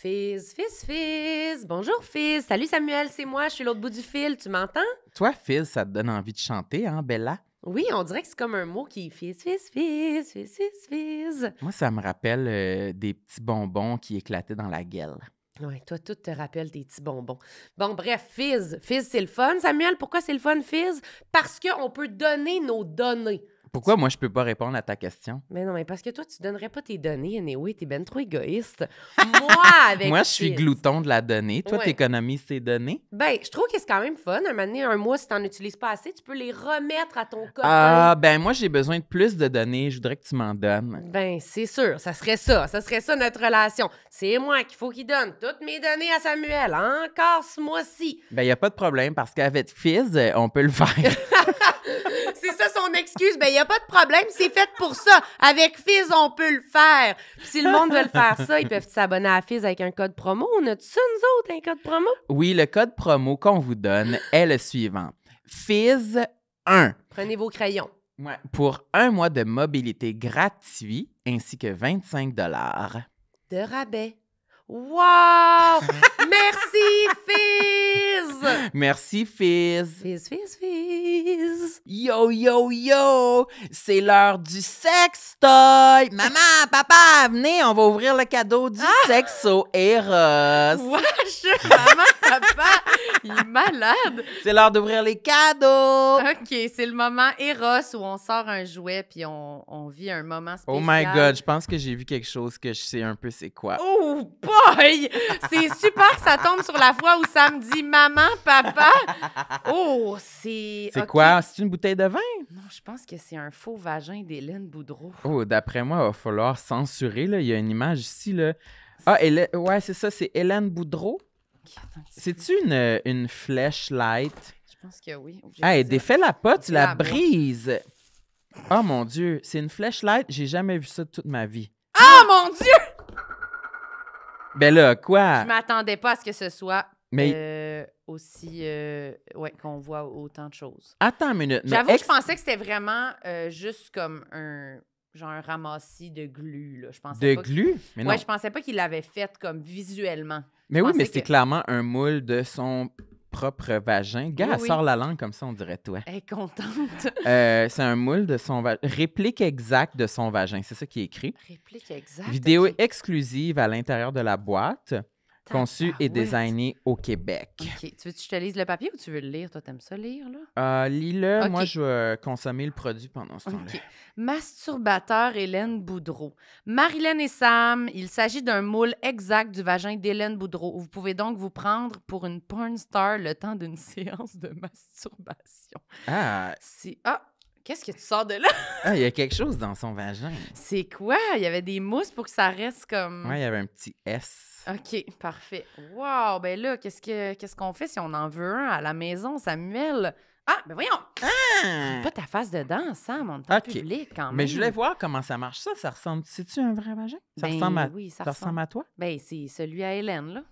Fizz, Fizz, Fizz. Bonjour, Fizz. Salut, Samuel, c'est moi. Je suis l'autre bout du fil. Tu m'entends? Toi, Fizz, ça te donne envie de chanter, hein, Bella? Oui, on dirait que c'est comme un mot qui fizz, fizz, fizz, fizz, fizz, fizz. Moi, ça me rappelle euh, des petits bonbons qui éclataient dans la gueule. Oui, toi, tout te rappelle des petits bonbons. Bon, bref, Fizz. Fizz, c'est le fun. Samuel, pourquoi c'est le fun, Fizz? Parce qu'on peut donner nos données. Pourquoi moi, je peux pas répondre à ta question? Mais non, mais parce que toi, tu donnerais pas tes données, anyway, t'es ben trop égoïste. Moi, avec Moi, je suis glouton de la donnée. Toi, tu t'économises tes données. Ben, je trouve que c'est quand même fun. Un moment donné, un mois, si t'en utilises pas assez, tu peux les remettre à ton copain. Ah, ben moi, j'ai besoin de plus de données. Je voudrais que tu m'en donnes. Ben, c'est sûr, ça serait ça. Ça serait ça notre relation. C'est moi qu'il faut qu'il donne toutes mes données à Samuel, encore ce mois-ci. Ben, il n'y a pas de problème parce qu'avec Fizz, on peut le faire. C'est ça son excuse. Ben, y a pas de problème, c'est fait pour ça. Avec Fizz, on peut le faire. si le monde veut le faire ça, ils peuvent s'abonner à Fizz avec un code promo. On a-tu ça, nous autres, un code promo? Oui, le code promo qu'on vous donne est le suivant. Fizz 1. Prenez vos crayons. pour un mois de mobilité gratuit ainsi que 25 dollars de rabais. Wow! Merci, Fizz! Merci, Fizz. Fizz, Fizz, Fizz. Yo, yo, yo! C'est l'heure du sextoy! Maman, papa, venez, on va ouvrir le cadeau du ah! sexo Eros. Wesh! Maman, papa, il est malade! C'est l'heure d'ouvrir les cadeaux! OK, c'est le moment Eros où on sort un jouet puis on, vit un moment spécial. Oh my God, je pense que j'ai vu quelque chose que je sais un peu c'est quoi. Oh boy! C'est super, ça tombe sur la fois où samedi maman, papa. Oh, c'est. C'est quoi? C'est une bouteille de vin? Non, je pense que c'est un faux vagin d'Hélène Boudreau. Oh, d'après moi, il va falloir censurer. Là. Il y a une image ici. Ah, ouais, c'est ça, c'est Hélène Boudreau. C'est-tu une, une flashlight? Je pense que oui. Hey, défais la pote, tu la, brise. brises. Oh mon Dieu, c'est une flashlight. J'ai jamais vu ça de toute ma vie. Ah mon Dieu! Ben là, quoi? Je m'attendais pas à ce que ce soit. Mais. Euh, euh, aussi. Euh, ouais, qu'on voit autant de choses. Attends une minute. J'avoue, que je pensais que c'était vraiment euh, juste comme un. Genre un ramassis de glu, là. Je pensais de glu? Mais non. Ouais, je pensais pas qu'il l'avait fait comme visuellement. Mais oui, mais c'est clairement un moule de son propre vagin. Gars, elle sort la langue comme ça, on dirait toi. Elle est contente. c'est un moule de son vagin. Réplique exacte de son vagin, c'est ça qui est écrit. Réplique exacte. Vidéo exclusive à l'intérieur de la boîte conçu et designé au Québec. OK. Tu veux que je te lise le papier ou tu veux le lire? Toi, t'aimes ça lire, là? Euh, Lis-le. Moi, je veux consommer le produit pendant ce temps-là. Masturbateur Hélène Boudreau. Marilyn et Sam, il s'agit d'un moule exact du vagin d'Hélène Boudreau. Vous pouvez donc vous prendre pour une porn star le temps d'une séance de masturbation. Ah! C'est... Ah! Qu'est-ce que tu sors de là? ah, il y a quelque chose dans son vagin. C'est quoi? Il y avait des mousses pour que ça reste comme. Ouais, il y avait un petit S. OK, parfait. Wow, ben là, qu'est-ce que qu'est-ce qu'on fait si on en veut un à la maison, Samuel? Ah, ben voyons! Ah! Pas ta face dedans, Sam, mon temps public quand même. Mais je voulais voir comment ça marche ça. Ça ressemble. C'est-tu un vrai vagin? Ça ben ressemble à. Oui, ça, ressemble. ressemble. à toi? Ben, c'est celui à Hélène, là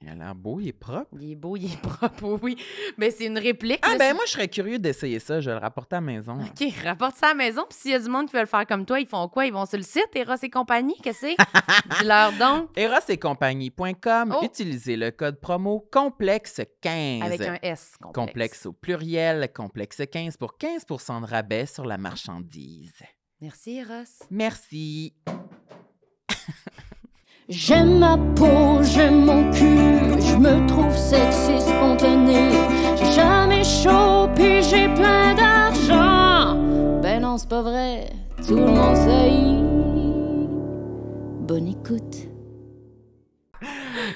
il a l'air beau, il est propre. Il est beau, il est propre, oui. Mais c'est une réplique. Ah, ben moi, je serais curieux d'essayer ça. Je vais le rapporte à la maison. OK, rapporte ça à la maison. Puis s'il y a du monde qui veut le faire comme toi, ils font quoi? Ils vont sur le site Eros et compagnie. Qu'est-ce que c'est? leur donc. Eros et compagnie.com. Oh. Utilisez le code promo complexe15. Avec un S. Complexe, complexe au pluriel, complexe15 pour 15 de rabais sur la marchandise. Merci, Eros. Merci. J'aime ma peau, j'aime mon cul, je me trouve sexy spontané. J'ai jamais chaud, puis j'ai plein d'argent. Ben non, c'est pas vrai, tout le monde sait. Bonne écoute.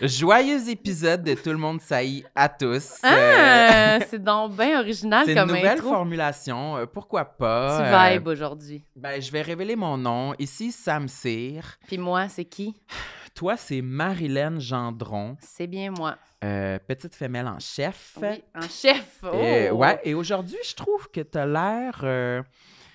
Joyeux épisode de Tout le monde saillit à tous. Ah, euh, c'est donc bien original comme intro. C'est une nouvelle formulation, euh, pourquoi pas. Tu euh, vibes aujourd'hui. Ben, je vais révéler mon nom. Ici, Sam Cyr. Puis moi, c'est qui? Toi, c'est Marilène Gendron. C'est bien moi. Euh, petite femelle en chef. Oui, en chef. Oui, ouais, oh! et aujourd'hui, je trouve que tu as l'air. Euh,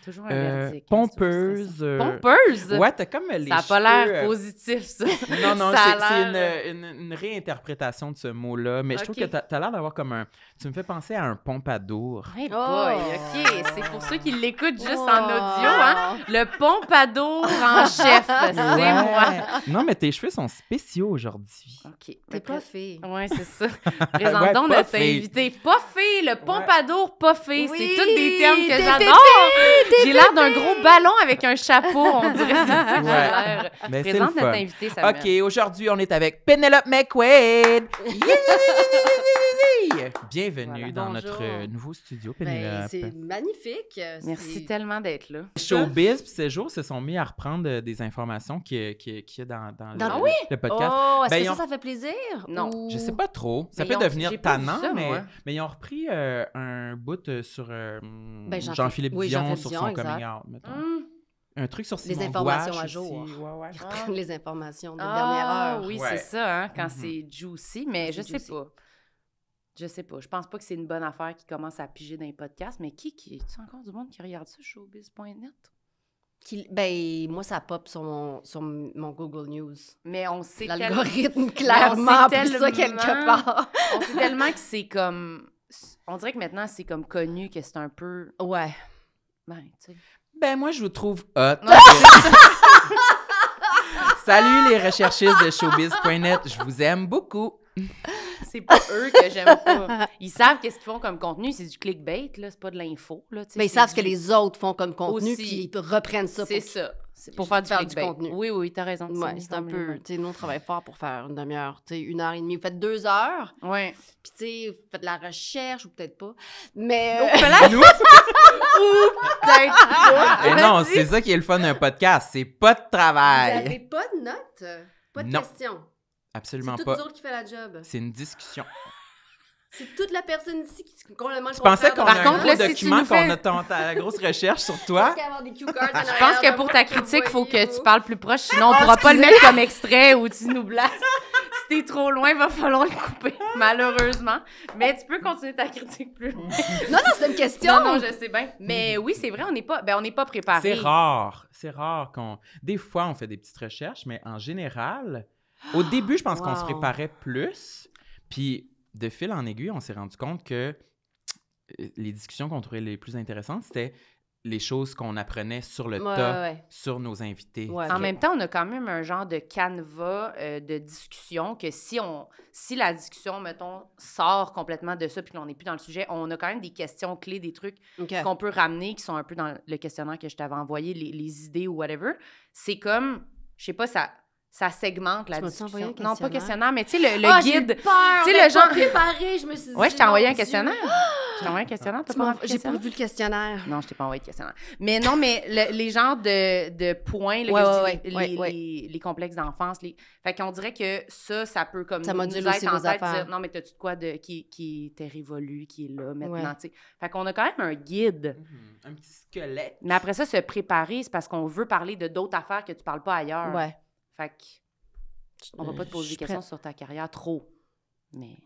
Toujours euh, pompeuse. Euh, pompeuse? Ouais, t'as comme les Ça n'a pas l'air euh, positif, ça. Non, non, c'est une, réinterprétation de ce mot-là, mais je trouve que t'as l'air d'avoir comme un... Tu me fais penser à un pompadour. Hey oh! boy, OK. C'est pour ceux qui l'écoutent juste en oh! audio, hein? Le pompadour en chef, c'est moi. Non, mais tes cheveux sont spéciaux aujourd'hui. OK. T'es pas fée. Ouais, c'est ça. Présentons notre invité. Poffée, le pompadour pas C'est tous des termes que j'adore. J'ai l'air d'un gros ballon avec un chapeau, on dirait. ouais. Mais Présente notre invité, OK, aujourd'hui, on est avec Penelope McQuaid. Bienvenue dans notre nouveau studio, Penelope. c'est magnifique. Merci tellement d'être là. Showbiz ces jours, se sont mis à reprendre des informations qu'il y qui, qui dans, le, podcast. Oh, est-ce que ça, ça fait plaisir? Non. Je sais pas trop. Ça peut devenir tannant, mais... ils ont repris un bout sur Jean-Philippe Dion, sur son Hmm. Un truc sur Simon Les informations à jour. Ils les informations ah, de dernière heure. Oui, c'est ça, hein, quand mm-hmm. c'est juicy, mais je ne sais pas. Je sais pas. Je pense pas que c'est une bonne affaire qui commence à piger dans les podcasts, mais qui, qui est-tu encore du monde qui regarde ça, showbiz.net? ben, moi, ça pop sur mon, Google News. Mais on sait L'algorithme, clairement, ça quelque part. on sait tellement que c'est comme... On dirait que maintenant, c'est comme connu que c'est un peu... Ouais. Ben, Ben, moi, je vous trouve hot. Salut les recherchistes de showbiz.net, je vous aime beaucoup. C'est pas eux que j'aime pas. Ils savent qu'est-ce qu'ils font comme contenu. C'est du clickbait, là. C'est pas de l'info, là. Mais ils savent ce que les autres font comme contenu, puis ils reprennent ça. C'est ça. Pour faire, du, contenu. Oui, oui, t'as raison. c'est un peu. nous, on travaille fort pour faire une demi-heure, tu une heure et demie. Vous faites deux heures. Oui. Puis, tu vous faites de la recherche, ou peut-être pas. Mais. Ou peut-être pas. Eh non, c'est ça qui est le fun d'un podcast. C'est pas de travail. Vous pas de notes? Pas de questions. Absolument pas. C'est autres qui fait la job. C'est une discussion. C'est toute la personne ici qui complètement Je pensais qu'on a contre, un document qu'on a ta grosse recherche sur toi. Je pense, que pour ta critique, il faut que tu parles plus proche, sinon on ne pourra pas le mettre comme extrait ou tu nous blasses. Si es trop loin, il va falloir le couper, malheureusement. Mais tu peux continuer ta critique plus loin. non, non, c'est une question. Non, non, je sais bien. Mais mm. oui, c'est vrai, on n'est pas, ben, on pas préparé. C'est rare. C'est rare qu'on... Des fois, on fait des petites recherches, mais en général au début, je pense qu'on se préparait plus. Puis de fil en aiguille, on s'est rendu compte que euh, les discussions qu'on trouvait les plus intéressantes, c'était les choses qu'on apprenait sur le top, tas, sur nos invités. en même temps, on a quand même un genre de canevas euh, de discussion que si on, si la discussion, mettons, sort complètement de ça puis qu'on n'est plus dans le sujet, on a quand même des questions clés, des trucs qu'on peut ramener qui sont un peu dans le questionnaire que je t'avais envoyé, les, les idées ou whatever. C'est comme, je sais pas, ça ça segmente la tu discussion. Un non, pas questionnaire, mais tu sais, le, le ah, guide. Tu sais, le genre. préparé, je me suis dit. Ouais, je t'ai envoyé un questionnaire. Je t'ai envoyé un questionnaire, t'as pas J'ai pas vu le questionnaire. Non, je t'ai pas envoyé de questionnaire. Mais non, mais les genres de, de points, les, les, complexes d'enfance, les... fait qu'on dirait que ça, ça peut comme ça nous module aussi en vos non, mais t'as-tu de quoi de, qui, qui t'est révolu, qui est là maintenant, tu sais. Fait qu'on a quand même un guide. Hmm, un petit squelette. Mais après ça, se préparer, c'est parce qu'on veut parler de d'autres affaires que tu parles pas ailleurs. Ouais. Fait que, on va pas te poser des questions sur ta carrière trop, mais...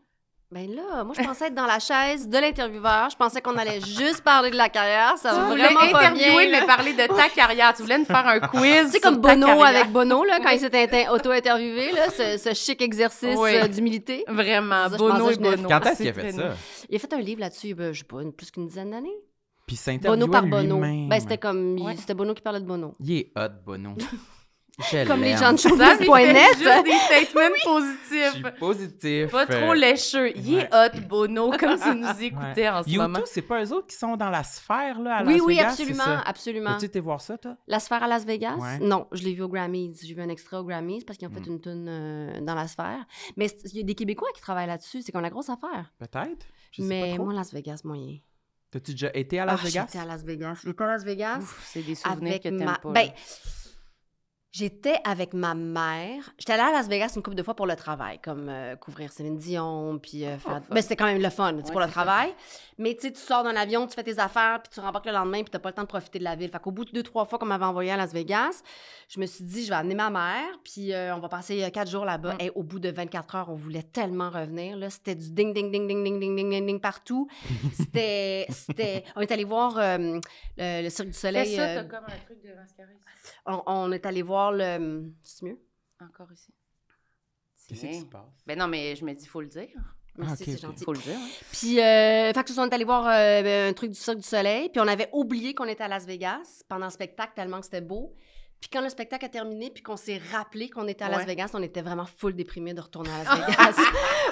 Ben là, moi, je pensais être dans la chaise de l'intervieweur. Je pensais qu'on allait juste parler de la carrière. Ça va vraiment interviewer, mais parler de ta carrière. Tu voulais nous faire un quiz. C'est comme Bono avec Bono, là, quand il s'était auto-interviewé, là, ce, ce, chic exercice euh, d'humilité. Vraiment, Bono et Bono. Quand est-ce qu'il a fait ça? Il a fait un livre là-dessus, ben, je sais pas, plus qu'une dizaine d'années. Puis Bono par Bono. Ben, c'était comme, c'était Bono qui parlait de Bono. Il est hot, Bono. Comme les gens de showbiz.net. juste des statements positifs. positifs. Je positif. Pas trop lécheux. Il est hot, Bono, comme si nous écoutait en ce YouTube, moment. YouTube, c'est pas eux autres qui sont dans la sphère, là, à Las Vegas? Oui, oui, absolument, absolument. tu été voir ça, toi? La sphère à Las Vegas? Non, je l'ai vu au Grammys. J'ai vu un extrait au Grammys parce qu'ils ont fait hmm. une tune euh, dans la sphère. Mais il y a des Québécois qui travaillent là-dessus. C'est comme la grosse affaire. Peut-être. Mais moi, Las Vegas, moyen. T'as-tu déjà été à Las ah, Vegas? J'étais à Las Vegas. J'étais à Las Vegas. C'est des souvenirs que t'aimes pas. Ben, J'étais avec ma mère. J'étais allée à Las Vegas une couple de fois pour le travail, comme euh, couvrir Céline Dion, puis euh, ah, faire... Oh, Mais c'était quand même le fun, c'est pour le travail. Mais tu sais, tu sors d'un avion, tu fais tes affaires, puis tu rembarques le lendemain, puis t'as pas le temps de profiter de la ville. Fait qu'au bout de deux, trois fois qu'on m'avait envoyé à Las Vegas, je me suis dit, je vais amener ma mère, puis euh, on va passer quatre jours là-bas. Mm. Et au bout de 24 heures, on voulait tellement revenir. Là, c'était du ding, ding, ding, ding, ding, ding, ding, ding, ding partout. c'était, On est allé voir le, Cirque du Soleil. C'est ça, as comme un truc de on est allé voir le. Hum, c'est mieux? Encore ici. Qu'est-ce qui se passe? Ben non, mais je me dis, faut le dire. Ah, Merci, c'est gentil. Il Faut le dire. Hein. Puis, euh, fait on est allé voir euh, ben, un truc du Cirque du Soleil, puis on avait oublié qu'on était à Las Vegas pendant le spectacle tellement que c'était beau. Puis quand le spectacle a terminé, puis qu'on s'est rappelé qu'on était à Las Vegas, on était vraiment full déprimé de retourner à Las Vegas.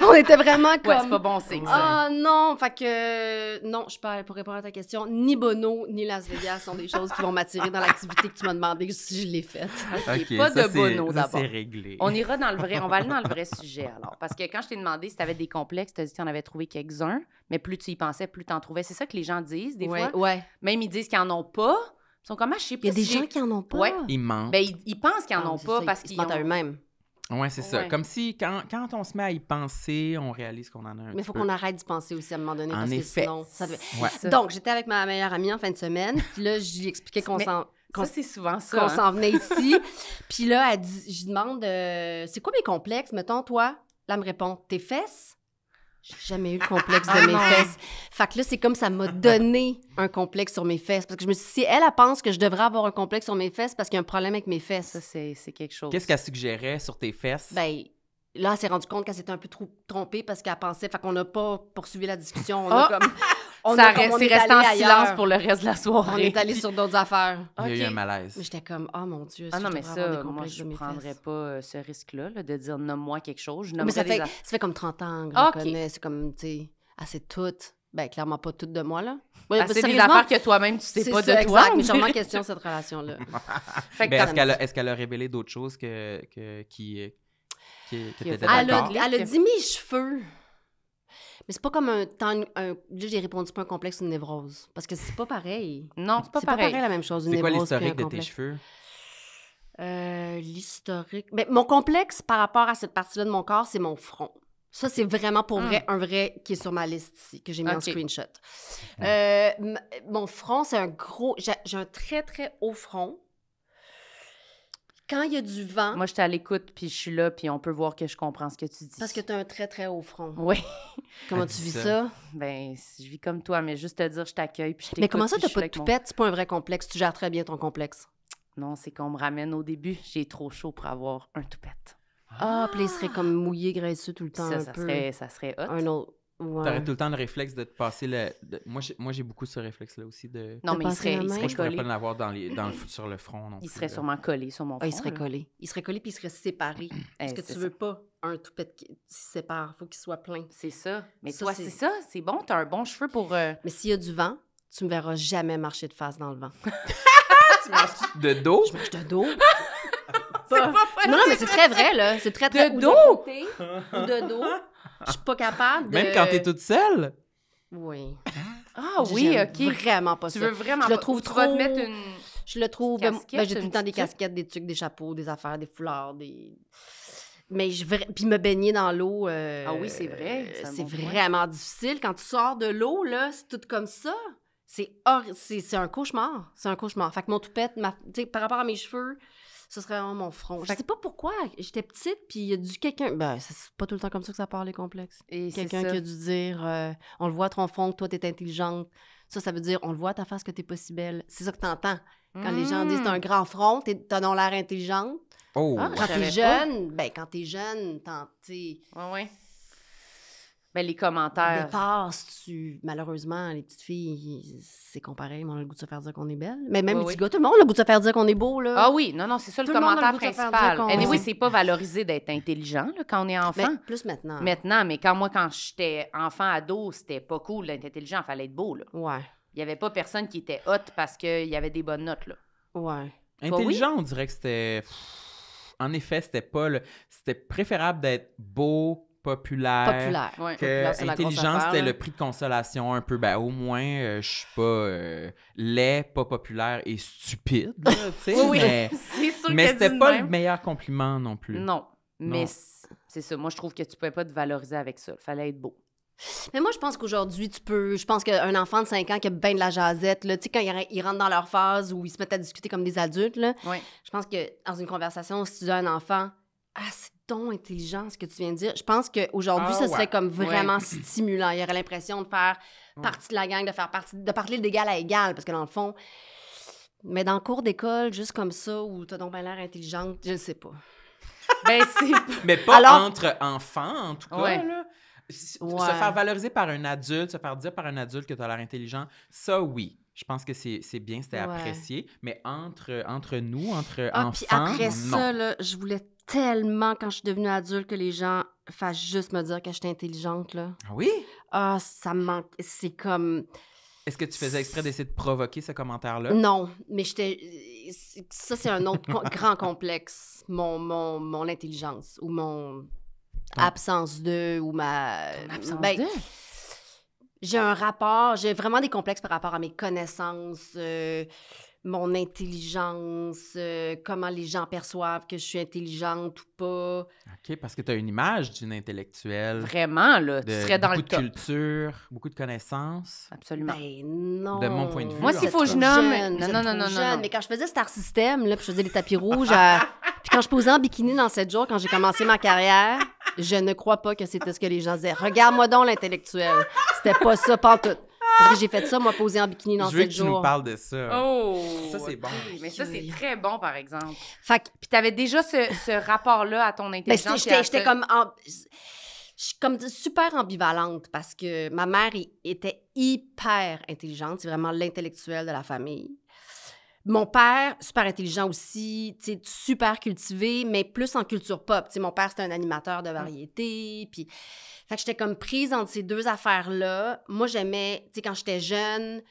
on était vraiment comme. Ouais, c'est pas bon signe. Ah oh, non, fait que non, je parle pour répondre à ta question. Ni Bono ni Las Vegas sont des choses qui vont m'attirer dans l'activité que tu m'as demandé si je l'ai faite. pas de Bono d'abord. C'est réglé. On ira dans le vrai, on va aller dans le vrai sujet alors, parce que quand je t'ai demandé si tu avais des complexes, tu as dit tu en avais trouvé quelques uns, mais plus tu y pensais, plus t'en en trouvais. C'est ça que les gens disent des ouais, fois. Ouais. Même ils disent qu'ils en ont pas sont comme, ah, Il y a des gens qui en ont pas. Ils mentent. Ben, ils, pensent qu'ils en ah, ont pas parce qu'ils. mentent à eux-mêmes. Oui, c'est ça. Comme si, quand, quand, on se met à y penser, on réalise qu'on en a un. Mais il faut qu'on arrête d'y penser aussi à un moment donné. En effet. Donc, j'étais avec ma meilleure amie en fin de semaine. Puis là, je lui expliquais qu'on s'en. Qu'on s'en hein. venait ici. puis là, elle dit, je demande euh, c'est quoi mes complexes Mettons, toi, là, elle me répond tes fesses. J'ai jamais eu le complexe de ah mes fesses. Fait que là, c'est comme ça m'a donné un complexe sur mes fesses. Parce que je me suis dit, si elle, elle pense que je devrais avoir un complexe sur mes fesses parce qu'il y a un problème avec mes fesses. Ça, c'est quelque chose. Qu'est-ce qu'elle suggérait sur tes fesses? Ben, Là, elle s'est rendue compte qu'elle s'était un peu trop trompée parce qu'elle pensait. Fait qu'on n'a pas poursuivi la discussion. On a ah! comme. On ça c'est resté en silence pour le reste de la soirée. On est allé sur d'autres affaires. Il y a eu un malaise. Mais j'étais comme, oh mon Dieu, ah non, mais ça, moi, je ne prendrais pas euh, ce risque-là de dire nomme-moi quelque chose. Je mais ça fait, ça fait comme 30 ans que je C'est comme, tu sais, assez toutes. Ben, clairement pas toutes de moi, là. Ah, c'est des affaires que toi-même, tu sais pas de exact, toi. mais je suis question cette relation-là. est-ce qu'elle a, est a, révélé d'autres choses que, que qui elle, a dit mes cheveux. Mais c'est pas comme un. un, j'ai répondu pas un complexe ou une névrose. Parce que c'est pas pareil. Non, c'est pas, pareil. pas pareil la même chose. C'est quoi l'historique de tes cheveux? Euh, l'historique. mais ben, mon complexe par rapport à cette partie-là de mon corps, c'est mon front. Ça, c'est vraiment pour vrai hmm. un vrai qui est sur ma liste ici, que j'ai mis en screenshot. Euh, mon front, c'est un gros. J'ai un très, très haut front quand il y a du vent. Moi, je suis à l'écoute, puis je suis là, puis on peut voir que je comprends ce que tu dis. Parce que tu as un très, très haut front. Oui. comment ah, tu vis ça? Bien, Ben, je vis comme toi, mais juste te dire, je t'accueille, puis je t'écoute. Mais comment ça, t'as pas de toupette? C'est pas un vrai complexe. Tu gères très bien ton complexe. Non, c'est qu'on me ramène au début. J'ai trop chaud pour avoir un toupette. Ah, puis il serait comme mouillé, graisseux tout le temps. Ça, ça, Serait, ça serait hot. Un autre. Ouais. T'aurais tout le temps le réflexe de te passer le. Moi, j'ai- moi, j'ai beaucoup ce réflexe-là aussi. De... Non, mais il serait, il serait je pourrais pas dans les... dans le... sur le front. Il serait sûrement collé sur mon ah, front. il serait collé. Il serait collé puis il serait séparé. Est-ce eh, que tu veux pas un toupet qui se sépare. faut qu'il soit plein. C'est ça. Mais toi, c'est ça. C'est bon. T'as un bon cheveu pour. Euh, mais s'il y a du vent, tu me verras jamais marcher de face dans le vent. De dos? Je marche de dos. Non, non, mais c'est très vrai, là. C'est très, très... De dos? de dos. Je suis pas capable de. Même quand t'es toute seule? Oui. Ah, ah oui, ok. Vraiment pas tu Tu veux vraiment je le trouve trop... Tu te mettre une. Je le trouve. Ben, j'ai tout le temps des casquettes, des trucs, des chapeaux, des affaires, des foulards, des. Mais je puis me baigner dans l'eau. Euh, ah oui, c'est vrai. c'est vraiment difficile. Quand tu sors de l'eau, là, c'est tout comme ça. C'est c'est un cauchemar. C'est un cauchemar. Fait que mon toupette, ma... par rapport à mes cheveux, ce serait vraiment mon front. Je sais pas pourquoi. J'étais petite, puis il y a dû quelqu'un. Ben, c'est pas tout le temps comme ça que ça parle, les complexes. Quelqu'un qui a dû dire euh, on le voit ton front, toi, es intelligente. Ça, ça veut dire on le voit ta face que t'es pas si belle. C'est ça que entends. Quand les gens disent t'as un mmh. grand front, t'as non l'air intelligente. Oh, ah, quand t'es jeune, ben quand t'es jeune, t'es. Ouais, ouais. Ben, les commentaires. Dépasse, tu. Malheureusement, les petites filles, c'est comparé. On a le goût de se faire dire qu'on est belle. Mais même les petits gars, tout le monde a le goût de se faire dire qu'on est beau, là. Ah oui, non, non, c'est ça le, commentaire principal. oui, c'est pas valorisé d'être intelligent, là, quand on est enfant. plus maintenant. Maintenant, mais quand moi, quand j'étais enfant, ado, c'était pas cool d'être intelligent, il fallait être beau, là. Ouais. Il y avait pas personne qui était hot parce qu'il y avait des bonnes notes, là. Ouais. Intelligent, bah on dirait que c'était. En effet, c'était pas le... C'était préférable d'être beau, populaire. Que intelligence, c'était le prix de consolation un peu. Ben, au moins, je euh, je suis pas euh, laid, pas populaire et stupide. mais, mais c'était pas le meilleur compliment non plus. Non, mais c'est ça. Moi, je trouve que tu pouvais pas te valoriser avec ça. Il fallait être beau. Mais moi, je pense qu'aujourd'hui, tu peux. Je pense qu'un enfant de 5 ans qui a bien de la jasette, là, tu quand ils il rentrent dans leur phase où ils se mettent à discuter comme des adultes, là, je pense que dans une conversation, si tu as un enfant, ah, c'est ton intelligent ce que tu viens de dire. Je pense qu'aujourd'hui, ah ce ça serait comme vraiment stimulant. Il y aurait l'impression de faire partie de la gang, de faire partie, de parler d'égal à égal, parce que dans le fond, mais dans le cours d'école, juste comme ça, où tu as donc l'air intelligente, je ne sais pas. ben, c'est... Mais pas entre enfants, en tout cas. Se faire valoriser par un adulte, se faire dire par un adulte que tu as l'air intelligent, ça, oui je pense que c'est bien, c'était apprécié. Mais entre, entre nous, entre ah, enfants, Puis après ça, là, je voulais tellement quand je suis devenue adulte que les gens fassent juste me dire que j'étais intelligente. Là. Ah oui? Ah, ça me manque. C'est comme. Est-ce que tu faisais exprès d'essayer de provoquer ce commentaire-là? Non, mais j'étais. Ça, c'est un autre grand complexe. Mon, mon, mon intelligence ou mon ah. absence de ou ma. absence ben, J'ai un rapport, j'ai vraiment des complexes par rapport à mes connaissances. Euh, mon intelligence, euh, comment les gens perçoivent que je suis intelligente ou pas. OK, parce que tu as une image d'une intellectuelle. Vraiment, là. tu serais dans le top. Beaucoup de culture, beaucoup de connaissances. Absolument. Ben non. De mon point de vue. Moi, s'il faut je nomme. non, non, non, non, non, Mais quand je faisais Star System, là, puis je faisais les tapis rouges, euh, puis quand je posais en bikini dans 7 jours, quand j'ai commencé ma carrière, je ne crois pas que c'était ce que les gens disaient. Regarde-moi donc l'intellectuel. C'était pas ça, pas tout. Parce que j'ai fait ça, moi, poser en bikini dans 7 jours. Je veux que tu nous parles de ça. Oh! Ça, c'est bon. mais ça, c'est très bon, par exemple. Fait que... Puis t'avais déjà ce, ce rapport-là à ton ben, intelligence. Mais J'étais comme... je suis comme super ambivalente parce que ma mère était hyper intelligente. C'est vraiment l'intellectuel de la famille mon père, super intelligent aussi, super cultivé, mais plus en culture pop. T'sais, mon père, c'était un animateur de mm. variété. Puis, fait que j'étais comme prise entre ces deux affaires-là. Moi, j'aimais, tu quand j'étais jeune,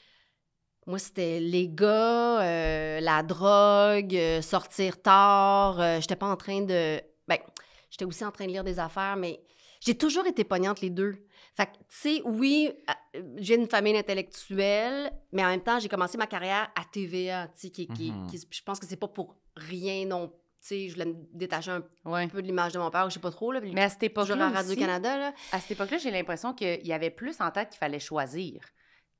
moi, c'était les gars, euh, la drogue, euh, sortir tard. Euh, j'étais pas en train de. Ben, j'étais aussi en train de lire des affaires, mais j'ai toujours été pognante les deux. Fait que, tu sais, oui, euh, j'ai une famille intellectuelle, mais en même temps, j'ai commencé ma carrière à TVA, tu sais, qui, mhm. qui, je pense que c'est pas pour rien non plus je voulais me détacher un peu de l'image de mon père, je sais pas trop. Là, mais à cette époque-là. Radio-Canada. À cette époque-là, j'ai l'impression qu'il y avait plus en tête qu'il fallait choisir.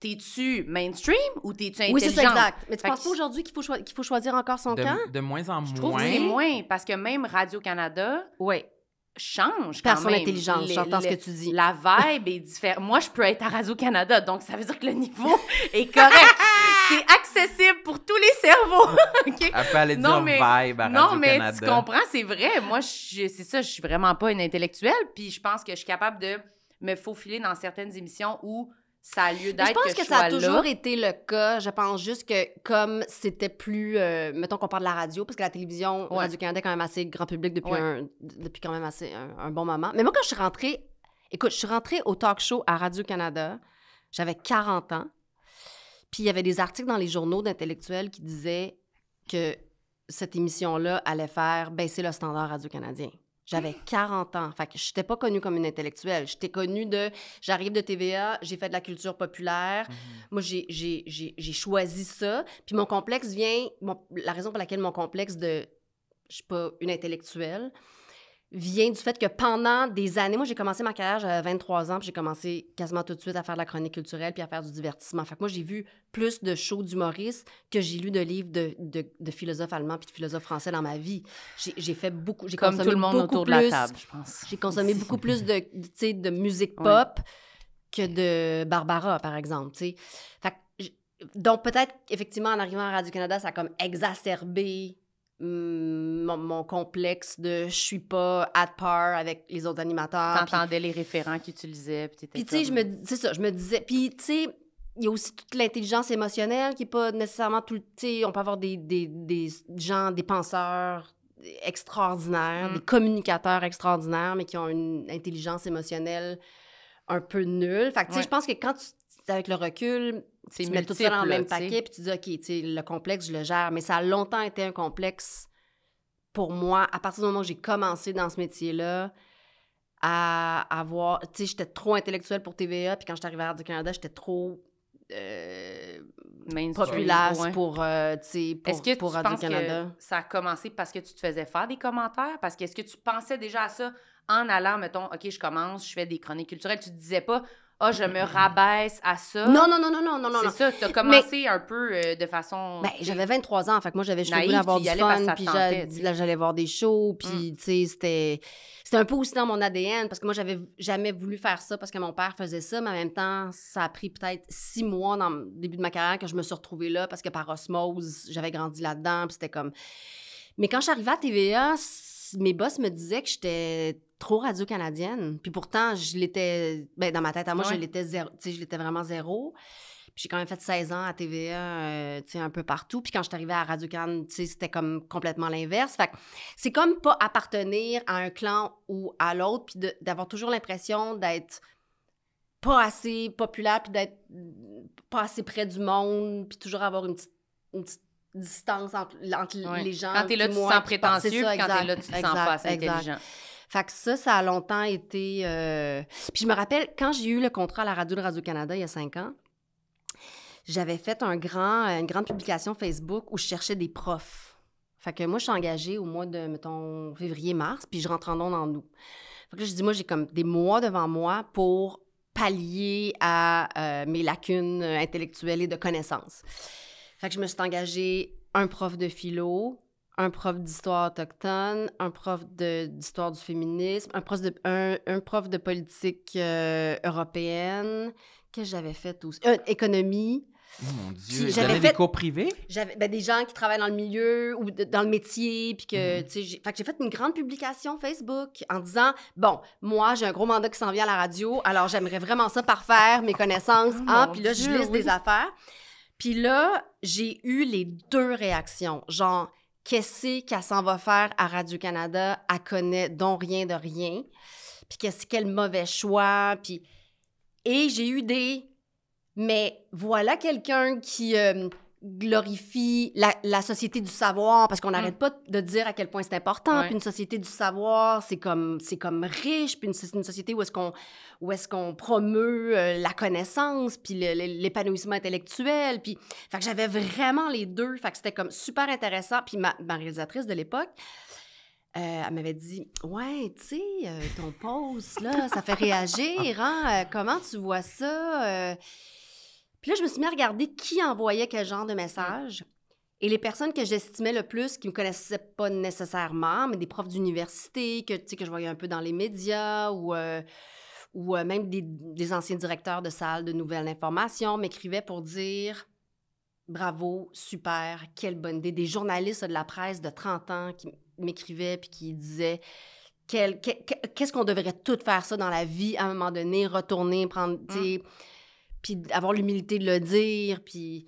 T'es-tu mainstream ou t'es-tu intelligente? Oui, c'est exact. Mais tu penses pas aujourd'hui qu'il faut, qu'il faut choisir encore son camp? De moins en moins. Je trouve que moins, parce que même Radio-Canada... Oui change quand Par son intelligence, j'entends ce que tu dis. La vibe est différente. Moi, je peux être à Radio-Canada, donc ça veut dire que le niveau est correct. c'est accessible pour tous les cerveaux. Elle aller dire mais, vibe à Non, mais tu comprends, c'est vrai. Moi, c'est ça, je suis vraiment pas une intellectuelle, puis je pense que je suis capable de me faufiler dans certaines émissions où ça a Je pense que, ça a toujours été le cas. Je pense juste que comme c'était plus, euh, mettons qu'on parle de la radio, parce que la télévision, Radio-Canada est quand même assez grand public depuis, depuis quand même assez un, un, bon moment. Mais moi, quand je suis rentrée, écoute, je suis rentrée au talk show à Radio-Canada, j'avais 40 ans, puis il y avait des articles dans les journaux d'intellectuels qui disaient que cette émission-là allait faire baisser le standard Radio-Canadien. J'avais 40 mm. ans. je n'étais pas connue comme une intellectuelle. J'étais connue de. J'arrive de TVA, j'ai fait de la culture populaire. Mm-hmm. Moi, j'ai choisi ça. Puis mon complexe vient. la raison pour laquelle mon complexe de. Je ne suis pas une intellectuelle, vient du fait que pendant des années, moi j'ai commencé ma carrière, à 23 ans, puis j'ai commencé quasiment tout de suite à faire de la chronique culturelle puis à faire du divertissement. Fait que moi j'ai vu plus de shows d'humoristes que j'ai lu de livres de, de, philosophes allemands puis de philosophes français dans ma vie. J'ai fait beaucoup, j'ai consommé tout le monde autour plus, de la table, je pense. J'ai consommé beaucoup plus de, de musique pop que de Barbara, par exemple, tu sais. Fait donc peut-être effectivement en arrivant à Radio-Canada, ça a comme exacerbé mon, complexe de je suis pas à par » avec les autres animateurs. T'entendais les référents qu'ils utilisaient. Puis tu sais, je me, ça, je me disais. Puis tu sais, il y a aussi toute l'intelligence émotionnelle qui n'est pas nécessairement tout le. Tu sais, on peut avoir des, des, des gens, des penseurs extraordinaires, des mm. communicateurs extraordinaires, mais qui ont une intelligence émotionnelle un peu nulle. Fait que tu sais, je pense que quand tu avec le recul, tu mets tout ça dans le même paquet, puis tu dis, OK, le complexe, je le gère. Mais ça a longtemps été un complexe pour moi, à partir du moment où j'ai commencé dans ce métier-là, à avoir. Tu sais, j'étais trop intellectuelle pour TVA, puis quand j'étais arrivée à Radio-Canada, j'étais trop. Euh, populace pour, euh, pour, est-ce que tu Que ça a commencé parce que tu te faisais faire des commentaires? Parce que est-ce que tu pensais déjà à ça en allant, mettons, OK, je commence, je fais des chroniques culturelles? Tu te disais pas, ah, je me rabaisse à ça. Non, non, non, non, non, non, non. C'est ça, t'as commencé un peu euh, de façon. Ben, j'avais 23 ans, fait que moi, j'avais juste voulu avoir du fun, puis j'allais voir des shows, puis, mm. tu sais, c'était. un peu aussi dans mon ADN, parce que moi, j'avais jamais voulu faire ça parce que mon père faisait ça, mais en même temps, ça a pris peut-être six mois dans le début de ma carrière que je me suis retrouvée là, parce que par osmose, j'avais grandi là-dedans, puis c'était comme. Mais quand je suis à TVA, mes boss me disaient que j'étais trop radio-canadienne. Puis pourtant, je l'étais. Ben, dans ma tête à moi, je l'étais zéro. je l'étais vraiment zéro. Puis j'ai quand même fait 16 ans à TVA, euh, un peu partout. Puis quand je suis arrivée à Radio-Can, tu c'était comme complètement l'inverse. Fait c'est comme pas appartenir à un clan ou à l'autre, puis d'avoir toujours l'impression d'être pas assez populaire, puis d'être pas assez près du monde, puis toujours avoir une petite distance entre, les gens. Quand t'es là, tu te sens prétentieux, ça, puis quand t'es là, tu te sens pas assez intelligent. ça, ça a longtemps été... Euh, puis je me rappelle, quand j'ai eu le contrat à la radio de Radio-Canada il y a cinq ans, j'avais fait un grand, une grande publication Facebook où je cherchais des profs. Fait que moi, je suis engagée au mois de, février-mars, puis je rentre en don dans nous. que je dis, moi, j'ai comme des mois devant moi pour pallier à euh, mes lacunes intellectuelles et de connaissances. Fait que je me suis engagée un prof de philo, un prof d'histoire autochtone, un prof d'histoire du féminisme, un prof de, un, un prof de politique euh, européenne que j'avais fait aussi. Euh, économie. Oh mon Dieu, j'avais des cours privés? J'avais ben, des gens qui travaillent dans le milieu ou dans le métier, puis mhm. que, j'ai fait une grande publication Facebook en disant, bon, moi, j'ai un gros mandat qui s'en vient à la radio, alors j'aimerais vraiment ça parfaire mes connaissances, oh ah, puis là, je liste des affaires. Puis là, j'ai eu les deux réactions. Genre, qu'est-ce qu'elle s'en va faire à Radio-Canada? Elle connaît donc rien de rien. Puis qu'est-ce quel mauvais choix. Puis... Et j'ai eu des... Mais voilà quelqu'un qui... Euh, glorifie la, société du savoir parce qu'on n'arrête mm. pas de dire à quel point c'est important. Puis une société du savoir, c'est comme c'est comme riche. Puis une, société où est-ce qu'on où est-ce qu'on promeut euh, la connaissance puis l'épanouissement intellectuel. Puis fait que j'avais vraiment les deux. Fait c'était comme super intéressant. Puis ma, réalisatrice de l'époque. Euh, elle m'avait dit Ouais, tu sais, euh, ton pause, là, ça fait réagir, hein? comment tu vois ça? Puis là, je me suis mis à regarder qui envoyait quel genre de mm. message. Et les personnes que j'estimais le plus, qui me connaissaient pas nécessairement, mais des profs d'université, que, que je voyais un peu dans les médias, ou, euh, ou euh, même des, anciens directeurs de salles de nouvelles informations, m'écrivaient pour dire bravo, super, quelle bonne idée. Des journalistes de la presse de 30 ans qui m'écrivaient puis qui disaient qu'est-ce qu'on devrait tout faire ça dans la vie à un moment donné, retourner, prendre. Mm puis avoir l'humilité de le dire, puis...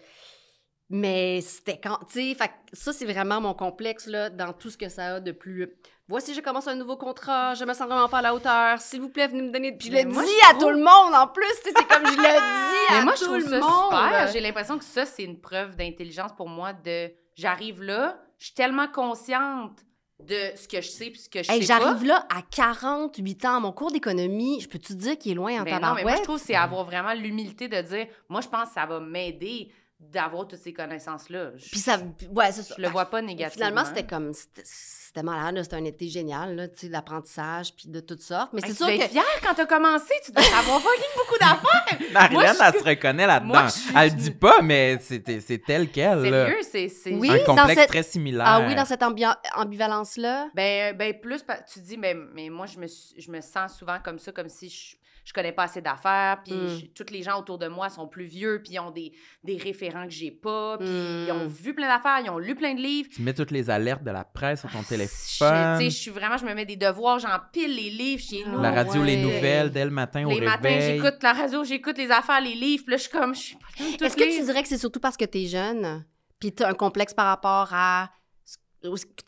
Mais c'était quand, tu sais, ça, c'est vraiment mon complexe, là, dans tout ce que ça a de plus... Voici, je commence un nouveau contrat, je me sens vraiment pas à la hauteur, s'il vous plaît, venez me donner... Puis je le dis à tout le monde, en plus, c'est comme je le dis à tout le mais moi, je trouve le Super. J'ai l'impression que ça, c'est une preuve d'intelligence pour moi de... J'arrive là, je suis tellement consciente de ce que je sais puis ce que je sais pas. J'arrive là à 48 ans. Mon cours d'économie, je peux-tu dire qu'il est loin en tant ben tabarouette? Non, mais moi, je trouve que c'est avoir vraiment l'humilité de dire, moi, je pense que ça va m'aider d'avoir toutes ces connaissances-là. Puis ça. Ouais, Je le vois pas négativement. Finalement, c'était comme. C'était malade, c'était un été génial, là, tu sais, d'apprentissage, puis de toutes sortes. Mais c'est sûr. Tu que... fière quand t'as commencé, tu dois avoir fucking beaucoup d'affaires. Marianne, elle se reconnaît là-dedans. Elle le dit pas, mais c'est tel quel. Sérieux, c'est. Oui, un complexe très similaire. Ah oui, dans cette ambivalence-là. Ben, ben, plus, tu dis, mais, ben, mais moi, je me, je me sens souvent comme ça, comme si je je connais pas assez d'affaires, puis hmm. toutes les gens autour de moi sont plus vieux, puis ils ont des, des référents que j'ai pas, puis ils ont hmm. vu plein d'affaires, ils ont lu plein de livres. Tu mets toutes les alertes de la presse sur ton ah, téléphone. je suis vraiment, je me mets des devoirs, j'empile les livres chez ah, nous. La radio, les nouvelles, dès le matin au réveil. Les matins, j'écoute la radio, j'écoute les affaires, les livres, puis je comme, Est-ce que tu dirais que c'est surtout parce que tu es jeune, puis tu as un complexe par rapport à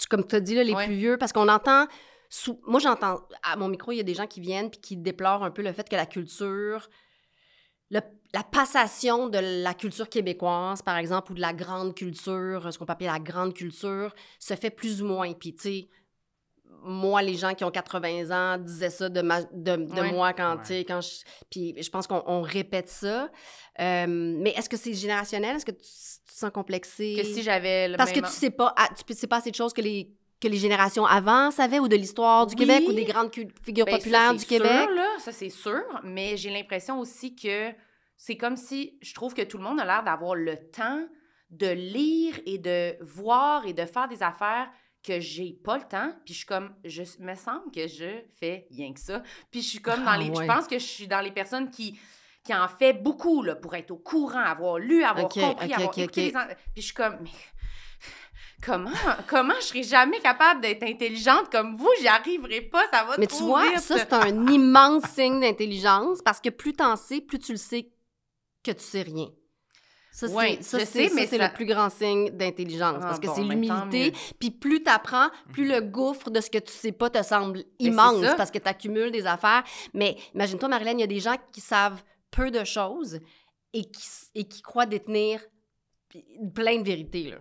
comme tu as dit, là, les plus vieux, parce qu'on entend moi, j'entends... À mon micro, il y a des gens qui viennent puis qui déplorent un peu le fait que la culture... la passation de la culture québécoise, par exemple, ou de la grande culture, ce qu'on peut appeler la grande culture, se fait plus ou moins. Puis, tu sais, moi, les gens qui ont 80 ans disaient ça de, moi quand, ouais. quand je... Puis je pense qu'on répète ça. Euh, mais est-ce que c'est générationnel? Est-ce que tu, te sens complexé? Que si j'avais le Parce que tu sais pas, ah, tu sais pas assez de choses que les que les générations avant savaient ou de l'histoire du Québec ou des grandes figures ben, populaires ça, du sûr, Québec? Là, ça, c'est sûr, mais j'ai l'impression aussi que c'est comme si je trouve que tout le monde a l'air d'avoir le temps de lire et de voir et de faire des affaires que j'ai pas le temps, puis je suis comme, je me semble que je fais rien que ça. Puis je suis comme dans ah, les, je pense que je suis dans les personnes qui qui en fait beaucoup là, pour être au courant, avoir lu, avoir compris, avoir écouté les... Puis je suis comme, mais comment, comment je serais jamais capable d'être intelligente comme vous? J'y arriverai pas, ça va Mais tu vois, ça, c'est un immense signe d'intelligence parce que plus t'en sais, plus tu le sais que tu sais rien. Ça, ça c'est, ça, c'est le plus grand signe d'intelligence, parce ah que c'est l'humilité. Puis plus t'apprends, plus mhm. le gouffre de ce que tu sais pas te semble ben, immense, parce que tu accumules des affaires. Mais imagine-toi, Marilyn, il y a des gens qui savent peu de choses et qui, et qui croient détenir plein de vérités. Là.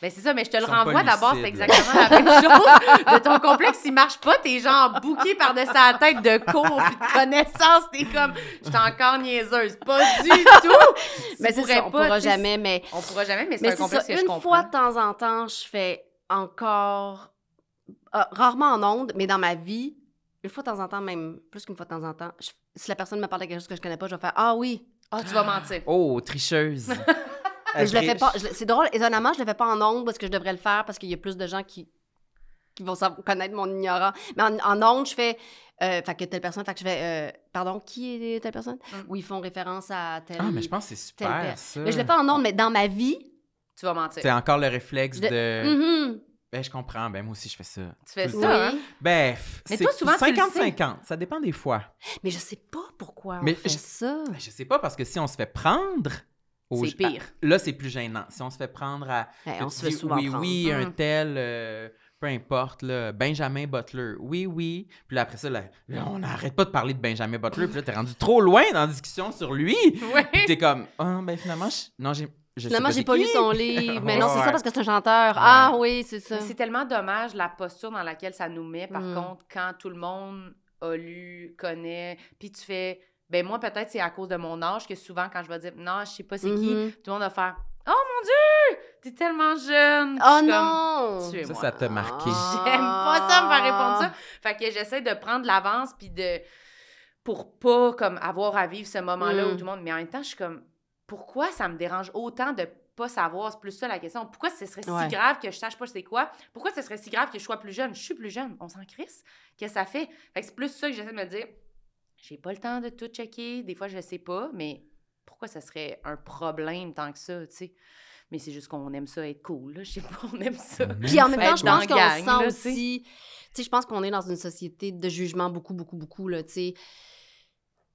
Ben c'est ça, mais je te le renvoie d'abord, c'est exactement la même chose. De ton complexe, il marche pas, t'es genre bouqué par de sa tête de cours puis de connaissances, t'es comme, je suis encore niaiseuse. Pas du tout! Mais c'est ça, on pourra jamais, mais... On pourra jamais, mais c'est un complexe Une fois de temps en temps, je fais encore... Ah, rarement en ondes, mais dans ma vie, une fois de temps en temps, même plus qu'une fois de temps en temps, si la personne me parle de quelque chose que je connais pas, je vais faire « Ah oui! » Ah, tu vas mentir. Oh, tricheuse! je le fais pas. C'est drôle, étonnamment, je le fais pas en ondes parce que je devrais le faire parce qu'il y a plus de gens qui, qui vont savoir, connaître mon ignorant. Mais en, en ondes, je fais. Euh, fait que telle personne, fait que je fais. Euh, pardon, qui est telle personne? Mm. Où ils font référence à telle. Ah, mais je pense que c'est super. Ça. Mais je le fais en ondes, mais dans ma vie. Tu vas mentir. C'est encore le réflexe de. Mm-hmm. Ben, je comprends. Ben, moi aussi, je fais ça. Tu fais ça, hein? Ben, c'est 50-50. Ça dépend des fois. Mais je sais pas pourquoi mais ça. Ben, je sais pas, parce que si on se fait prendre, c'est pire. là, c'est plus gênant. Si on se fait prendre à. on se fait souvent oui, prendre. oui, un mm. tel. Euh, peu importe, là, Benjamin Butler, oui, oui. Puis après ça, là, on n'arrête pas de parler de Benjamin Butler. Puis là, t'es rendu trop loin dans la discussion sur lui. Oui. Puis t'es comme, ah, ben finalement, je... non, j'ai. finalement, j'ai pas lu son livre. Mais non, c'est ça parce que c'est un chanteur. Ah oui, c'est ça. C'est tellement dommage la posture dans laquelle ça nous met, par mm. contre, quand tout le monde a lu, connaît, puis tu fais ben moi, peut-être c'est à cause de mon âge que souvent, quand je vais dire non, je sais pas c'est qui, mm-hmm. tout le monde va faire Oh mon Dieu, t'es tellement jeune. Oh non! Comme, ça, ça t'a marqué. Ah! J'aime pas ça me faire répondre ça. Fait que j'essaie de prendre l'avance puis de. pour pas comme avoir à vivre ce moment-là où mm. tout le monde. Mais en même temps, je suis comme. Pourquoi ça me dérange autant de pas savoir? C'est plus ça la question. Pourquoi ce serait si grave que je sache pas c'est quoi? Pourquoi ce serait si grave que je sois plus jeune? Je suis plus jeune. On s'en crisse. Qu'est-ce que ça fait? Fait c'est plus ça que j'essaie de me dire. J'ai pas le temps de tout checker. Des fois, je sais pas, mais pourquoi ça serait un problème tant que ça, tu sais? Mais c'est juste qu'on aime ça être cool, là. Je sais pas, on aime ça. Puis en même temps, je pense qu'on sent aussi. Tu sais, je pense qu'on est dans une société de jugement beaucoup, beaucoup, beaucoup, là, tu sais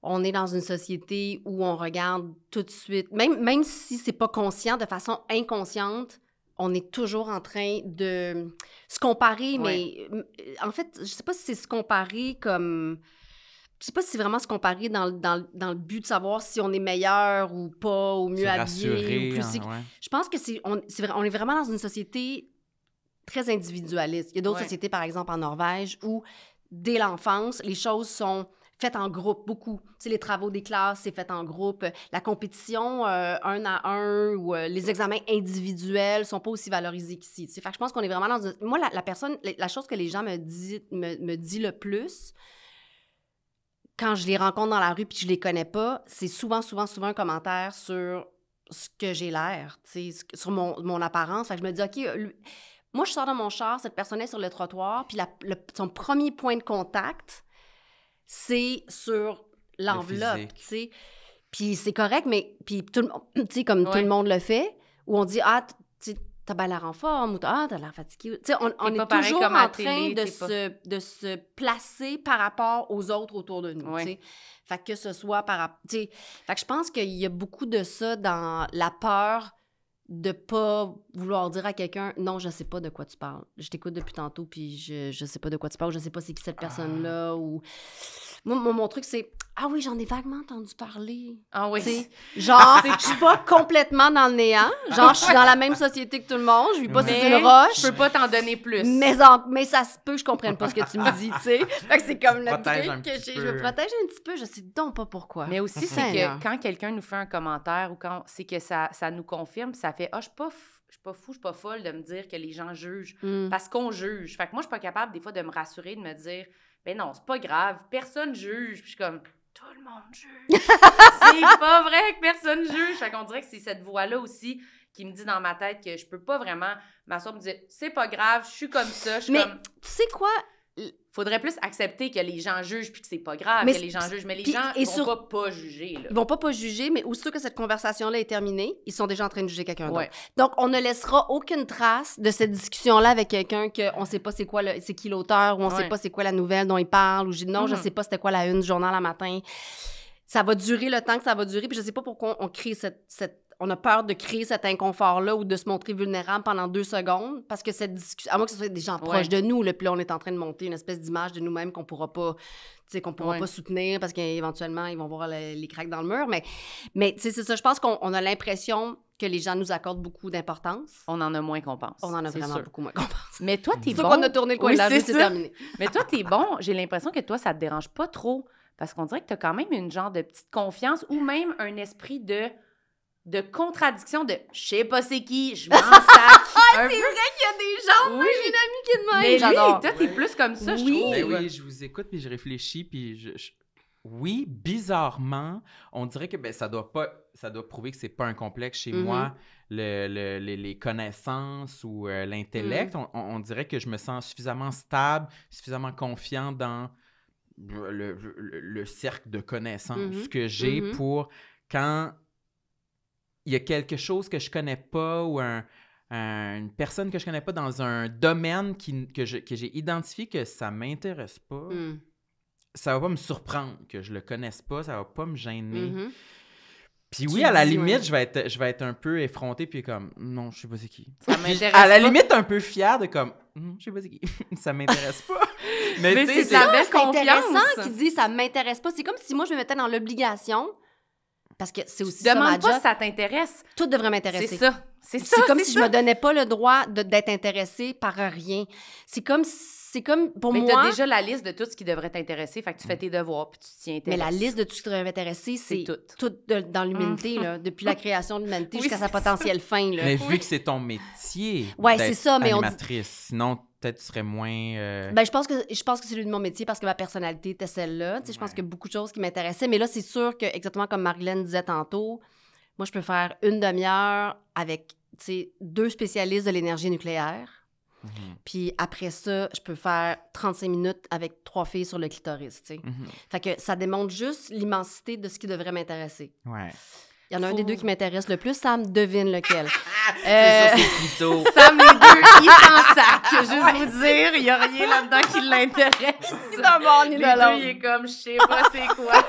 on est dans une société où on regarde tout de suite, même, même si c'est pas conscient, de façon inconsciente, on est toujours en train de se comparer, mais en fait, je sais pas si c'est se comparer comme je sais pas si c'est vraiment se comparer dans, dans, dans, le but de savoir si on est meilleur ou pas, ou mieux habillé. Ou plus... Hein, je pense que c'est on, est, on est vraiment dans une société très individualiste. Il y a d'autres sociétés, par exemple en Norvège, où dès l'enfance, les choses sont faites en groupe beaucoup. Tu sais, les travaux des classes, c'est fait en groupe. La compétition euh, un à un ou euh, les examens individuels sont pas aussi valorisés qu'ici. Tu je pense qu'on est vraiment dans... Une... Moi, la, personne, la chose que les gens me, disent me dit le plus, quand je les rencontre dans la rue puis je les connais pas, c'est souvent, souvent, souvent un commentaire sur ce que j'ai l'air, sur mon, mon, apparence. Fait que je me dis, OK, euh, moi, je sors dans mon char, cette personne est sur le trottoir, puis son premier point de contact, c'est sur l'enveloppe, tu sais. Puis c'est correct, mais puis tout, comme tout le monde le fait, où on dit, ah, tu t'as pas l'air en forme ou t'as ah, l'air fatigué. on, est toujours en train de, se, placer par rapport aux autres autour de nous. Fait que ce soit par rapport. Fait que je pense qu'il y a beaucoup de ça dans la peur de pas vouloir dire à quelqu'un non je sais pas de quoi tu parles je t'écoute depuis tantôt puis je, je sais pas de quoi tu parles je sais pas c'est qui cette ah. personne là ou moi, mon, truc, c'est Ah oui, j'en ai vaguement entendu parler. Ah oui. genre, je suis pas complètement dans le néant. Genre, je suis dans la même société que tout le monde. Je vis pas une roche. Je peux pas t'en donner plus. Mais, mais ça se peut, je comprends pas ce que tu me dis, tu sais. c'est comme le truc que Je me protège un petit peu. Je sais donc pas pourquoi. Mais aussi, c'est que quand quelqu'un nous fait un commentaire ou quand c'est que ça, ça nous confirme, ça fait Ah, je suis pas je suis pas fou, je suis pas folle de me dire que les gens jugent hmm. parce qu'on juge. Fait que moi, je suis pas capable des fois de me rassurer, de me dire ben non, c'est pas grave, personne juge. Puis je suis comme, tout le monde juge. c'est pas vrai que personne juge. Fait qu'on dirait que c'est cette voix-là aussi qui me dit dans ma tête que je peux pas vraiment m'asseoir me dire c'est pas grave, je suis comme ça, je suis Mais comme... tu sais quoi, faudrait plus accepter que les gens jugent puis que c'est pas grave mais que les gens jugent mais les gens ils vont pas juger là. ils vont pas pas juger mais aussitôt que cette conversation là est terminée ils sont déjà en train de juger quelqu'un d'autre donc on ne laissera aucune trace de cette discussion là avec quelqu'un que on sait pas c'est quoi c'est qui l'auteur ou on sait pas c'est quoi la nouvelle dont il parle ou je, non je mm-hmm. sais pas c'était quoi la une du journal à matin ça va durer le temps que ça va durer puis je sais pas pourquoi on crée cette on a peur de créer cet inconfort-là ou de se montrer vulnérable pendant deux secondes parce que cette discussion, à moins que ce soit des gens proches de nous, le puis on est en train de monter une espèce d'image de nous-mêmes qu'on pourra pas qu'on pourra pas soutenir parce qu'éventuellement, ils vont voir les craques dans le mur. Mais, mais c'est ça, je pense qu'on a l'impression que les gens nous accordent beaucoup d'importance. On en a moins qu'on pense. On en a vraiment beaucoup moins qu'on pense. Mais toi, t'es bon. qu'on a tourné le coin de c'est mais toi, t'es bon. J'ai l'impression que toi, ça te dérange pas trop parce qu'on dirait que t'as quand même une genre de petite confiance ou même un esprit de de contradiction de je sais pas c'est qui, je m'en sers. Ah, » c'est vrai qu'il y a des gens, oui. j'ai une amie qui demande. Mais j'adore. toi, t'es plus comme ça, je trouve. Ben oui, je vous écoute, puis je réfléchis, puis je, Oui, bizarrement, on dirait que ben, ça doit pas, ça doit prouver que c'est pas un complexe chez moi, mm-hmm. le, les, connaissances ou euh, l'intellect. Mm. on, dirait que je me sens suffisamment stable, suffisamment confiant dans le, cercle de connaissances mm-hmm. que j'ai mm-hmm. pour quand il y a quelque chose que je connais pas ou une personne que je connais pas dans un domaine que, j'ai identifié que ça m'intéresse pas, hmm. ça va pas me surprendre que je le connaisse pas, ça va pas me gêner. Mm-hmm. Puis oui, à la limite, je, vais être, je vais être un peu effronté, puis comme, non, je sais pas c'est qui. À la limite, un peu fière de comme, hmm, je sais pas c'est qui, ça m'intéresse pas. Mais, c'est la intéressant qui dit ça m'intéresse pas. C'est comme si moi, je me mettais dans l'obligation parce que c'est aussi tu ça, pas si ça t'intéresse. Tout devrait m'intéresser. C'est ça. C'est ça. C'est comme si je je me donnais pas le droit d'être intéressée par rien. C'est comme c'est comme pour moi. Mais as déjà la liste de tout ce qui devrait t'intéresser. Fait que tu fais tes devoirs puis tu t'y intéresses. Mais la liste de tout ce qui devrait m'intéresser, c'est tout, tout dans l'humanité mm. là, depuis la création de l'humanité jusqu'à sa potentielle fin là. Mais vu que c'est ton métier. Ouais, c'est ça. Mais on dit... Sinon peut-être tu serais moins. Euh, ben, je pense que je pense que c'est de mon métier parce que ma personnalité était celle-là. Tu sais, qu'il Je pense que beaucoup de choses qui m'intéressaient. Mais là, c'est sûr que, exactement comme Marilyn disait tantôt, moi, je peux faire une demi-heure avec tu sais, deux spécialistes de l'énergie nucléaire. Mhm. Puis après ça, je peux faire 35 minutes avec trois filles sur le clitoris. Tu mhm. Fait que ça démontre juste l'immensité de ce qui devrait m'intéresser. Ouais. Il y en a un des deux qui m'intéresse le plus. Sam devine lequel. Euh... Ça, plutôt... Sam, les deux, ils s'en sac. Juste vous dire, il n'y a rien là-dedans qui l'intéresse. Non, bon, ni les deux, il est comme, je sais pas c'est quoi.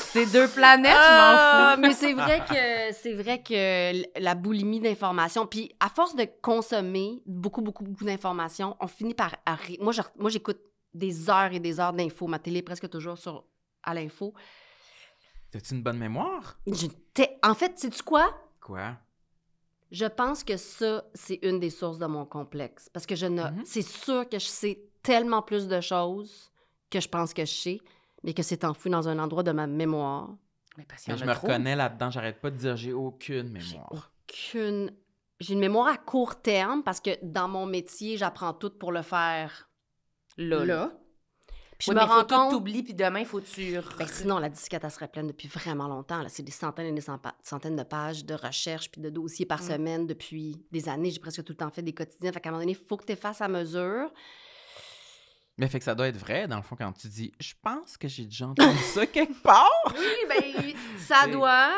c'est deux planètes, je m'en ah, fous. Mais c'est vrai que vrai que la boulimie d'informations, puis à force de consommer beaucoup, beaucoup, beaucoup d'informations, on finit par... Moi, j'écoute des heures et des heures d'infos. Ma télé est presque toujours sur... à l'info. T'as-tu une bonne mémoire? en fait, sais-tu quoi? Quoi? Je pense que ça, c'est une des sources de mon complexe. Parce que je ne. Mhm. C'est sûr que je sais tellement plus de choses que je pense que je sais, mais que c'est enfoui dans un endroit de ma mémoire. Mais parce je me reconnais là-dedans. J'arrête pas de dire j'ai aucune mémoire. Aucune. J'ai une mémoire à court terme parce que dans mon métier, j'apprends tout pour le faire là. là. Puis je me rends compte. puis demain, il faut que tu. Ben, sinon, la disquette, elle serait pleine depuis vraiment longtemps. C'est des centaines et des centaines de pages de recherches puis de dossiers par mm. semaine depuis des années. J'ai presque tout le temps fait des quotidiens. Fait qu'à un moment donné, il faut que tu fasses à mesure. Mais fait que ça doit être vrai, dans le fond, quand tu dis je pense que j'ai déjà entendu ça quelque part. oui, ben ça doit.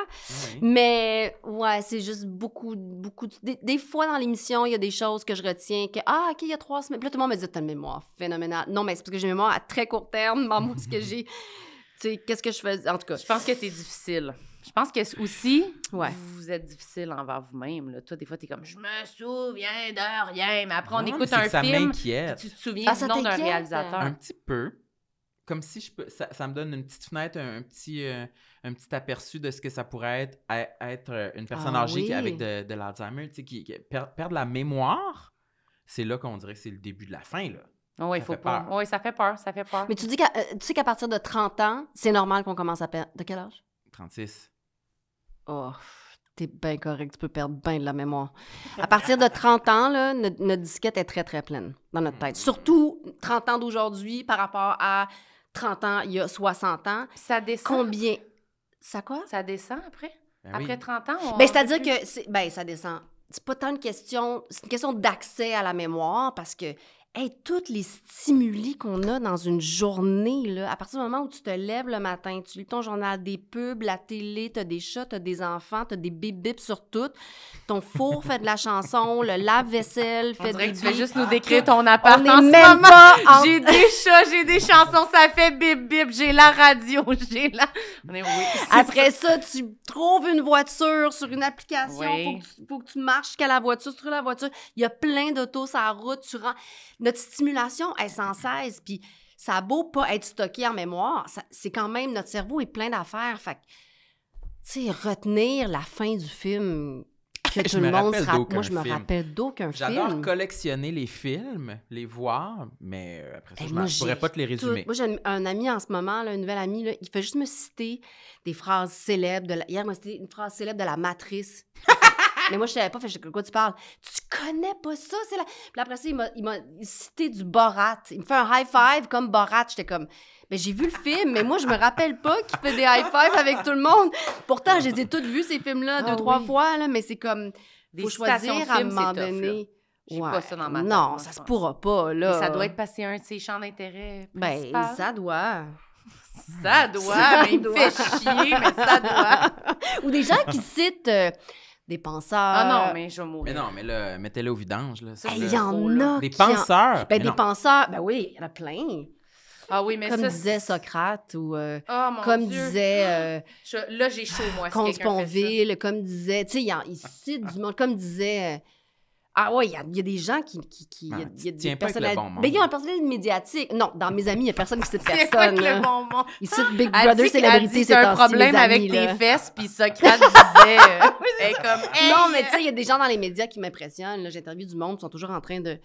Mais ouais, c'est juste beaucoup, beaucoup. Des, fois dans l'émission, il y a des choses que je retiens que Ah, ok, il y a trois semaines. Puis là, tout le monde me dit T'as une mémoire phénoménale. Non, mais c'est parce que j'ai une mémoire à très court terme, maman, ce que j'ai. Tu sais, qu'est-ce que je fais. En tout cas. Je pense que t'es difficile. Je pense que aussi, vous êtes difficile envers vous-même. Toi, des fois, t'es comme je me souviens de rien, mais après, on écoute un film. Tu te souviens ah, du nom d'un réalisateur. Un petit peu. Comme si je peux. Ça, me donne une petite fenêtre, un, petit, euh, un petit aperçu de ce que ça pourrait être, être euh, une personne ah âgée avec de, l'Alzheimer, Perdre qui, la mémoire. C'est là qu'on dirait que c'est le début de la fin, là. Oui, ça faut pas. Oui, ça fait peur, ça fait peur. Mais tu dis euh, tu sais qu'à partir de 30 ans, c'est normal qu'on commence à perdre. De quel âge? 36. Oh, t'es bien correct, tu peux perdre bien de la mémoire. À partir de 30 ans, là, notre, disquette est très, très pleine dans notre tête. Hmm. Surtout 30 ans d'aujourd'hui par rapport à 30 ans il y a 60 ans. Ça descend. Combien? Ça quoi? Ça descend après? Ben après 30 ans? Ben, c'est-à-dire que... Ben, ça descend. C'est pas tant une question... C'est une question d'accès à la mémoire parce que Hey, tous les stimuli qu'on a dans une journée, là, à partir du moment où tu te lèves le matin, tu lis ton journal, des pubs, la télé, t'as des chats, t'as des enfants, t'as des bip-bip sur tout, ton four fait de la chanson, le lave-vaisselle fait On des que tu veux juste nous décrire ton appart On en même Pas J'ai des chats, j'ai des chansons, ça fait bip-bip, j'ai la radio, j'ai la... Après ça. tu trouves une voiture sur une application, il faut, que tu, marches jusqu'à la voiture, tu trouves la voiture, il y a plein d'autos sur la route, tu rentres notre stimulation est sans cesse. Puis ça a beau pas être stocké en mémoire, c'est quand même notre cerveau est plein d'affaires. Fait tu sais, retenir la fin du film que tout le monde Moi, je me rappelle d'aucun film. J'adore collectionner les films, les voir, mais euh, après ça, eh, je ne pourrais pas te les résumer. Moi, j'ai un, ami en ce moment, là, un nouvel ami, il fait juste me citer des phrases célèbres. De Hier, il m'a une phrase célèbre de la Matrice. Mais moi, je savais pas. Fait de quoi tu parles? Tu connais pas ça? C'est la... Puis après ça, il m'a cité du Borat. Il me fait un high five comme Borat. J'étais comme, mais j'ai vu le film, mais moi, je me rappelle pas qu'il fait des high five avec tout le monde. Pourtant, je les ai toutes vues, ces films-là, ah deux, trois fois, là, mais c'est comme, des faut choisir à un moment donné. J'ai pas ça dans ma tête, Non, ça se pourra pas, ça doit être passé un de ses champs d'intérêt. Ben, ça doit. Ça doit, il fait chier, mais ça doit. Ou des gens qui citent. Euh, des penseurs. Ah non, mais je vais mourir. Mais non, mais là, mettez-le au vidange. Là. Il y en a. Des penseurs. Ben, des penseurs, ben oui, il y en a plein. Ah oui, mais comme disait Socrate ou euh, oh, comme disait ah. euh, là j'ai chaud moi Comte comme disait, tu sais, il cite du monde, comme disait euh, ah ouais, il y, a des gens qui. qui, qui y a, ah, y a des personnes Mais ben, il y a un personnel médiatique. Non, dans mes amis, il n'y a personne qui cite personne. le bon monde. Ils citent Big Brother Célébrité, c'est un problème avec tes fesses, puis Socrate disait. Non, mais tu sais, il y a des gens dans les médias qui m'impressionnent. J'interviewe du monde, ils sont toujours en train de.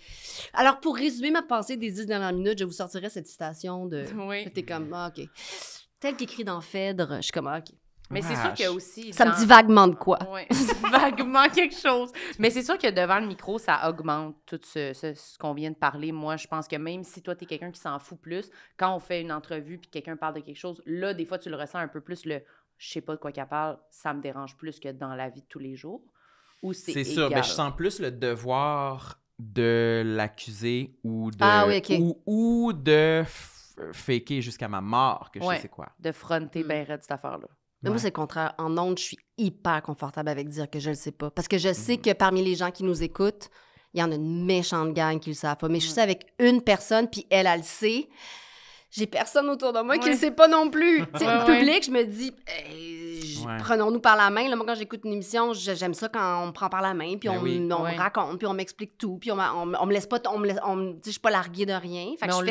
Alors, pour résumer ma pensée des 10 dernières minutes, je vous sortirai cette citation de. Oui. T'es comme, ah, OK. Tel qu'écrit dans Phèdre, je suis comme, ah, OK. Mais c'est sûr qu'il y a aussi. Ça me dit vaguement de quoi. Oui, vaguement quelque chose. Mais c'est sûr que devant le micro, ça augmente tout ce, qu'on vient de parler. Moi, je pense que même si toi, tu es quelqu'un qui s'en fout plus, quand on fait une entrevue puis quelqu'un parle de quelque chose, là, des fois, tu le ressens un peu plus le je sais pas de quoi qu'il parle, ça me dérange plus que dans la vie de tous les jours. Ou c'est sûr, mais ben, je sens plus le devoir de l'accuser ou de. Ah, oui, ou, de faker jusqu'à ma mort, que je sais quoi. De fronter mm. ben raide cette affaire-là. Mais moi, c'est le contraire. En ondes, je suis hyper confortable avec dire que je le sais pas. Parce que je mm-hmm. sais que parmi les gens qui nous écoutent, il y en a une méchante gang qui le savent pas. Mais je suis avec une personne, puis elle, elle le sait j'ai personne autour de moi qui le sait pas non plus. C'est le public, je me dis, prenons-nous par la main. moi, quand j'écoute une émission, j'aime ça quand on me prend par la main, puis ben on, me raconte, puis on m'explique tout, puis on, on, me laisse pas, on me je suis pas larguée de rien. Fait que je on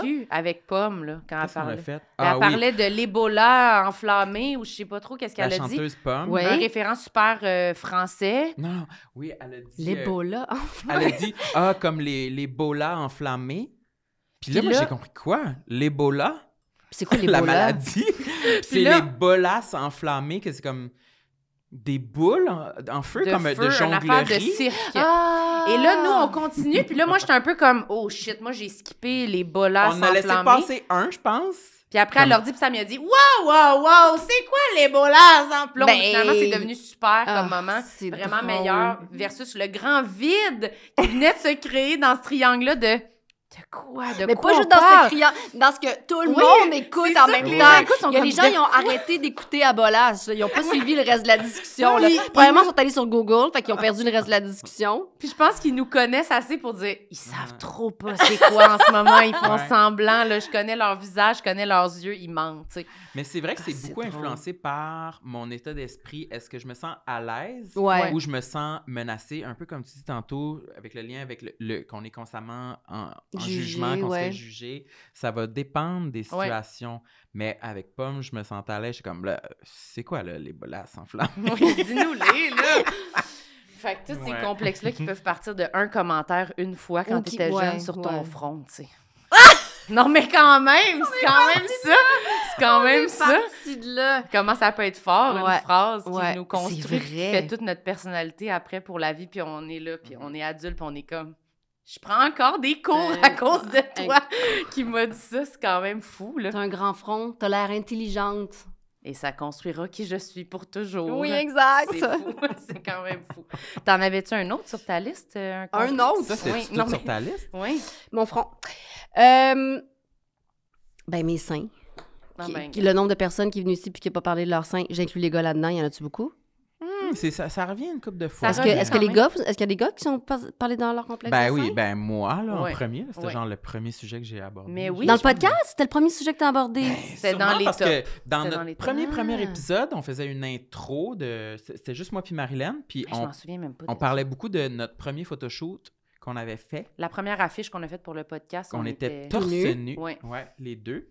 vécu avec Pomme, là, quand elle parlait. elle ah parlait de l'Ebola enflammé, ou je sais pas trop qu'est-ce qu'elle a dit. La chanteuse Pomme. Oui. référence super euh, français. Non, non, oui, elle a dit... Euh, L'Ebola enflammé. Elle a dit, ah, comme l'Ebola enflammés. Puis là, moi, j'ai compris quoi? L'Ebola? C'est quoi La maladie? c'est les bolas enflammées, que c'est comme des boules en, feu, comme de une de cirque. Ah! Et là, nous, on continue. Puis là, moi, j'étais un peu comme, oh shit, moi, j'ai skippé les bolas on a laissé passer un, je pense. Puis après, elle leur dit, puis ça m'a dit, wow, wow, wow, c'est quoi l'Ebola en plomb? Ben, Finalement, c'est devenu super comme ah, moment. c'est Vraiment meilleur versus le grand vide qui venait de se créer dans ce triangle-là de de quoi? De mais pas juste dans ce criant, dans ce que tout le monde écoute en même temps. Les il y a des gens ils ont arrêté d'écouter à Bolas. Ils n'ont pas suivi le reste de la discussion. Là. Probablement, sont allés sur Google, fait qu'ils ont perdu le reste de la discussion. Puis je pense qu'ils nous connaissent assez pour dire ils savent trop pas c'est quoi en ce moment. Ils font semblant. Là, je connais leur visage, je connais leurs yeux, ils mentent. sais. » Mais c'est vrai que ah, c'est beaucoup influencé par mon état d'esprit. Est-ce que je me sens à l'aise ouais. ou je me sens menacée? Un peu comme tu dis tantôt, avec le lien avec le, qu'on est constamment en jugement, qu'on se fait juger. Ça va dépendre des situations. Mais avec Pomme, je me sens à l'aise. Je suis comme, là, c'est quoi, là, les bolasses en flamme? Dis-nous-les, là! Fait que tous ces complexes-là qui peuvent partir de un commentaire une fois quand tu t'étais jeune sur ton front, tu sais. Non, mais quand même, c'est quand même ça. C'est quand même ça. De là. Comment ça peut être fort, une phrase qui nous construit, qui fait toute notre personnalité après pour la vie, puis on est là, puis mm. on est adulte, puis on est comme je prends encore des cours à ben, cause de ben, ben, toi qui m'a dit ça. C'est quand même fou, là. T'as un grand front, t'as l'air intelligente. Et ça construira qui je suis pour toujours. Oui, exact. C'est fou, hein, c'est quand même fou. T'en avais-tu un autre sur ta liste? Euh, un, autre? non, sur ta liste? Oui. Mon front. Euh... Ben, mes seins. Ah, qui... le nombre de personnes qui sont venues ici puis qui n'ont pas parlé de leurs seins, j'inclus les gars là-dedans. Il y en a-tu beaucoup? Hmm, ça, revient une couple de fois. Est-ce que, les qu'il y a des gars qui sont parlé dans leur complexe? Ben oui, ben moi, là, en premier, c'était genre le premier sujet que j'ai abordé. Dans le podcast, c'était le premier sujet que tu as abordé. Ben, c'était dans les parce que dans notre premier, ah. premier épisode, on faisait une intro de. C'était juste moi puis Marilyn. Puis on, On parlait beaucoup de notre premier photoshoot qu'on avait fait. La première affiche qu'on a faite pour le podcast. On, était, torse nu. Ouais. les deux.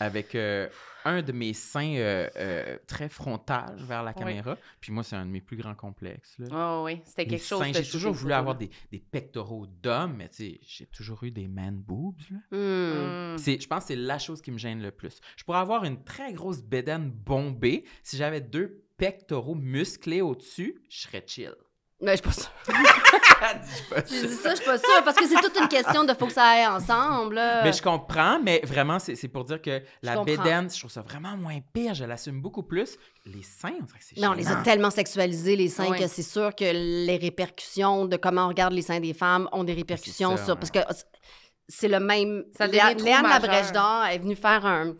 Avec. Euh, un de mes seins euh, euh, très frontal vers la caméra. Puis moi, c'est un de mes plus grands complexes. Là. Oh ah oui, c'était quelque de chose. J'ai toujours voulu avoir des, pectoraux d'homme, mais tu sais, j'ai toujours eu des man boobs. Là. Hmm. Je pense que c'est la chose qui me gêne le plus. Je pourrais avoir une très grosse bédaine bombée. Si j'avais deux pectoraux musclés au-dessus, je serais chill. Mais ben, je suis pas sûre. dis ça, je suis pas sûre, parce que c'est toute une question de faut que ça aille ensemble. Mais je comprends, mais vraiment, c'est pour dire que la bédaine, je trouve ça vraiment moins pire, je l'assume beaucoup plus. Les seins, on Non, on les a tellement sexualisés, les seins, que c'est sûr que les répercussions de comment on regarde les seins des femmes ont des répercussions sur. Parce que c'est le même. Ça Léa, Léane Labrèche d'Or est venue faire un,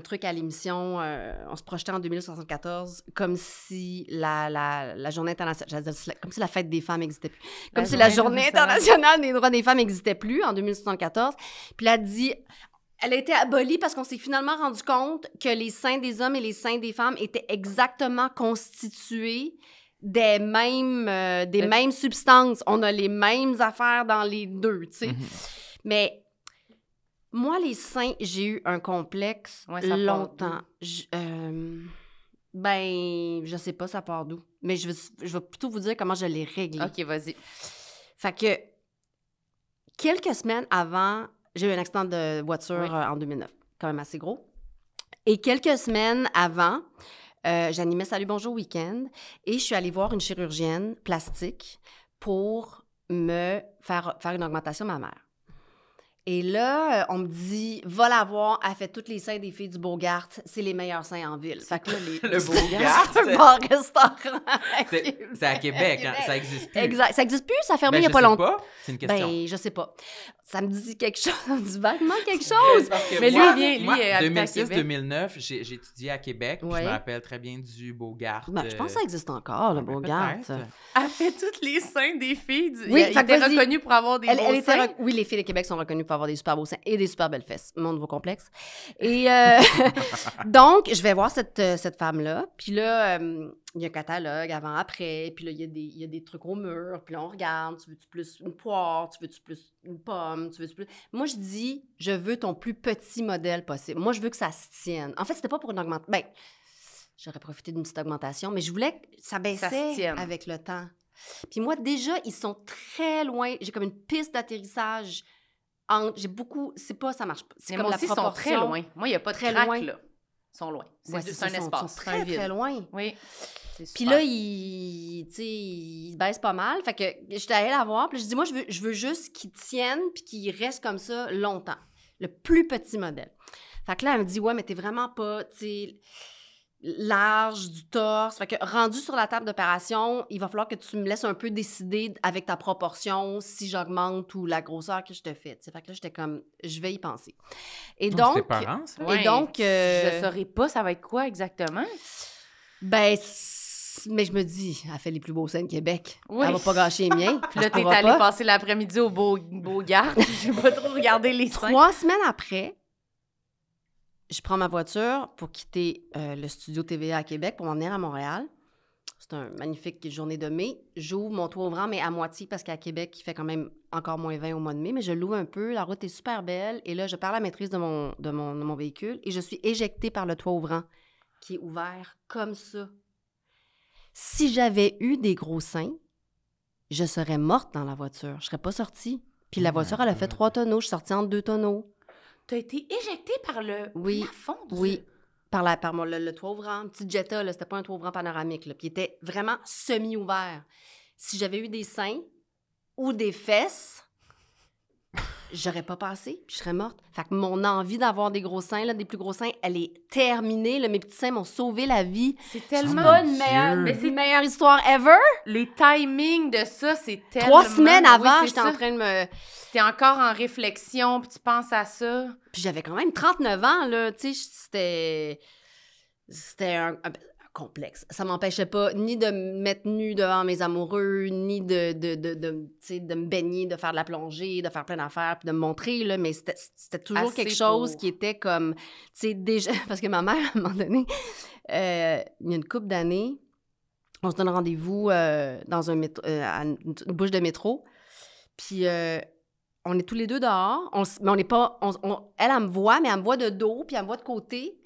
truc à l'émission. Euh, on se projetait en 2074 comme si la, la, journée internationale. Comme si la fête des femmes n'existait plus. Comme si la journée internationale des droits des femmes n'existait plus en 2074. Puis elle a dit. Elle a été abolie parce qu'on s'est finalement rendu compte que les seins des hommes et les seins des femmes étaient exactement constitués des mêmes, euh, des mêmes substances. On a les mêmes affaires dans les deux, tu sais. Mm-hmm. Mais moi, les seins, j'ai eu un complexe ouais, ça longtemps. Euh, ben, je sais pas, ça part d'où. Mais je, je vais plutôt vous dire comment je l'ai réglé. OK, vas-y. Fait que quelques semaines avant, j'ai eu un accident de voiture euh, en 2009, quand même assez gros. Et quelques semaines avant, euh, j'animais Salut Bonjour Week-end et je suis allée voir une chirurgienne plastique pour me faire, faire une augmentation mammaire. Et là, euh, on me dit, va la voir, elle fait toutes les seins des filles du Beau-Gard. c'est les meilleurs seins en ville. Fait que là, les... le beau c'est un bar restaurant. c'est à Québec, hein, ça existe plus. Exact, ça existe plus, ça a fermé ben, il n'y a pas longtemps. C'est une question. Ben, je sais pas. Ça me dit quelque chose, ça me dit vaguement quelque chose. Mais lui, il vient, lui, 2006-2009, j'ai étudié à Québec, je me rappelle très bien du beau Ben, je pense que ça euh, existe encore, le ah, beau Elle fait toutes les seins des filles. Du... Oui, elle était reconnue pour avoir des seins. Oui, les filles de Québec sont reconnues pour avoir des super beaux seins et des super belles fesses. Mon nouveau complexe. Et euh, donc, je vais voir cette, euh, cette femme-là. Puis là, euh, il y a un catalogue avant-après. Puis là, il y, a des, y, a des trucs au mur. Puis là, on regarde. Tu veux-tu plus une poire? Tu veux-tu plus une pomme? Tu veux plus. Moi, je dis, je veux ton plus petit modèle possible. Moi, je veux que ça se tienne. En fait, c'était pas pour une augmentation. Ben, j'aurais profité d'une petite augmentation, mais je voulais que ça baissait avec le temps. Puis moi, déjà, ils sont très loin. J'ai comme une piste d'atterrissage j'ai beaucoup. C'est pas, ça marche pas. C'est comme moi la sont très loin. Moi, il n'y a pas de très loin. là. Ils sont loin. C'est juste un espace. Sont très, très loin. Oui. Puis là, il, baissent baisse pas mal. Fait que j'étais allée la voir. Puis je dis, moi, je veux, je veux juste qu'ils tiennent puis qu'ils restent comme ça longtemps. Le plus petit modèle. Fait que là, elle me dit, ouais, mais t'es vraiment pas. sais large du torse. Fait que rendu sur la table d'opération, il va falloir que tu me laisses un peu décider avec ta proportion si j'augmente ou la grosseur que je te fais. Fait que là, j'étais comme, je vais y penser. Et donc, parents, ça. et donc, je euh, saurais pas, ça va être quoi exactement Ben mais je me dis, elle fait les plus beaux scènes de Québec. Elle Elle va pas gâcher les miens. Puis là, es allé passer l'après-midi au beau, beau garde. J'ai pas trop regarder les seins. Trois semaines après, je prends ma voiture pour quitter euh, le studio TVA à Québec pour m'en venir à Montréal. C'est une magnifique journée de mai. J'ouvre mon toit ouvrant, mais à moitié, parce qu'à Québec, il fait quand même encore moins 20 au mois de mai, mais je loue un peu. La route est super belle. Et là, je perds la maîtrise de mon, de mon, véhicule et je suis éjectée par le toit ouvrant qui est ouvert comme ça. Si j'avais eu des gros seins, je serais morte dans la voiture. Je serais pas sortie. Puis la ah, voiture, elle a fait trois tonneaux. Je suis sortie en deux tonneaux tu été éjecté par le oui, Oui, par, la, par le, toit ouvrant, petite Jetta, là, c'était pas un toit ouvrant panoramique, là, puis était vraiment semi-ouvert. Si j'avais eu des seins ou des fesses, j'aurais pas passé, puis je serais morte. Fait que mon envie d'avoir des gros seins, des plus gros seins, elle est terminée. Mes petits seins m'ont sauvé la vie. C'est tellement meilleure, mais c'est meilleure histoire ever. Les timings de ça, c'est tellement. Trois semaines avant, j'étais en train de me. T'es encore en réflexion, puis tu penses à ça. Puis j'avais quand même 39 ans, là. Tu sais, c'était. C'était un complexe. Ça m'empêchait pas ni de me mettre nue devant mes amoureux, ni de, de, de, de me baigner, de faire de la plongée, de faire plein d'affaires, puis de me montrer, là, mais c'était toujours quelque chose qui était comme, tu déjà, parce que ma mère, à un moment donné, euh, il y a une couple d'années, on se donne rendez-vous euh, dans un euh, une bouche de métro, puis on est tous les deux dehors, mais on n'est pas, elle, elle me voit, mais elle me voit de dos, puis elle me voit de côté,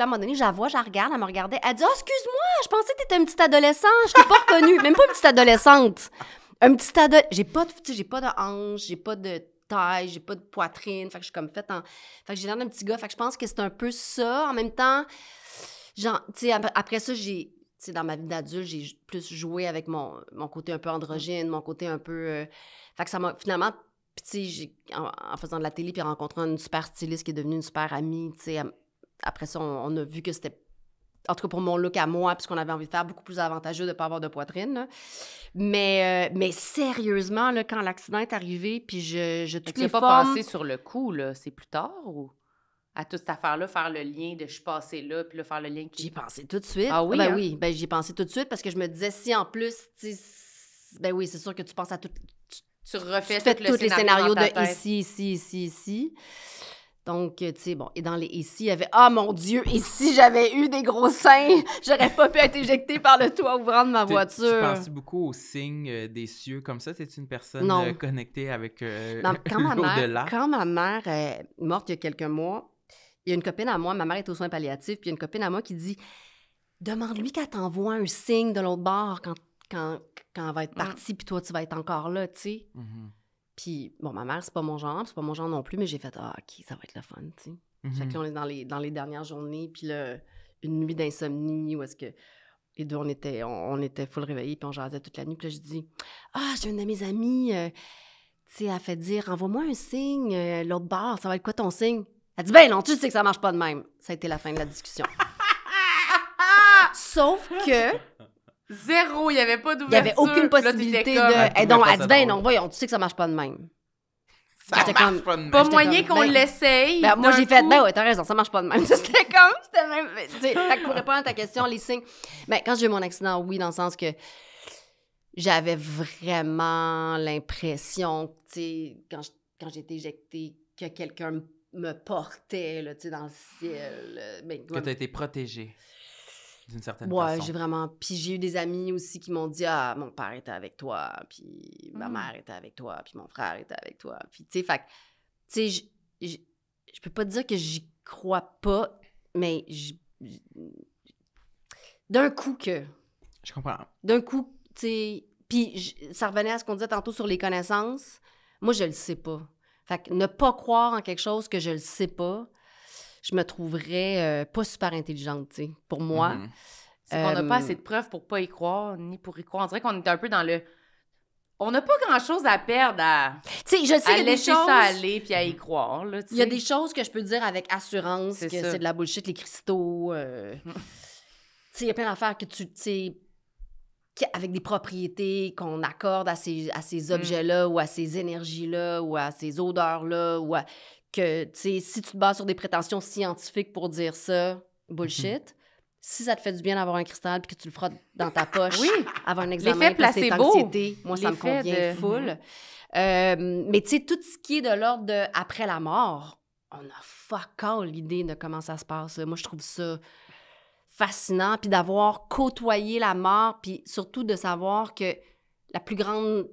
à un moment donné, je la vois, je la regarde, elle me regardait. Elle dit ah, excuse-moi, je pensais que t'étais un petit adolescent, je t'ai pas reconnue. Même pas une petite adolescente. Un petit adolescent. J'ai pas de, j'ai pas de hanche, j'ai pas de taille, j'ai pas de poitrine. Fait que je suis comme faite en. Fait que j'ai l'air d'un petit gars. Fait je pense que c'est un peu ça. En même temps, genre, après ça, j'ai. dans ma vie d'adulte, j'ai plus joué avec mon, côté un peu androgyne, mon côté un peu. Euh, fait que ça m'a. Finalement, en, faisant de la télé puis en rencontrant une super styliste qui est devenue une super amie, tu sais, après ça, on, a vu que c'était en tout cas pour mon look à moi, puisqu'on avait envie de faire beaucoup plus avantageux de ne pas avoir de poitrine. Mais, euh, mais sérieusement, là, quand l'accident est arrivé, puis je, je disais. pas pensé sur le coup, là. C'est plus tard ou à toute cette affaire-là, faire le lien de je suis passé là, puis faire le lien J'y pensais tout de suite. Ah oui, ben hein? oui, ben j'y pensé tout de suite parce que je me disais si en plus, ben oui, c'est sûr que tu penses à tout, tu refais tous les scénarios de ici, ici, ici, ici. Donc, tu sais, bon, et dans les ici, il y avait Ah mon Dieu, et si j'avais eu des gros seins, j'aurais pas pu être éjectée par le toit ouvrant de ma voiture. Tu penses beaucoup aux signes euh, des cieux comme ça C'est une personne euh, connectée avec euh, quand ma mère, Quand ma mère est morte il y a quelques mois, il y a une copine à moi, ma mère est aux soins palliatifs, puis il y a une copine à moi qui dit Demande-lui qu'elle t'envoie un signe de l'autre bord quand, elle va être mm. partie, puis toi, tu vas être encore là, tu sais. Mm-hmm. Puis, bon, ma mère, c'est pas mon genre, c'est pas mon genre non plus, mais j'ai fait Ah, ok, ça va être le fun, tu sais. Mhm. on est dans les, dans les dernières journées, puis là, une nuit d'insomnie où est-ce que les deux, on était, on, était full réveillé puis on jasait toute la nuit. Puis là, je dis Ah, j'ai une de mes amies, euh, tu sais, elle fait dire Envoie-moi un signe, euh, l'autre bar, ça va être quoi ton signe Elle dit Ben non, tu sais que ça marche pas de même. Ça a été la fin de la discussion. Sauf que Zéro, il n'y avait pas d'ouverture. Il n'y avait aucune possibilité de. Et ah, eh, donc, elle dit ben non, voyons, tu sais que ça marche pas de même. Ça marche pas de même. Pas moyen qu'on l'essaye. moi, j'ai fait, ben ouais, t'as raison, ça ne marche pas de même. c'était comme, c'était même. Tu pour répondre à ta question, les signes. Ben, quand j'ai eu mon accident, oui, dans le sens que j'avais vraiment l'impression, tu sais, quand, j'ai été éjectée, que quelqu'un me portait, tu dans le ciel. Euh, ben, que tu t'as été protégée d'une certaine ouais, Oui, j'ai vraiment. Puis j'ai eu des amis aussi qui m'ont dit Ah, mon père était avec toi, puis ma mm. mère était avec toi, puis mon frère était avec toi. Puis, tu sais, fait tu sais, je peux pas dire que j'y crois pas, mais d'un coup que. Je comprends. D'un coup, tu sais. Puis ça revenait à ce qu'on disait tantôt sur les connaissances. Moi, je le sais pas. Fait que ne pas croire en quelque chose que je le sais pas, je me trouverais euh, pas super intelligente, tu sais, pour moi. Mhm. qu'on n'a pas euh, assez de preuves pour pas y croire, ni pour y croire. On dirait qu'on est un peu dans le... On n'a pas grand-chose à perdre à, sais, je sais, à laisser ça aller puis à y mhm. croire. Il y a des choses que je peux dire avec assurance que c'est de la bullshit, les cristaux. Euh, tu sais, il y a plein d'affaires que tu avec des propriétés qu'on accorde à ces, à ces mm. objets-là ou à ces énergies-là ou à ces odeurs-là. ou à que, si tu te bases sur des prétentions scientifiques pour dire ça, bullshit. Mm-hmm. si ça te fait du bien d'avoir un cristal puis que tu le frottes dans ta poche oui. avant un examen, c'est anxiété, moi ça me convient de... full. Euh, mais tu sais, tout ce qui est de l'ordre de après la mort, on a fuck all l'idée de comment ça se passe. Moi, je trouve ça fascinant, puis d'avoir côtoyé la mort, puis surtout de savoir que la plus grande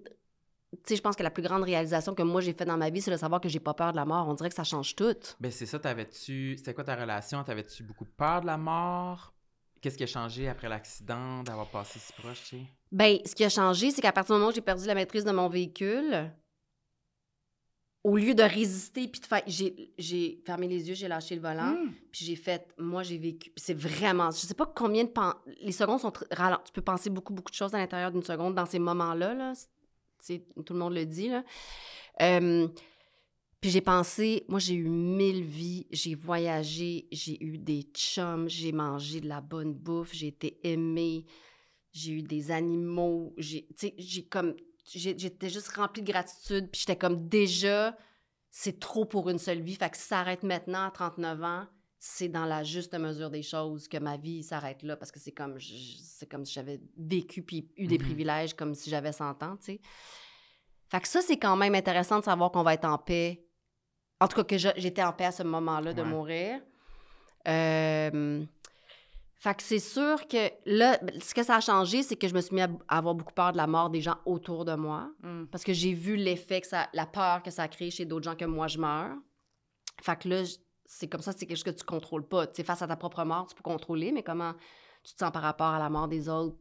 je pense que la plus grande réalisation que moi j'ai faite dans ma vie, c'est de savoir que j'ai pas peur de la mort. On dirait que ça change tout. Ben c'est ça, t'avais-tu. C'était quoi ta relation? T'avais-tu beaucoup peur de la mort? Qu'est-ce qui a changé après l'accident d'avoir passé si proche, Ben, ce qui a changé, c'est qu'à partir du moment où j'ai perdu la maîtrise de mon véhicule, au lieu de résister puis j'ai fermé les yeux j'ai lâché le volant hmm. puis j'ai fait moi j'ai vécu c'est vraiment je sais pas combien de temps les secondes sont ralentes. tu peux penser beaucoup beaucoup de choses à l'intérieur d'une seconde dans ces moments là, là tout le monde le dit. Euh, puis j'ai pensé, moi j'ai eu mille vies, j'ai voyagé, j'ai eu des chums, j'ai mangé de la bonne bouffe, j'ai été aimée, j'ai eu des animaux, j'ai, comme, j'étais juste remplie de gratitude, puis j'étais comme déjà, c'est trop pour une seule vie, fait que ça arrête maintenant à 39 ans, c'est dans la juste mesure des choses que ma vie s'arrête là parce que c'est comme c'est comme si j'avais vécu puis eu des mmh privilèges comme si j'avais 100 ans, tu sais. Fait que ça c'est quand même intéressant de savoir qu'on va être en paix. En tout cas que j'étais en paix à ce moment-là de mourir. fait que c'est sûr que là, ce que ça a changé, c'est que je me suis mis à avoir beaucoup peur de la mort des gens autour de moi. Mmh. Parce que j'ai vu l'effet que ça, la peur que ça a créé chez d'autres gens que moi je meurs. Fait que là, c'est comme ça, c'est quelque chose que tu contrôles pas. Tu es face à ta propre mort, tu peux contrôler, mais comment tu te sens par rapport à la mort des autres?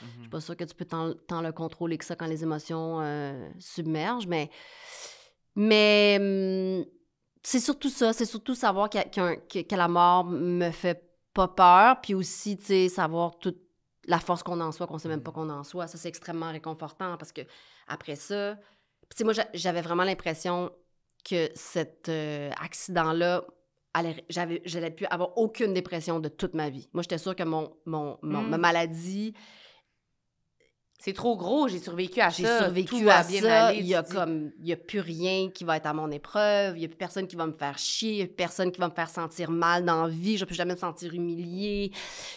Je suis mm-hmm. pas sûre que tu peux tant, le contrôler que ça quand les émotions euh, submergent, mais... Mais hum, c'est surtout ça, c'est surtout savoir que, la mort me fait pas peur, puis aussi, tu sais, savoir toute la force qu'on en soi, qu'on sait même pas mm-hmm. qu'on en soit. Ça, c'est extrêmement réconfortant parce que après ça... Tu moi, j'avais vraiment l'impression que cet euh, accident-là j'avais, j'allais plus avoir aucune dépression de toute ma vie. Moi, j'étais sûre que mon, mon, ma mm. maladie. C'est trop gros, j'ai survécu à ça. J'ai survécu à, ça. il y a comme, il y a plus rien qui va être à mon épreuve. Il y a plus personne qui va me faire chier. Il y a plus personne qui va me faire sentir mal dans la vie. Je vais plus jamais me sentir humiliée.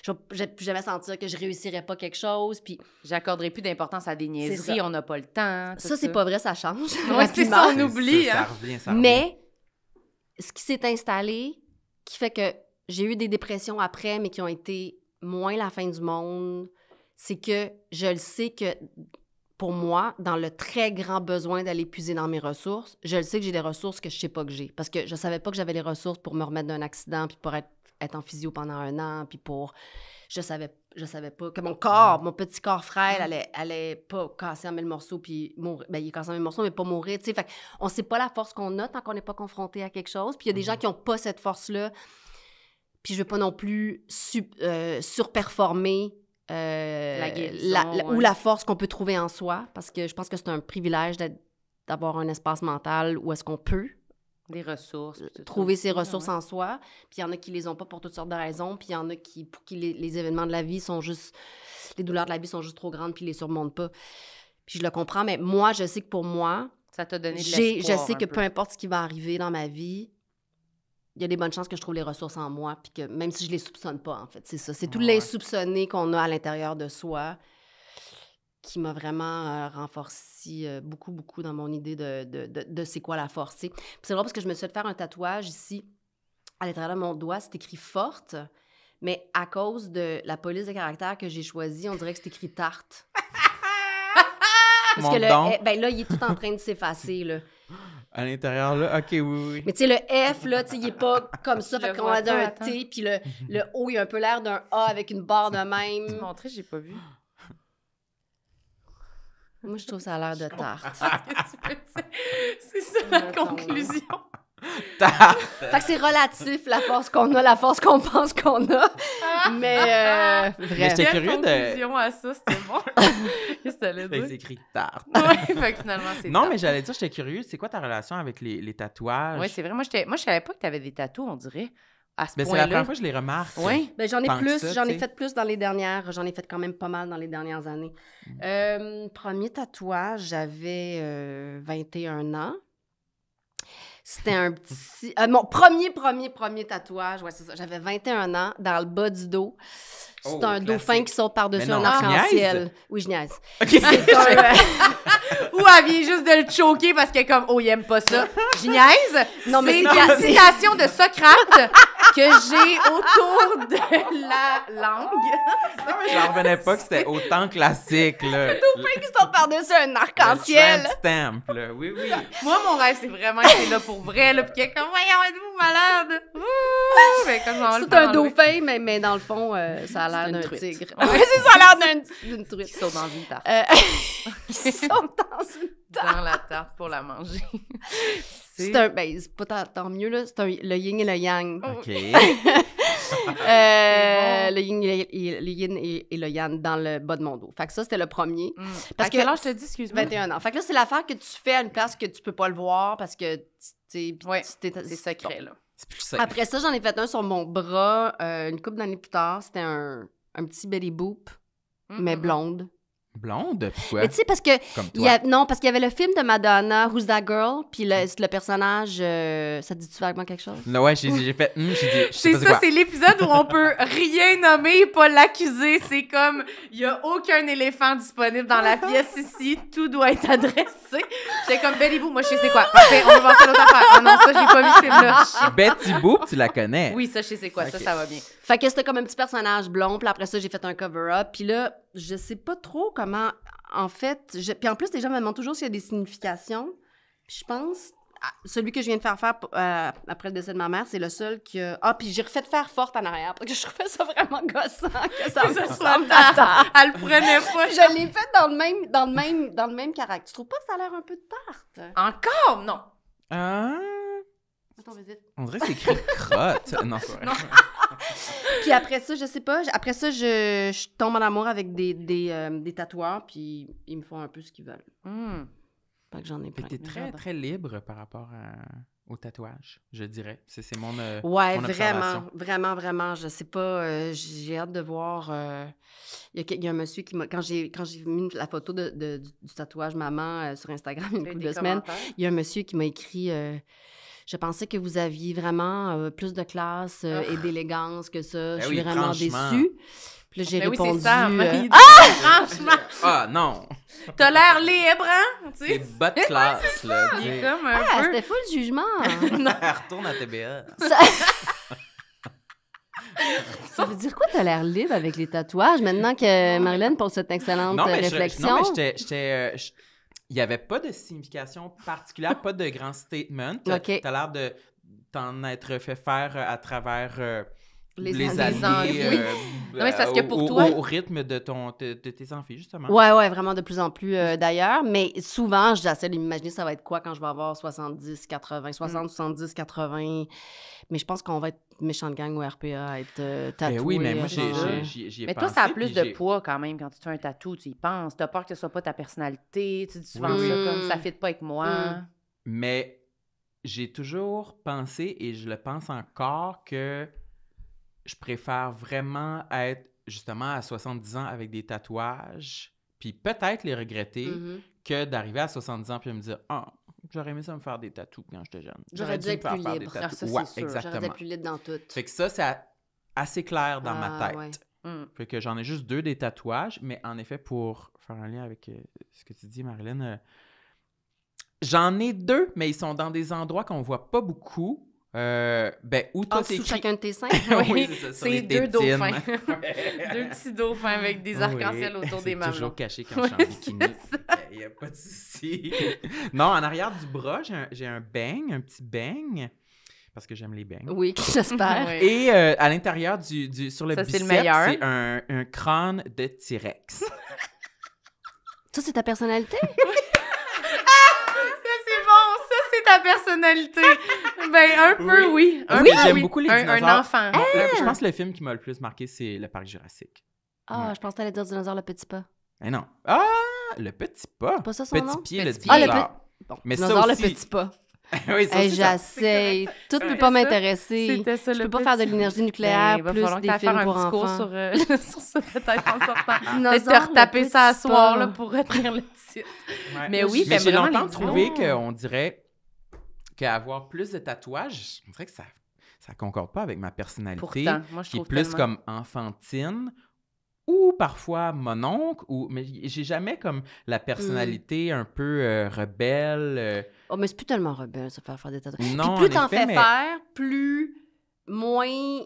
Je vais plus jamais sentir que je réussirais pas quelque chose. Puis j'accorderai plus d'importance à des niaiseries. On n'a pas le temps. Ça, c'est pas vrai, ça change. on oublie. Mais ce qui s'est installé, qui fait que j'ai eu des dépressions après, mais qui ont été moins la fin du monde, c'est que je le sais que pour moi, dans le très grand besoin d'aller puiser dans mes ressources, je le sais que j'ai des ressources que je sais pas que j'ai. Parce que je ne savais pas que j'avais les ressources pour me remettre d'un accident, puis pour être, être en physio pendant un an, puis pour... Je savais pas je savais pas que mon corps, mm. mon petit corps frère, mm. allait, allait pas casser en mille morceaux puis mourir. Ben, il est cassé en mille morceaux, mais pas mourir, tu sais. Fait on sait pas la force qu'on a tant qu'on n'est pas confronté à quelque chose. Puis il y a des mm-hmm. gens qui n'ont pas cette force-là. Puis je veux pas non plus euh, surperformer euh, ou la force qu'on peut trouver en soi, parce que je pense que c'est un privilège d'avoir un espace mental où est-ce qu'on peut des ressources. Trouver ses ressources en soi. Puis il y en a qui les ont pas pour toutes sortes de raisons. Puis il y en a qui, pour qui les, événements de la vie sont juste. Les douleurs de la vie sont juste trop grandes, puis les surmontent pas. Puis je le comprends, mais moi, je sais que pour moi. Ça t'a donné de Je sais que peu. importe ce qui va arriver dans ma vie, il y a des bonnes chances que je trouve les ressources en moi, puis que même si je les soupçonne pas, en fait, c'est ça. C'est tout l'insoupçonné qu'on a à l'intérieur de soi qui m'a vraiment euh, renforcée renforcé euh, beaucoup, beaucoup dans mon idée de, de, de, c'est quoi la force. C'est vrai parce que je me suis fait faire un tatouage ici, à l'intérieur de mon doigt, c'est écrit forte, mais à cause de la police de caractère que j'ai choisie, on dirait que c'est écrit tarte. parce que ben là, il est tout en train de s'effacer, À l'intérieur, là, OK, oui, oui. Mais tu sais, le F, là, tu il est pas comme ça. fait qu'on a un T, puis le, le O, il a un peu l'air d'un A avec une barre de même. Tu je j'ai pas vu. Moi, je trouve ça a l'air de tarte. c'est ça la conclusion. Tarte! fait que c'est relatif, la force qu'on a, la force qu'on pense qu'on a. Mais, euh, j'étais curieux de... à ça, c'était bon. quest écrit tarte. oui, finalement, c'est Non, mais j'allais dire, j'étais curieux, c'est quoi ta relation avec les, les tatouages? Oui, c'est vrai. Moi, je savais pas que tu avais des tatous, on dirait. Mais C'est la première fois que je les remarque. Oui. Euh, ben, j'en ai plus, j'en ai fait plus dans les dernières, j'en ai fait quand même pas mal dans les dernières années. Mm. Euh, premier tatouage, j'avais 21 euh, ans. C'était un petit. mon premier, premier, premier tatouage, ouais, c'est ça. J'avais 21 ans, dans le bas du dos. Oh, c'est un dauphin qui saute par-dessus un arc-en-ciel. Oui, je niaise. Euh, ou elle vient juste de le choquer parce qu'elle est comme, oh, il aime pas ça. Je niaise. Non, mais c'est la citation de Socrate que j'ai autour de la langue. Non, mais j'en revenais pas que c'était autant classique, là. C'est tout fait qui sont par-dessus un arc-en-ciel. stamp, là. Oui, oui. Moi, mon rêve, c'est vraiment que c'est là pour vrai, là, Puis comme, voyons, êtes-vous malade? c'est un dauphin, mais, mais dans le fond, euh, ça a l'air d'un tigre. Ouais, c'est ça a l'air d'une truite. Ils sont dans une tarte. Euh, ils sont dans une tarte. Dans la tarte pour la manger. C'est un, ben, pas tant, mieux, oh. euh, C'est le yin et le yang. le yin, et, le yang dans le bas de mon dos. Fait ça, c'était le premier. Mm. Parce que- là je te dis, excuse-moi? 21 ans. là, c'est l'affaire que tu fais à une place que tu peux pas le voir parce que, C'est secret, Après ça, j'en ai fait un sur mon bras euh, une couple d'années plus tard. C'était un, petit belly boop, mm, mais mm, blonde. Blonde? Pourquoi? Mais tu sais, parce que. non, parce qu'il y avait le film de Madonna, Who's That Girl, puis le, le personnage. Euh, ça te dit-tu vaguement quelque chose? Non, ouais, j'ai fait. hum, j'ai C'est ça, c'est l'épisode où on peut rien nommer et pas l'accuser. C'est comme, il y a aucun éléphant disponible dans la pièce ici. Tout doit être adressé. J'étais comme, Betty Boop, moi, je sais c'est quoi. on va voir ça l'autre affaire. Ah non, ça, j'ai pas vu ce film-là. Betty Boop, tu la connais. Oui, ça, je sais c'est quoi. Ça, ça va bien. Fait que c'était comme un petit personnage blond, puis après ça, j'ai fait un cover-up. Puis là, je sais pas trop comment, en fait... Je... Puis en plus, les gens me demandent toujours s'il y a des significations. Puis je pense... Celui que je viens de faire faire euh, après le décès de ma mère, c'est le seul que... Ah, puis j'ai refait de faire forte en arrière, parce que je trouvais ça vraiment gossant que ça me Elle prenait pas. je l'ai fait dans le même, dans le même, dans le même caractère. Tu trouves pas que ça a l'air un peu tarte? Encore? Non. Ah! On dirait que c'est écrit crotte. non, Puis après ça, je sais pas, après ça, je, tombe en amour avec des, euh, des, tatoueurs, puis ils me font un peu ce qu'ils veulent. Mm. que j'en ai plein. T'es très, très libre par rapport au tatouage, je dirais. C'est, mon. Euh, ouais, vraiment, vraiment, vraiment. Je sais pas, euh, j'ai hâte de voir. Il, y a, un monsieur qui m'a. Quand j'ai, quand j'ai mis la photo de, du, tatouage maman sur Instagram une couple de semaines, il y a un monsieur qui m'a écrit. Je pensais que vous aviez vraiment euh, plus de classe euh, et ah. d'élégance que ça. Ben je suis vraiment déçue. Puis j'ai ben répondu. ça, euh, ah! ah! Franchement! Ah, non! T'as l'air libre, hein? C'est bas de classe, là. Ah, c'était fou le jugement! retourne à TBA. Ça... veut dire quoi, t'as l'air libre avec les tatouages maintenant que Marlène pose cette excellente réflexion? Je, non, mais j'étais il n'y avait pas de signification particulière, pas de grand statement. Tu as l'air de t'en être fait faire euh, à travers euh, les, les, euh, oui. parce que pour toi. Au, rythme de, ton, de, tes enfants, justement. Ouais, ouais, vraiment de plus en plus d'ailleurs. Mais souvent, j'essaie d'imaginer ça va être quoi quand je vais avoir 70, 80, 60, 70, 80. Mais je pense qu'on va être méchante gang ou RPA, être tatoué. Euh, ben oui, mais euh, moi, j'y, Mais toi, ça a plus de poids quand même quand tu fais un tatou, tu y penses. T'as peur que ce soit pas ta personnalité, tu dis souvent ça comme fit pas avec moi. Mm. Mais j'ai toujours pensé, et je le pense encore, que je préfère vraiment être justement à 70 ans avec des tatouages, puis peut-être les regretter, mm-hmm. que d'arriver à 70 ans puis me dire « Ah, J'aurais aimé ça me faire des tatous quand j'étais jeune. J'aurais dû être plus libre. Des ça, c'est sûr. J'aurais dû être plus libre dans tout. Fait que ça, c'est assez clair dans ma ah, tête. Mm. Fait que j'en ai juste deux des tatouages, mais en effet, pour faire un lien avec euh, ce que tu dis, Marilyn, euh, j'en ai deux, mais ils sont dans des endroits qu'on voit pas beaucoup. Euh, ben, où toi, chacun de tes seins. Ah oui, c'est deux dauphins. deux petits dauphins avec des arcs-en-ciel autour des mamelons. toujours caché quand je suis en bikini. Il n'y a pas de souci. non, en arrière du bras, j'ai un, un beigne, un petit beigne. Parce que j'aime les beignes. Oui, j'espère. Et euh, à l'intérieur du, du, sur le ça, bicep, c'est un, un crâne de T-Rex. ça, c'est ta personnalité? personnalité. ben, un peu, oui. oui. J'aime beaucoup les un, dinosaures. Un, enfant. Ah! Je pense que le film qui m'a le plus marqué, c'est Le Parc Jurassique. Ah, ouais. je pensais allais dire Dinosaure le Petit Pas. Mais non. Ah, le Petit Pas. C'est pas ça son petit nom? Pied, petit Pied, ah, le dinosaure. le pe... bon, Mais dinosaure ça aussi... le Petit Pas. oui, hey, j'essaie. Tout ne peut pas m'intéresser. Je ne peux pas faire de l'énergie ben, nucléaire ben, plus des films un pour enfants. cours sur, euh, sur ça peut-être en sortant. Peut-être retaper ça à soir là, pour retenir le titre. Mais oui, mais j'ai longtemps trouvé qu'on dirait avoir plus de tatouages, on dirait que ça ça concorde pas avec ma personnalité Pourtant, moi, je qui est plus comme enfantine ou parfois mon oncle ou mais j'ai jamais comme la mmh. personnalité un peu euh, rebelle. Euh. Oh mais c'est plus tellement rebelle ça, faire faire des tatouages. Non, Puis plus t'en fais faire, plus moins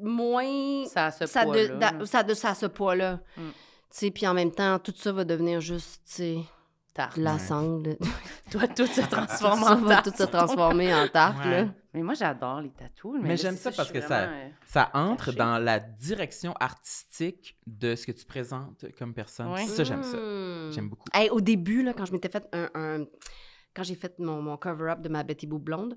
moins ça a ce ça poids là. ça, a ce poids là. Mmh. Puis en même temps, tout ça va devenir juste, tu sais, tarte. La sangle. Toi, tout se transforme en tarte. Tout se transformer en tarte, là. Mais moi, j'adore les tatouages Mais, j'aime ça, parce que ça, euh, ça entre dans la direction artistique de ce que tu présentes comme personne. Ça, j'aime ça. Mm. J'aime beaucoup. au début, là, quand je m'étais fait un... quand j'ai fait mon, cover-up de ma Betty Boo blonde.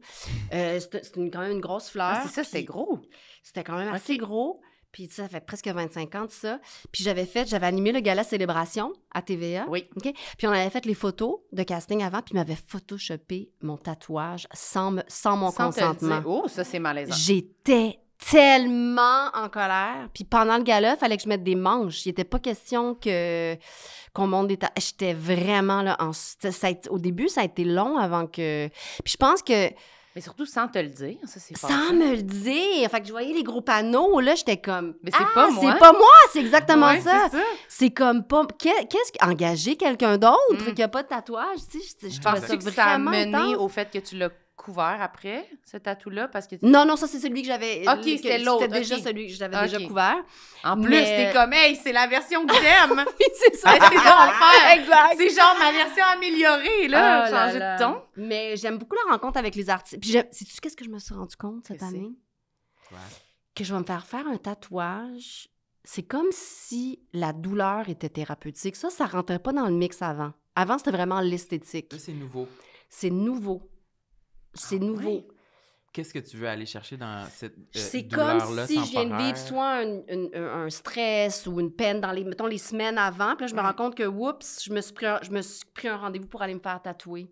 Euh, c'était quand même une grosse ah, fleur. Ah, c'est ça, c'était gros. C'était quand même assez gros. Puis ça fait presque 25 ans de ça. Puis j'avais fait, j'avais animé le gala célébration à TVA. Oui. OK? Puis on avait fait les photos de casting avant, puis m'avait photoshopé mon tatouage sans, sans mon consentement. oh, ça c'est malaisant. J'étais tellement en colère. Puis pendant le gala, il fallait que je mette des manches. Il n'était pas question que qu'on monte des... tatouages. J'étais vraiment là en... Au début, ça a été long avant que... Puis je pense que mais surtout sans te le dire, ça c'est Sans me le dire! Fait je voyais les gros panneaux, là, j'étais comme. Mais c'est pas ah, moi! C'est pas moi! C'est exactement ça! C'est comme pas. Qu'est-ce engager quelqu'un d'autre mm. qui a pas de tatouage? Tu je, pense que ça a mené au fait que tu l'as couvert après, ce tatou-là? Parce que Non, non, ça, c'est celui que j'avais. Ok, c'était déjà celui que j'avais déjà couvert. En plus, t'es euh, comme, hey, c'est la version que j'aime. c'est ça. c'est genre ma version améliorée, là, oh changer de ton. Mais j'aime beaucoup la rencontre avec les artistes. Puis, sais-tu qu'est-ce que je me suis rendu compte cette année? Que je vais me faire faire un tatouage. C'est comme si la douleur était thérapeutique. Ça, ça rentrait pas dans le mix avant. Avant, c'était vraiment l'esthétique. C'est nouveau. C'est nouveau. C'est ah nouveau. Qu'est-ce que tu veux aller chercher dans cette euh, C'est comme si je viens de vivre soit un, un, stress ou une peine dans les, mettons, les semaines avant, puis là, je me rends compte que, oups, je me suis pris un, je me suis pris un rendez-vous pour aller me faire tatouer.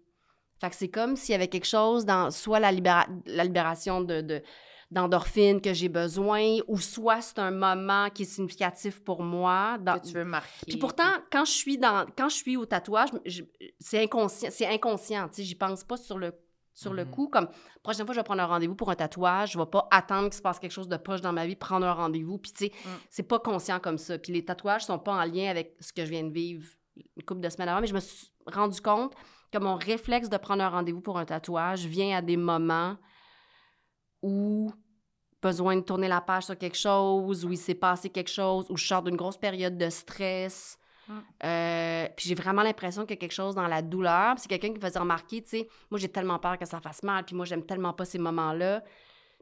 Fait que c'est comme s'il y avait quelque chose dans soit la, libération de, de d'endorphines que j'ai besoin, ou soit c'est un moment qui est significatif pour moi. Dans... Que tu veux marquer. Puis pourtant, quand je suis, dans... quand je suis au tatouage, c'est inconscient. C'est inconscient. J'y pense pas sur le sur le mm-hmm. coup. Comme, prochaine fois, je vais prendre un rendez-vous pour un tatouage. Je ne vais pas attendre qu'il se passe quelque chose de poche dans ma vie, prendre un rendez-vous. Puis, tu sais, mm. c'est pas conscient comme ça. Puis, les tatouages ne sont pas en lien avec ce que je viens de vivre une couple de semaines avant. Mais je me suis rendu compte que mon réflexe de prendre un rendez-vous pour un tatouage vient à des moments où besoin de tourner la page sur quelque chose, où il s'est passé quelque chose, où je sors d'une grosse période de stress Mm. Euh, puis j'ai vraiment l'impression qu'il y a quelque chose dans la douleur. c'est quelqu'un qui me faisait remarquer, tu sais, moi j'ai tellement peur que ça fasse mal, puis moi j'aime tellement pas ces moments-là.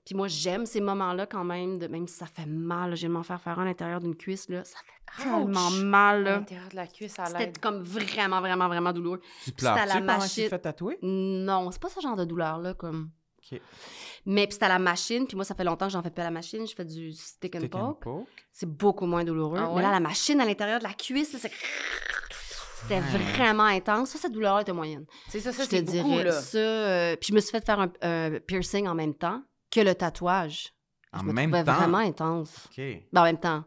Puis moi j'aime ces moments-là quand même, de, même si ça fait mal, j'ai m'en faire faire un à l'intérieur d'une cuisse, là, ça fait tellement mal. Là. l'intérieur de la cuisse, C'était comme vraiment, vraiment, vraiment douloureux. Tu tu la tatouer? Non, c'est pas ce genre de douleur-là, comme... Mais puis c'était à la machine, puis moi, ça fait longtemps que j'en fais pas la machine, je fais du stick and, poke. C'est beaucoup moins douloureux. Ah Mais là, la machine à l'intérieur de la cuisse, c'est... Ah. vraiment intense. Ça, cette douleur était moyenne. C'est ça, ça, je te dirais. Ça, euh, puis je me suis fait faire un euh, piercing en même temps que le tatouage. Ben, en même temps? vraiment intense. même temps.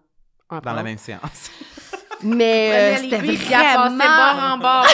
Dans la même séance. Mais euh, c'était vraiment... a bord en bord,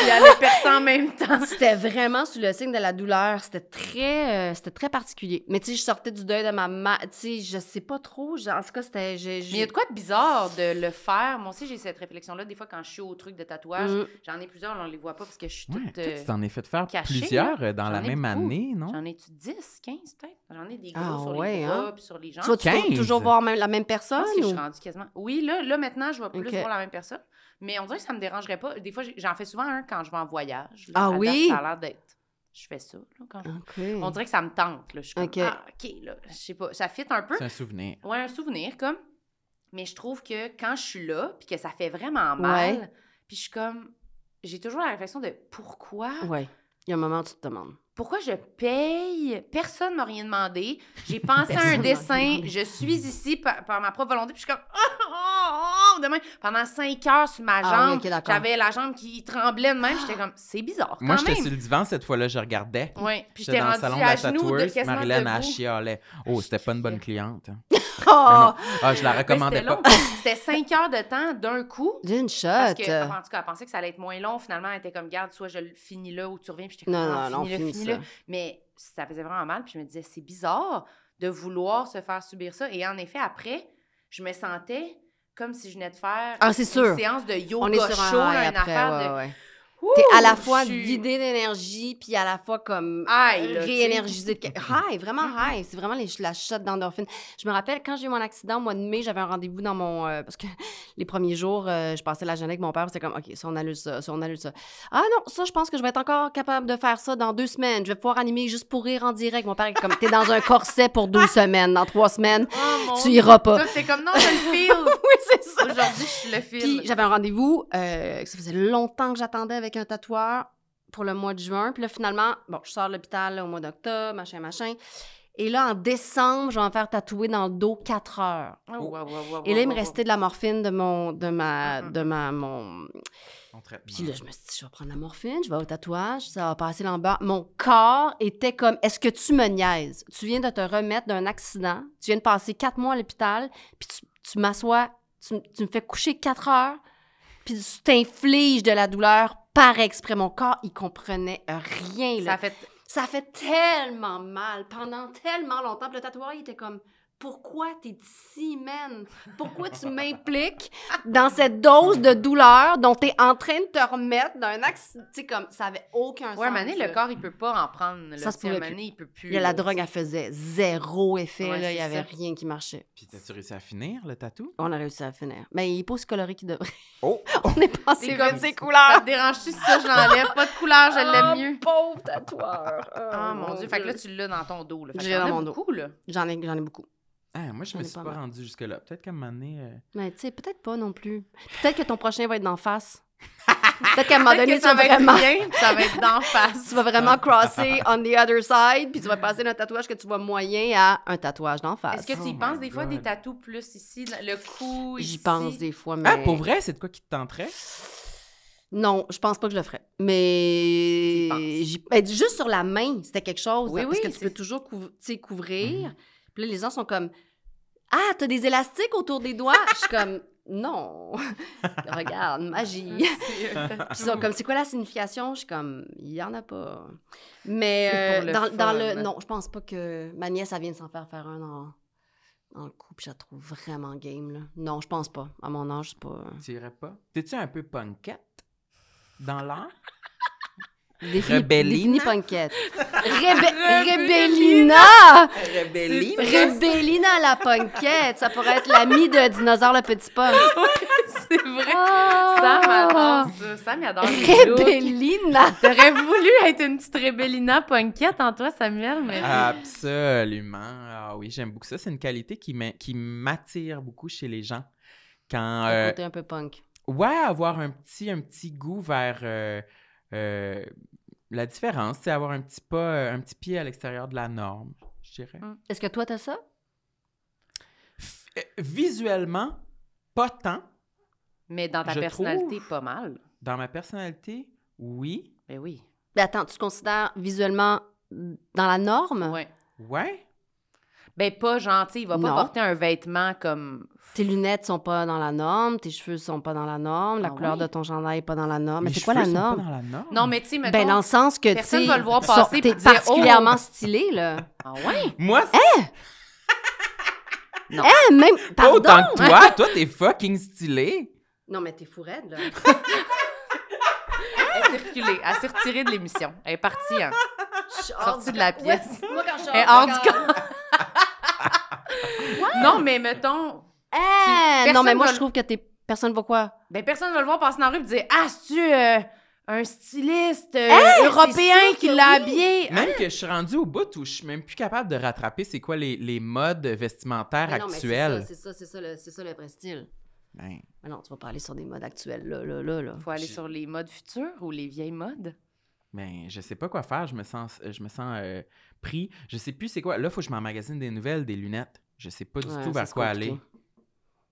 en même temps. C'était vraiment sous le signe de la douleur. C'était très, euh, c'était très particulier. Mais tu sais, je sortais du deuil de ma mère. Tu sais, je sais pas trop. En tout cas, c'était... Mais il y a de quoi de bizarre de le faire. Moi aussi, j'ai cette réflexion-là. Des fois, quand je suis au truc de tatouage, mm. j'en ai plusieurs, on les voit pas parce que je suis toute Tu euh, t'en es fait faire plusieurs dans la même année, non? J'en ai-tu 10, 15 peut-être? J'en ai des gros ah sur les bras hein? puis sur les jambes. Tu vas toujours voir la même personne? suis quasiment... Oui, là, là maintenant, je vais plus voir la même personne mais on dirait que ça me dérangerait pas. Des fois, j'en fais souvent un quand je vais en voyage. ah oui? ça a l'air d'être. Je fais ça. On dirait que ça me tente. Je suis comme, OK, ah, je sais pas. Ça fit un peu. C'est un souvenir. Oui, un souvenir, comme. Mais je trouve que quand je suis là, puis que ça fait vraiment mal, puis je suis comme, j'ai toujours la réflexion de pourquoi. Oui. Il y a un moment où tu te demandes. Pourquoi je paye? Personne ne m'a rien demandé. J'ai pensé à un dessin. Je suis ici par, ma propre volonté. Puis je suis comme, oh, oh, oh, demain. Pendant cinq heures sur ma ah jambe, j'avais la jambe qui tremblait de même. J'étais ah. comme, c'est bizarre. Moi, j'étais sur le divan cette fois-là, je regardais. Oui, puis j'étais le salon à la de Marilyn, a chialait. Oh, c'était pas une bonne cliente. oh. je la recommandais pas. c'était cinq heures de temps d'un coup. D'une shot. Parce que, en tout cas, elle pensait que ça allait être moins long. Finalement, elle était comme, garde, soit je le finis là ou tu reviens. Puis j'étais comme, non, non, non finis là, Mais ça faisait vraiment mal. Puis je me disais, c'est bizarre de vouloir se faire subir ça. Et en effet, après, je me sentais comme si je venais de faire ah, une séance de yoga chaud, un une affaire de... T'es à la fois suis... vidé d'énergie, puis à la fois comme réénergisé. vraiment mm-hmm. high. C'est vraiment les, la shot d'endorphine. Je me rappelle quand j'ai eu mon accident au mois de mai, j'avais un rendez-vous dans mon. Euh, parce que les premiers jours, euh, je passais la journée avec mon père, c'était comme, OK, ça, on annule ça, ça, on annule ça. Ah non, ça, je pense que je vais être encore capable de faire ça dans deux semaines. Je vais pouvoir animer juste pour rire en direct. Mon père est comme, t'es dans un corset pour deux semaines, dans trois semaines, oh tu iras pas. C'est comme, non, je le feel. oui, c'est ça. Aujourd'hui, je le feel. Puis j'avais un rendez-vous, euh, ça faisait longtemps que j'attendais avec un tatoueur pour le mois de juin. Puis là, finalement, bon, je sors de l'hôpital au mois d'octobre, machin, machin. Et là, en décembre, je vais me faire tatouer dans le dos quatre heures. Oh, et là, il me restait de la morphine de mon. de ma. Mm-hmm. de ma. mon. Puis là, je me suis dit, je vais prendre la morphine, je vais au tatouage, ça va passer bas Mon corps était comme, est-ce que tu me niaises? Tu viens de te remettre d'un accident, tu viens de passer quatre mois à l'hôpital, puis tu, tu m'assois, tu, tu, me fais coucher quatre heures, puis tu t'infliges de la douleur par exprès. Mon corps, il comprenait rien. Ça, fait... ça fait tellement mal pendant tellement longtemps. Le tatouage, il était comme pourquoi tu es ici, Pourquoi tu m'impliques dans cette dose de douleur dont tu es en train de te remettre d'un accident? Tu sais, comme ça avait aucun ouais, sens. Ouais, le corps, il peut pas en prendre. Là, ça se il peut plus. la drogue, elle faisait zéro effet. là, il y avait rien qui marchait. Puis, t'as-tu réussi à finir le tatou? On a réussi à finir. Mais ben, il est pas aussi coloré qu'il devrait. Oh! On est passé comme ses couleurs. Ça te dérange-tu si ça, je l'enlève? Pas de couleur, je l'aime oh, mieux. Pauvre tatoueur. Ah, oh, ah, mon Dieu. Fait que là, tu l'as dans ton dos. J'ai dans mon dos. J'en ai, ai beaucoup. Ah, moi, je ne me suis pas, rendu jusque-là. Peut-être qu'à un moment donné. Euh, mais tu sais, peut-être pas non plus. Peut-être que ton prochain va être d'en face. Peut-être qu'à un moment donné, ça va vraiment... Bien, ça va être d'en face. tu vas vraiment ah. crosser on the other side, puis tu vas passer d'un tatouage que tu vois moyen à un tatouage d'en face. Est-ce que tu y oh penses des fois des tatous plus ici, le cou ici? J'y pense des fois, ah, mais... Ah, pour vrai? C'est de quoi qui te tenterait? Non, je pense pas que je le ferais. Mais ben, juste sur la main, c'était quelque chose. Oui, oui, parce que tu peux toujours sais, couvrir. Mm-hmm. Puis les gens sont comme Ah, t'as des élastiques autour des doigts? je suis comme Non! Regarde, magie! Ah, puis ils sont comme C'est quoi la signification? Je suis comme Il y en a pas. Mais euh, dans, le. Non, je pense pas que ma nièce, elle vient de s'en faire faire un en le couple, je la trouve vraiment game. Là. Non, je pense pas. À mon âge, c'est pas. Euh, tu pas? T'es-tu un peu punkette dans l'art? Rébelline Rebellina. punkette. Rebe Rebellina. la punkette. Ça pourrait être l'ami de Dinosaure le Petit Punk. c'est vrai. Sam ah! adore ça. Sam adore les Rebellina. T'aurais voulu être une petite Rebellina punkette en toi, Samuel. Mais... Absolument. Ah oui, j'aime beaucoup ça. C'est une qualité qui m'attire beaucoup chez les gens. Quand, euh... un côté un peu punk. Ouais, avoir un petit, un petit goût vers... Euh, euh, la différence, c'est avoir un petit pas, euh, un petit pied à l'extérieur de la norme, je dirais. Mm. Est-ce que toi, t'as ça? Euh, visuellement, pas tant. Mais dans ta personnalité, pas mal. Dans ma personnalité, oui. Mais ben oui. Mais attends, tu te considères visuellement mm, dans la norme? Oui. Ouais. Ben, pas gentil. Il va pas porter un vêtement comme. Tes lunettes sont pas dans la norme, tes cheveux sont pas dans la norme, la ah couleur de ton gendarme est pas dans la norme. Mais, c'est quoi la norme? Non, mais tu sais, Ben, dans le sens que tu. Personne le voir passer. T'es oh! particulièrement stylé, là. Ah ouais? Moi, c'est... Hein? Non. Hey, hein, même. Pardon! Pas autant que toi. toi, t'es fucking stylé. Non, mais t'es fourraine, là. elle s'est reculée. Elle s'est retirée de l'émission. Elle est partie, hein. Sortie de la pièce. moi, quand je suis non, mais mettons. Eh, non, mais moi, je trouve que t'es... personne va quoi? Ben, personne va le voir passer dans la rue et dire Ah, c'est-tu euh, un styliste euh, eh, européen qui l'a habillé? Même que je suis rendue au bout où je suis même plus capable de rattraper c'est quoi les, modes vestimentaires actuels. c'est ça, c'est ça, c'est ça, le vrai ben. non, tu vas pas aller sur des modes actuels, là, Faut aller sur les modes futurs ou les vieilles modes? Ben, je sais pas quoi faire. Je me sens, je me sens euh, pris. Je sais plus c'est quoi. Là, faut que je m'emmagasine des nouvelles, des lunettes. Je sais pas du tout vers quoi aller.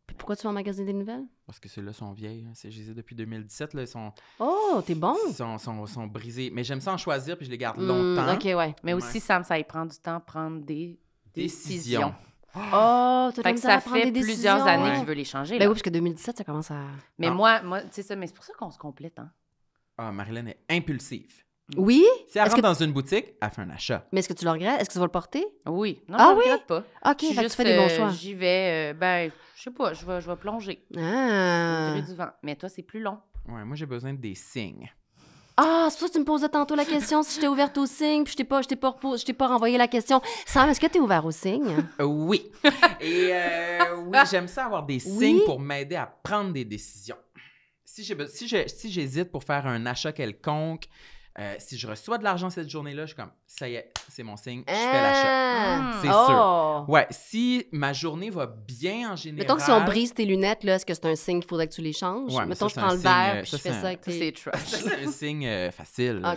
Puis pourquoi tu vas magasin des nouvelles? Parce que ceux-là sont vieilles. Hein. C'est, je les ai depuis 2017. Là, ils sont, oh, t'es bon! Ils sont, sont, brisés. Mais j'aime ça en choisir, puis je les garde hmm, longtemps. OK, ouais. Mais aussi, Sam, ça y prend du temps prendre des décisions. Oh, fait que ça fait plusieurs années qu'il que je veux les changer. Ben oui, parce que 2017, ça commence à. Mais moi, moi c'est ça, mais c'est pour ça qu'on se complète. Hein. Ah, Marilyn est impulsive. Mm. Oui. Si elle rentre que... dans une boutique, elle fait un achat. Mais est-ce que tu le regrettes? Est-ce que tu vas le porter? Oui. Non, ah, je oui? regrette pas. OK, je fait juste, des bons euh, choix. J'y vais, euh, ben, je sais pas, je vais, je vais plonger. Ah. du vent. Mais toi, c'est plus long. Ouais, moi, j'ai besoin de des signes. Ah, c'est pour ça que tu me posais tantôt la question si je t'ai ouverte aux signes, puis je t'ai pas, pas, pas renvoyé la question. Sam, est-ce que tu es ouvert aux signes? Euh, oui. Et oui, j'aime ça avoir des signes pour m'aider à prendre des décisions. Si j'hésite si, si pour faire un achat quelconque, euh, si je reçois de l'argent cette journée-là, je suis comme, ça y est, c'est mon signe, je fais l'achat. Ah! C'est ah! sûr. Oh! Ouais, si ma journée va bien en général. Mettons que si on brise tes lunettes, là, est-ce que c'est un signe qu'il faudrait que tu les changes? Mettons que je prends le verre puis je fais ça avec tes... C'est un signe euh, facile. Ah,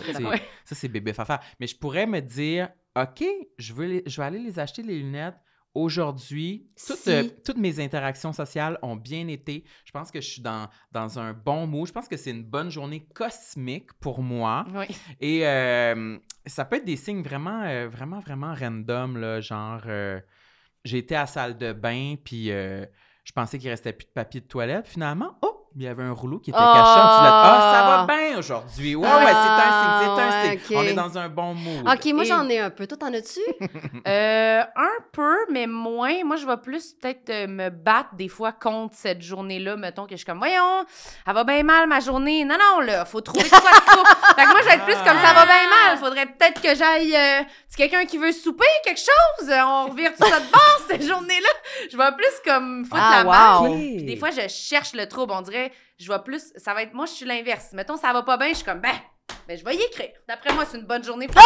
ça, c'est bébé fafa. Mais je pourrais me dire, OK, je, veux je vais aller les acheter, les lunettes aujourd'hui, euh, toutes, mes interactions sociales ont bien été. Je pense que je suis dans, dans un bon mood. Je pense que c'est une bonne journée cosmique pour moi. Et euh, ça peut être des signes vraiment, euh, vraiment, vraiment random, là, genre j'étais à la salle de bain, puis je pensais qu'il restait plus de papier de toilette. Finalement, oh! il y avait un rouleau qui était caché en de ah! ah, ça va bien aujourd'hui. Ouais, ouais, c'est un signe, c'est un ah, signe. On est dans un bon mood. OK, moi, j'en ai un peu. Toi, t'en as-tu? euh, un peu, mais moins. Moi, je vais plus peut-être euh, me battre des fois contre cette journée-là. Mettons que je suis comme, voyons, ça va bien mal ma journée. Non, non, là, faut trouver quoi de fait que moi, je vais être plus comme ça va bien mal. Ah! Faudrait peut-être que j'aille. Euh, c'est quelqu'un qui veut souper, quelque chose? On vire tout ça de bord cette journée-là? Je vais plus comme foutre la wow. des fois, je cherche le trouble. On dirait je vois plus. Ça va être. Moi, je suis l'inverse. Mettons, ça va pas bien, je suis comme, ben, ben, je vais y écrire. D'après moi, c'est une bonne journée ah!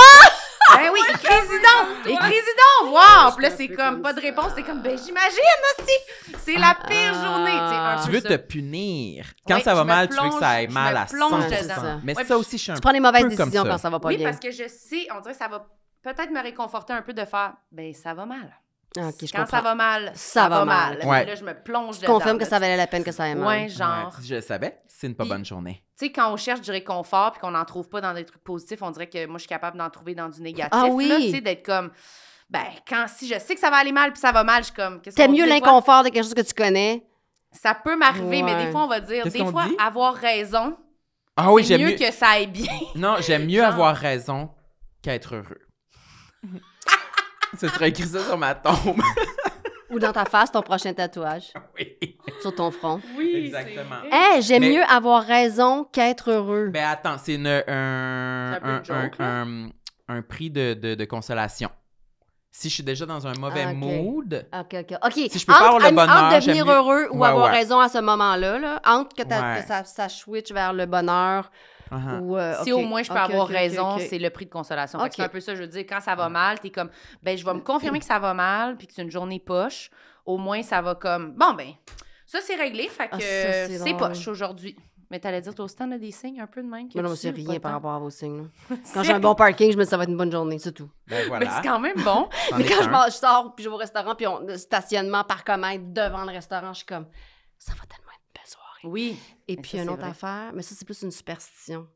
Ben oui, écris-y donc! Écris-y Wow! Puis là, c'est comme, pas de réponse, c'est comme, ben j'imagine aussi! C'est la pire ah. journée! tu veux te punir. Quand ça va mal, tu veux que ça aille mal à 100%. Mais ça aussi, je suis un Tu prends les mauvaises décisions quand ça va pas bien. Oui, parce que je sais, on dirait que ça va peut-être me réconforter un peu de faire, ben ça va mal. Ah, quand ça va mal, ça, va, mal. Là, je me plonge dedans. Confirme que ça valait la peine que ça aille mal. Ouais, genre. je savais, c'est une pas bonne journée. Tu sais, quand on cherche du réconfort puis qu'on n'en trouve pas dans des trucs positifs, on dirait que moi, je suis capable d'en trouver dans du négatif. Ah oui. Tu sais, d'être comme. Ben, quand si je sais que ça va aller mal puis ça va mal, je suis comme. T'aimes mieux l'inconfort de quelque chose que tu connais? Ça peut m'arriver, mais des fois, on va dire. Des fois, avoir raison. Ah oui, j'aime mieux, que ça aille bien. Non, j'aime mieux avoir raison qu'être heureux. Ce serait écrit ça sur ma tombe. Ou dans ta face, ton prochain tatouage. Oui. Sur ton front. Oui, exactement. Eh, j'aime mieux avoir raison qu'être heureux. Ben attends, c'est un, un, un, prix de, de, consolation si je suis déjà dans un mauvais ah, mood. OK, OK. OK. Si je peux entre, avoir le bonheur. Entre devenir heureux ou avoir raison à ce moment-là, là, entre que, ça, ça switch vers le bonheur euh, si au moins je peux avoir raison, c'est le prix de consolation. C'est un peu ça, je veux dire, quand ça va mal, tu es comme, ben je vais me confirmer que ça va mal, puis que c'est une journée poche. Au moins, ça va comme, bon ben, ça c'est réglé, fait ah, que c'est poche aujourd'hui. Mais t'allais dire, toi aussi, t'en as des signes un peu de même que Mais non, c'est rien par rapport à vos signes. Quand j'ai un bon parking, je me dis, ça va être une bonne journée, c'est tout. Ben voilà. Mais c'est quand même bon. mais quand je, sors, puis je vais au restaurant, puis on, stationnement par commande devant le restaurant, je suis comme, ça va tellement oui. Et puis, un une autre affaire, mais ça, c'est plus une superstition.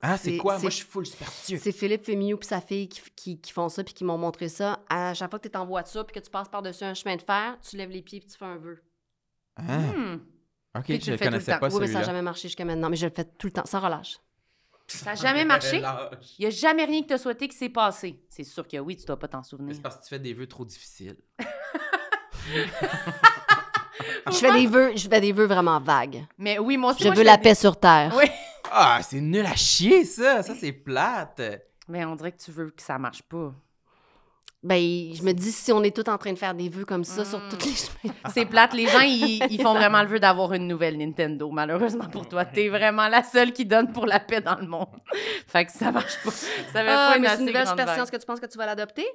Ah, c'est quoi? Moi, je suis full superstitieux. C'est Philippe Fémiou et sa fille qui, qui, font ça puis qui m'ont montré ça. À chaque fois que tu es en voiture puis que tu passes par-dessus un chemin de fer, tu lèves les pieds puis tu fais un vœu. Ah. Hmm. OK, je ne le connaissais pas, Oui, mais ça n'a jamais marché jusqu'à maintenant, mais je le fais tout le temps, sans relâche. Ça n'a jamais marché. Il n'y a jamais rien que tu as souhaité qui s'est passé. C'est sûr que oui, tu ne dois pas t'en souvenir. C'est parce que tu fais des vœux trop difficiles. je, fais des vœux, je fais des vœux vraiment vagues. Mais oui, moi Je veux la paix sur Terre. Ah, c'est nul à chier, ça. Ça, c'est plate. Mais on dirait que tu veux que ça marche pas. Ben, je me dis, si on est tous en train de faire des vœux comme ça sur mm. toutes les C'est plate. Les gens, ils, font vraiment le vœu d'avoir une nouvelle Nintendo. Malheureusement pour toi, t'es vraiment la seule qui donne pour la paix dans le monde. fait que ça marche pas. Ça va ah, pas une, nouvelle super que tu penses que tu vas l'adopter?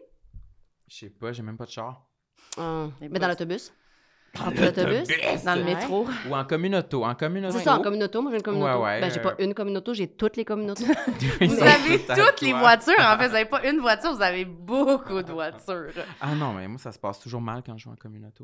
Je sais pas, j'ai même pas de char. Ah. Eh mais dans ben, l'autobus? En l'autobus dans le métro. Ou en communauté. En communauté. C'est ça, en communauté. Moi, j'ai une communauté. Ouais, ouais, ben, j'ai pas une communauté, j'ai toutes les communautés. vous avez toutes les voitures. En fait, vous n'avez pas une voiture, vous avez beaucoup de voitures. ah non, mais moi, ça se passe toujours mal quand je joue en communauté.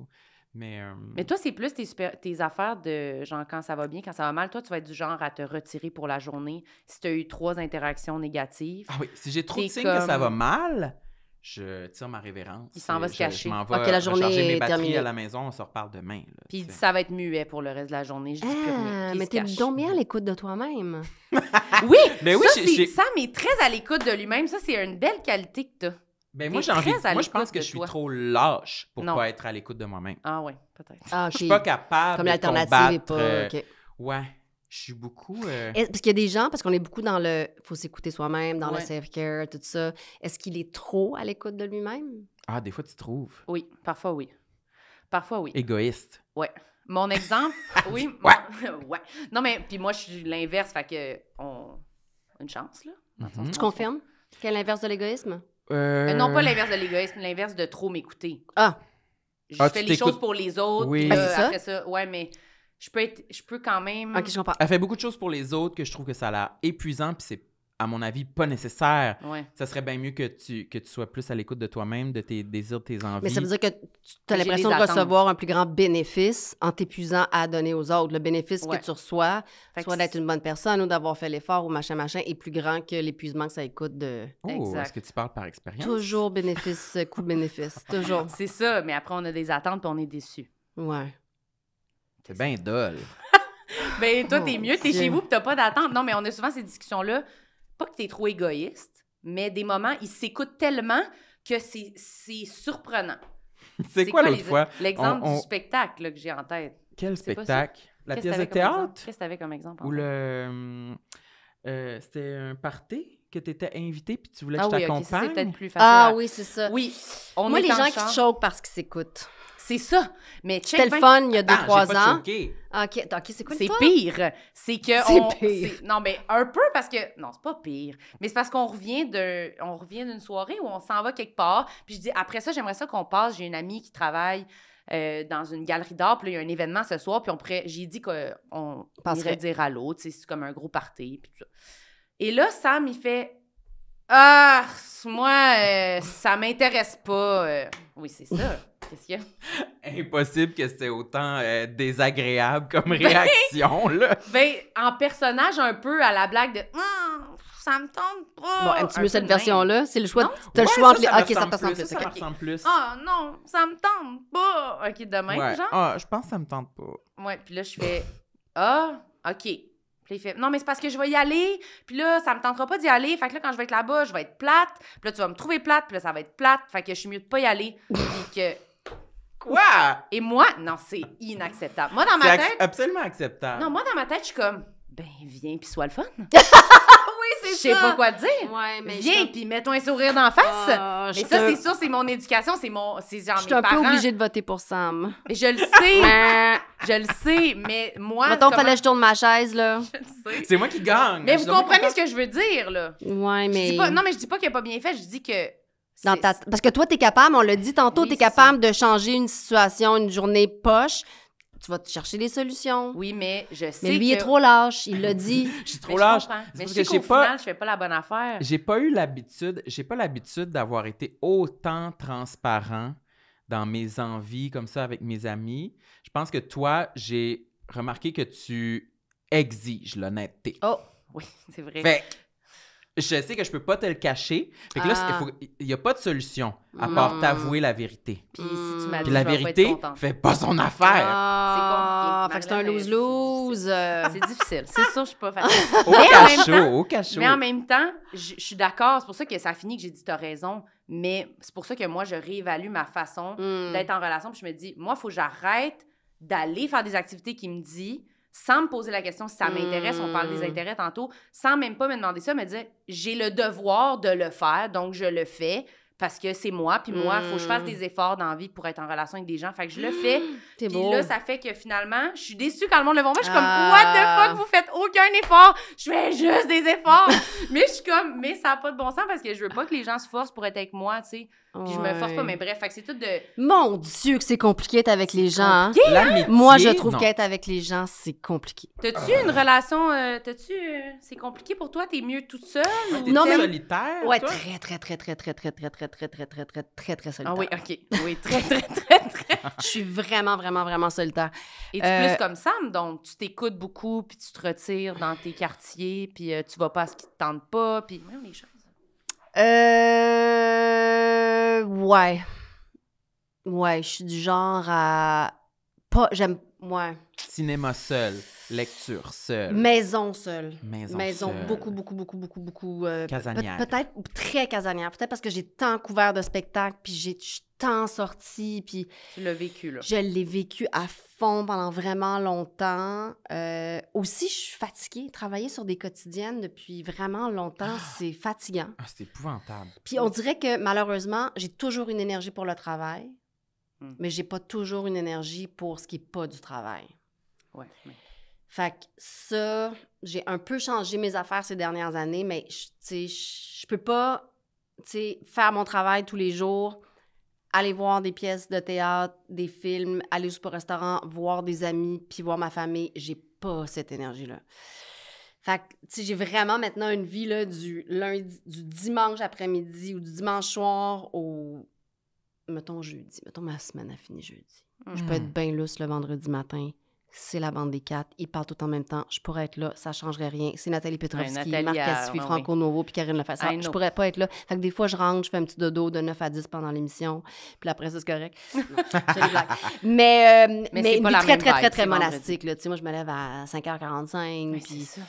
Mais, euh, mais toi, c'est plus tes, affaires de genre quand ça va bien, quand ça va mal. Toi, tu vas être du genre à te retirer pour la journée si tu as eu trois interactions négatives. Ah oui, si j'ai trop de signes que ça va mal, je tire ma révérence. Il s'en va se cacher. Je m'en vais la journée recharger mes batteries à la maison, on se reparle demain. puis il ça va être muet pour le reste de la journée, je dis que rien. Ah, mais t'es donc bien à l'écoute de toi-même. oui, mais oui ça, Sam est très à l'écoute de lui-même. Ça, c'est une belle qualité que t'as. Ben moi, j'ai envie. Moi, je pense que je suis trop lâche pour ne pas être à l'écoute de moi-même. Ah ouais, peut-être. Ah, je suis pas capable Comme de l'alternative est pas... Euh, ouais. Je suis beaucoup. Euh, parce qu'il y a des gens, parce qu'on est beaucoup dans le faut s'écouter soi-même, dans le self-care, tout ça. Est-ce qu'il est trop à l'écoute de lui-même? Ah, des fois, tu trouves. Oui, parfois, oui. Parfois, oui. Égoïste. Ouais. Mon exemple, oui. Ouais. Non, mais puis moi, je suis l'inverse, fait que on... une chance, là. Mhm. Tu confirmes Quel est l'inverse de l'égoïsme? Euh, euh, non, pas l'inverse de l'égoïsme, l'inverse de trop m'écouter. Ah! Je ah, fais les choses pour les autres, oui. Ah, ça? après ça, ouais, mais je peux être, je peux quand même. je comprends. Elle fait beaucoup de choses pour les autres que je trouve que ça a l'air épuisant, puis c'est à mon avis, pas nécessaire. Ouais. Ça serait bien mieux que tu, que tu sois plus à l'écoute de toi-même, de tes désirs, de tes envies. Mais ça veut dire que tu as l'impression de recevoir un plus grand bénéfice en t'épuisant à donner aux autres. Le bénéfice que tu reçois, soit d'être une bonne personne ou d'avoir fait l'effort ou machin, machin, est plus grand que l'épuisement que ça écoute de. Oh, est-ce que tu parles par expérience? Toujours bénéfice, coût-bénéfice. Toujours. C'est ça, mais après, on a des attentes puis on est déçu. Ouais. C'est bien dole. ben, toi, t'es mieux, t'es chez vous, pis t'as pas d'attente. Non, mais on a souvent ces discussions-là. Pas que t'es trop égoïste, mais des moments, ils s'écoutent tellement que c'est surprenant. c'est quoi, l'autre fois? L'exemple du spectacle que j'ai en tête. Quel spectacle? La pièce de théâtre? Qu'est-ce que t'avais comme exemple? Ou le... Euh, euh, c'était un party? que t'étais étais invité puis tu voulais que ah je t'accompagne. Ah oui, c'est ça. Oui. On Moi, les gens qui choquent parce qu'ils s'écoutent. C'est ça. Mais check. C'était le fun il y a deux, 3 ans. OK, OK, c'est quoi C'est pire. C'est que. pire. Non, mais un peu parce que. Non, c'est pas pire. Mais c'est parce qu'on revient de... on revient d'une soirée où on s'en va quelque part. Puis je dis, après ça, j'aimerais ça qu'on passe. J'ai une amie qui travaille. Euh, dans une galerie d'art. Puis il y a un événement ce soir, puis on j'ai dit qu'on passerait dire à l'autre, c'est comme un gros party, Et là, Sam, il fait « Ah, moi, euh, ça m'intéresse pas. Euh, oui, c'est ça. a? Impossible que c'était autant euh, désagréable comme ben, réaction, là. Ben, en personnage un peu à la blague de hum, ça me tente pas. Bon, un petit peu cette version-là, c'est le choix. T'as le choix entre les. Ok, ça me ressemble plus. Ça, Ah non, ça me tente pas. Ok, demain, ouais. genre. Ah, je pense que ça me tente pas. Ouais, puis là, je fais Ah, ok. Fait, non, mais c'est parce que je vais y aller, puis là, ça me tentera pas d'y aller. Fait que là, quand je vais être là-bas, je vais être plate. Puis là, tu vas me trouver plate, puis là, ça va être plate. Fait que je suis mieux de pas y aller. Quoi? Et moi, non, c'est inacceptable. Moi, dans ma tête. C'est absolument acceptable. Non, moi, dans ma tête, je suis comme, ben, viens, puis sois le fun. oui, c'est ça. Je sais pas quoi te dire. viens, puis mets-toi un sourire d'en face. Ah, mais ça, c'est sûr, c'est mon éducation, c'est mon. C'est genre. Je suis un peu obligée de voter pour Sam. Mais je le sais. je le sais, mais moi. Mettons, comment... fallait que je tourne ma chaise, là. Je le sais. C'est moi qui gagne. Mais vous comprenez ce que je veux dire, là. Ouais, mais. Non, mais je dis pas qu'il a pas bien fait, je dis que parce que toi, tu es capable, on l'a dit tantôt, tu es capable de changer une situation, une journée poche. Tu vas te chercher des solutions. Oui, mais je sais. Mais lui, il est trop lâche, il l'a dit. je suis trop lâche. mais je sais que pas... je fais pas la bonne affaire. J'ai pas eu l'habitude, j'ai pas l'habitude d'avoir été autant transparent dans mes envies comme ça avec mes amis. Je pense que toi, j'ai remarqué que tu exiges l'honnêteté. Oh, oui, c'est vrai. Fait je sais que je peux pas te le cacher. Ah. il n'y a pas de solution à part hmm. t'avouer la vérité. Puis si tu m'as dit, la vérité, fait pas son affaire. Ah, c'est compliqué. Fait c'est un lose-lose. Euh, c'est difficile. C'est sûr, je suis pas facile. au cachot, au cachot. Mais en même temps, je, suis d'accord. C'est pour ça que ça a fini que j'ai dit, t'as raison. Mais c'est pour ça que moi, je réévalue ma façon hmm. d'être en relation. Puis je me dis, moi, il faut que j'arrête d'aller faire des activités qui me disent sans me poser la question si ça m'intéresse, on parle des hmm. intérêts tantôt, sans même pas me demander ça, me dire j'ai le devoir de le faire, donc je le fais parce que c'est moi, puis moi, il faut que je fasse hmm. des efforts dans la vie pour être en relation avec des gens. Fait que je le fais. Hmm, puis là, ça fait que finalement, je suis déçue quand le monde le voit. je suis comme, what the ah. fuck, vous faites aucun effort. Je fais juste des efforts. mais je suis comme, mais ça n'a pas de bon sens parce que je veux pas que les gens se forcent pour être avec moi, tu sais je me force pas, mais bref, c'est tout de. Mon Dieu, que c'est compliqué d'être avec les gens. Moi, je trouve qu'être avec les gens, c'est compliqué. T'as-tu une relation. tu c'est compliqué pour toi? T'es mieux toute seule? ou- Non, mais- solitaire, Ouais, très très, très, très, très, très, très, très, très, très, très, très, très, très, très solitaire. Ah oui, ok. Oui, très, très, très, très. Je suis vraiment, vraiment, vraiment solitaire. Et tu plus comme Sam, donc tu t'écoutes beaucoup, puis tu te retires dans tes quartiers, puis très tu vas pas à ce qui te tente pas, puis. très les très euh. Ouais. Ouais, je suis du genre à. Pas, j'aime Ouais. Cinéma seul, lecture seule. Maison seule. Maison, Maison beaucoup, beaucoup, beaucoup, beaucoup, beaucoup. Euh, casanière. peut-être très casanière. Peut-être parce que j'ai tant couvert de spectacles, puis j'ai tant sorti, puis... Tu l'as vécu, là. Je l'ai vécu à fond pendant vraiment longtemps. Euh, aussi, je suis fatiguée. Travailler sur des quotidiennes depuis vraiment longtemps, ah! c'est fatigant. Ah, c'est épouvantable. Puis on dirait que, malheureusement, j'ai toujours une énergie pour le travail Mm. Mais j'ai pas toujours une énergie pour ce qui n'est pas du travail. Ouais, Fait que ça, j'ai un peu changé mes affaires ces dernières années, mais je, je peux pas faire mon travail tous les jours, aller voir des pièces de théâtre, des films, aller au super restaurant, voir des amis, puis voir ma famille. J'ai pas cette énergie-là. Fait que, j'ai vraiment maintenant une vie là, du lundi, du dimanche après-midi ou du dimanche soir au mettons jeudi, mettons ma semaine a fini jeudi. Je peux hmm. être bien lousse le vendredi matin. C'est la bande des quatre. Ils parlent tout en même temps. Je pourrais être là. Ça ne changerait rien. C'est Nathalie Petrovski, Marc euh, Cassifi, Franco Nouveau, puis Karine Lefebvre. Je pourrais pas être là. des fois, je rentre, je fais un petit dodo de 9 à 10 pendant l'émission. Puis après, c'est correct. mais euh, mais, mais très, très, très, très, monastique. Moi, je me lève à 5h45.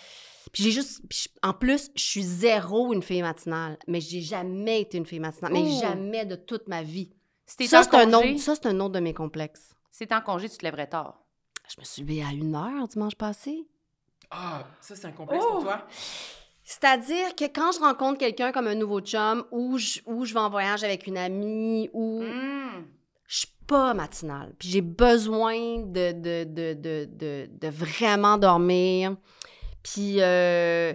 Puis j'ai juste. en plus, je suis zéro une fille matinale. Mais j'ai jamais été une fille matinale. Mais oh! jamais de toute ma vie ça, c'est un, autre de mes complexes. C'est en congé, tu te lèverais tard. Je me suis levée à une heure dimanche passé. Ah, ça, c'est un complexe pour oh! toi? C'est-à-dire que quand je rencontre quelqu'un comme un nouveau chum ou je, ou je vais en voyage avec une amie ou... Hmm. Je suis pas matinale. Puis j'ai besoin de de, vraiment dormir. Puis... Euh,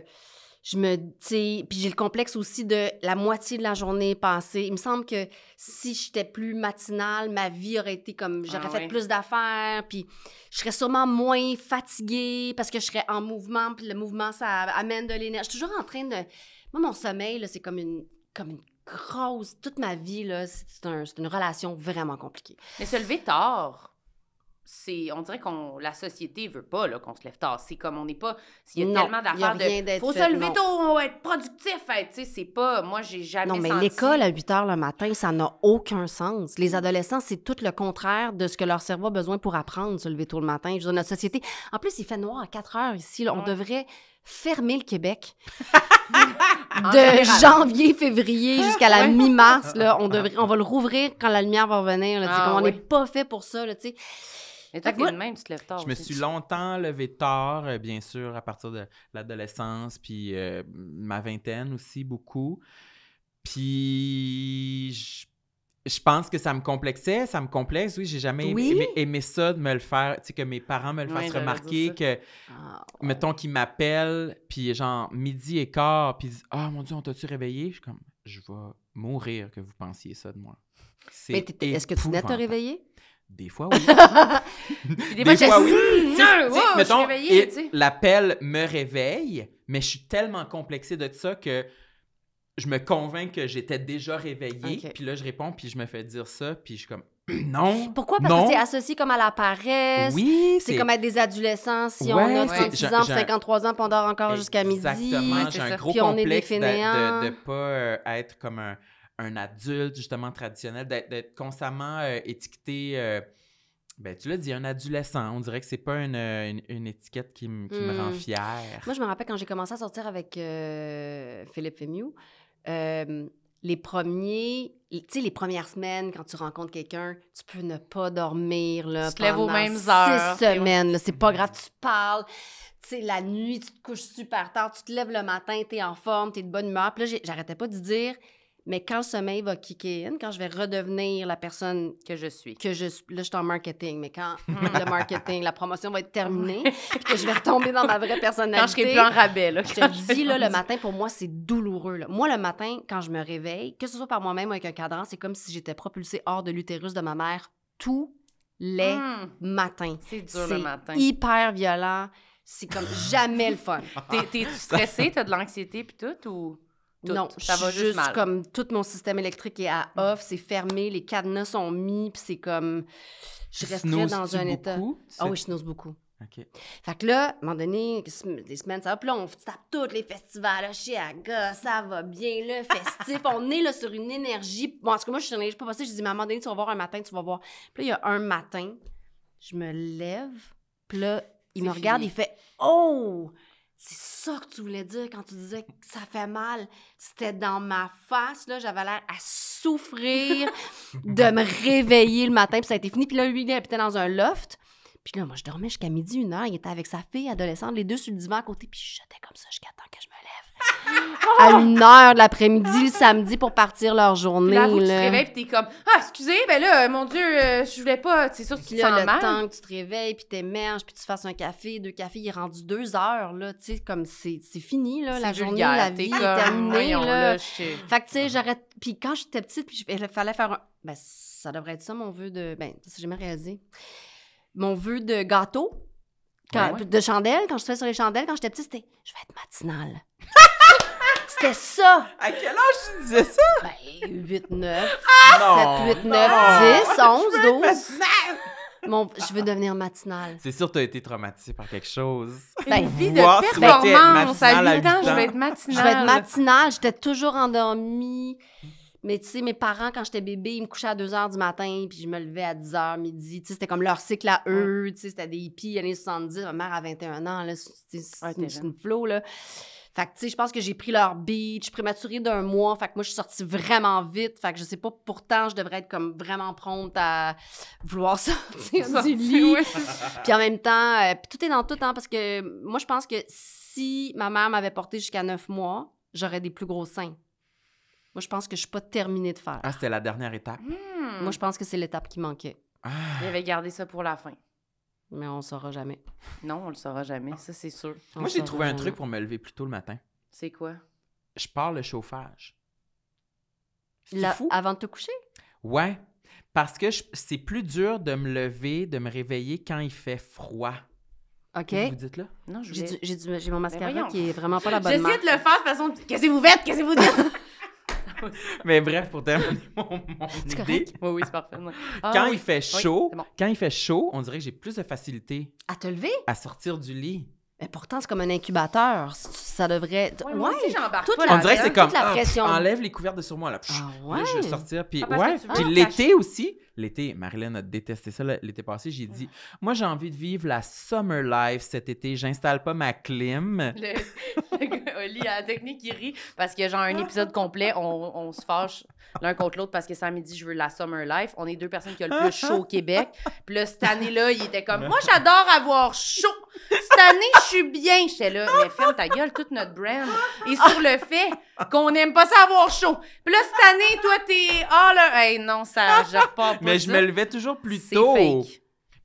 je me dis, puis j'ai le complexe aussi de la moitié de la journée passée. Il me semble que si j'étais plus matinale, ma vie aurait été comme, j'aurais ah fait plus d'affaires, puis je serais sûrement moins fatiguée parce que je serais en mouvement, puis le mouvement, ça amène de l'énergie. Je suis toujours en train de... Moi, mon sommeil, c'est comme une, comme une grosse... Toute ma vie, c'est une relation vraiment compliquée. Mais se lever tard c'est on dirait qu'on la société veut pas là qu'on se lève tard c'est comme on n'est pas il y a tellement d'affaires de faut se lever tôt être productif c'est pas moi j'ai jamais non mais l'école à 8 heures le matin ça n'a aucun sens les mm. adolescents c'est tout le contraire de ce que leur cerveau a besoin pour apprendre se lever tôt le matin je veux dire, notre société en plus il fait noir à 4 heures ici on devrait fermer le Québec de janvier, février jusqu'à la mi-mars. Là, on, devrait, on va le rouvrir quand la lumière va revenir. Ah on n'est pas fait pour ça. Là, sais. Et même, tu te lèves tard. Je me suis longtemps levé tard, euh, bien sûr, à partir de l'adolescence, puis euh, ma vingtaine aussi, beaucoup. Puis je, pense que ça me complexait, ça me complexe. Oui, j'ai jamais Aimé, ça de me le faire, tu sais, que mes parents me le fassent remarquer, que, ah, mettons, qu'ils m'appellent, puis genre midi et quart, puis Ah, mon Dieu, on t'a-tu réveillé? Je suis comme, je vais mourir que vous pensiez ça de moi. C'est Mais est-ce que tu venais te réveillé? Des fois, oui. des, fois, oui. mettons, l'appel me réveille, mais je suis tellement complexé de ça que je me convainc que j'étais déjà réveillée. Puis là, je réponds, puis je me fais dire ça, puis je suis comme non. Pourquoi? Parce que c'est associé comme à la paresse. Oui, c'est comme être des adolescents. Si on a 36 ans, 53 ans, puis on dort encore jusqu'à midi. Exactement. J'ai un gros complexe de, de, de, pas euh, être comme un un adulte, justement, traditionnel, d'être constamment euh, étiqueté. Euh, ben, tu l'as dit, un adolescent. On dirait que c'est pas une, euh, une, étiquette qui, qui me rend hmm. fière. Moi, je me rappelle quand j'ai commencé à sortir avec Philippe Fémieux, les premiers, tu sais, les premières semaines, quand tu rencontres quelqu'un, tu peux ne pas dormir, là, tu te pendant lèves six semaines, c'est pas hmm. grave, tu parles, tu la nuit, tu te couches super tard, tu te lèves le matin, tu es en forme, tu es de bonne humeur, puis là, j'arrêtais pas de dire, mais quand le sommeil va kicker in, quand je vais redevenir la personne que je suis, que je là, je suis en marketing, mais quand le marketing, la promotion va être terminée, que je vais retomber dans ma vraie personnalité. Quand je serai plus en rabais, là. Je te dis, là, le matin, pour moi, c'est douloureux. Moi, le matin, quand je me réveille, que ce soit par moi-même ou avec un cadran, c'est comme si j'étais propulsée hors de l'utérus de ma mère tous les hmm. matins. C'est dur le matin. hyper violent. C'est comme jamais le fun. tes stressée? T'as de l'anxiété puis tout? Ou... Non, ça va juste, comme tout mon système électrique est à mm. off, c'est fermé, les cadenas sont mis, puis c'est comme je resterai dans un état. Ah oh, oui, je snooze beaucoup. OK. Fait que là, à un moment donné, les semaines, ça va. Puis là, on tape tous les festivals à Aga, ah, ça va bien, le festif. on est là sur une énergie. Bon, en tout cas, moi, je suis sur une pas passée. Je dis, Maman, à un moment donné, tu vas voir un matin, tu vas voir. Puis là, il y a un matin, je me lève. Puis là, il me regarde, il fait Oh! c'est ça que tu voulais dire quand tu disais que ça fait mal. C'était dans ma face, là. J'avais l'air à souffrir de me réveiller le matin, puis ça a été fini. Puis là, lui, il habitait dans un loft. Puis là, moi, je dormais jusqu'à midi, une heure. Il était avec sa fille adolescente, les deux sur le divan à côté. Puis je jetais comme ça jusqu'à temps que je me Oh! à une heure de l'après-midi le samedi pour partir leur journée. Là, tu te réveilles puis t'es comme ah excusez ben là euh, mon dieu euh, je voulais pas c'est sûr que tu le temps que tu te réveilles puis t'émerges puis tu fasses un café deux cafés il est rendu deux heures là tu sais comme c'est fini là la journée la vie est terminée là. fait que tu sais ah. j'arrête puis quand j'étais petite puis il fallait faire un... ben ça devrait être ça mon vœu de ben ça j'ai jamais réalisé mon vœu de gâteau quand, ben de chandelle quand je fais sur les chandelles quand j'étais petite c'était je vais être matinale c'était ça! À quel âge tu disais ça? Ben, 8, 9, 7, 8, 9, 10, 11, 12. Mon, je veux devenir matinale. C'est sûr que tu as été traumatisée par quelque chose. Ben, vie de performance. À 8 ans, je vais être matinale. Je vais être matinale. J'étais toujours endormie. Mais tu sais, mes parents, quand j'étais bébé, ils me couchaient à 2 h du matin, puis je me levais à 10 h, midi. Tu sais, c'était comme leur cycle à eux. Tu sais, c'était des hippies, années 70. Ma mère à 21 ans, là. C'est une, une là. Fait que, tu sais, je pense que j'ai pris leur beat, je prématurée d'un mois, fait que moi, je suis sortie vraiment vite, fait que je sais pas, pourtant, je devrais être comme vraiment prompte à vouloir sortir du lit. puis en même temps, euh, tout est dans tout, hein, parce que moi, je pense que si ma mère m'avait porté jusqu'à neuf mois, j'aurais des plus gros seins. Moi, je pense que je suis pas terminée de faire. Ah, c'était la dernière étape? Hmm. Moi, je pense que c'est l'étape qui manquait. J'avais ah. gardé ça pour la fin mais on le saura jamais. Non, on le saura jamais, ça c'est sûr. Moi, j'ai trouvé un truc pour me lever plus tôt le matin. C'est quoi? Je pars le chauffage. La... Fou. Avant de te coucher? Ouais, parce que je... c'est plus dur de me lever, de me réveiller quand il fait froid. OK. Vous, dites là? Non, J'ai, j'ai, mon ben mascara qui est vraiment pas la bonne J'essaie de le faire de façon. Qu'est-ce que vous faites? Qu'est-ce que vous dites? Mais bref, pour terminer mon, mon idée. Oui, oui, c'est parfait. quand ah il fait chaud, quand il fait chaud, on dirait que j'ai plus de facilité à te lever, à sortir du lit. Mais pourtant, c'est comme un incubateur. Ça devrait. Ouais, on dirait que c'est comme. enlève les couvertes de sur moi. Là, ah je vais sortir. Puis, l'été aussi. L'été, Marilyn a détesté ça l'été passé. J'ai dit, moi, j'ai envie de vivre la summer life cet été. J'installe pas ma clim. Le, à la technique, qui rit parce que, genre, un épisode complet, on, se fâche l'un contre l'autre parce que samedi je veux la summer life. On est deux personnes qui ont le plus chaud au Québec. Puis là, cette année-là, il était comme, moi, j'adore avoir chaud. Cette année, je suis bien. chez là, mais ferme ta gueule, toute notre brand. Et sur le fait qu'on n'aime pas ça avoir chaud. Puis là, cette année, toi, t'es. es oh, ah, là. non, ça, je pas. Mais je me levais toujours plus tôt.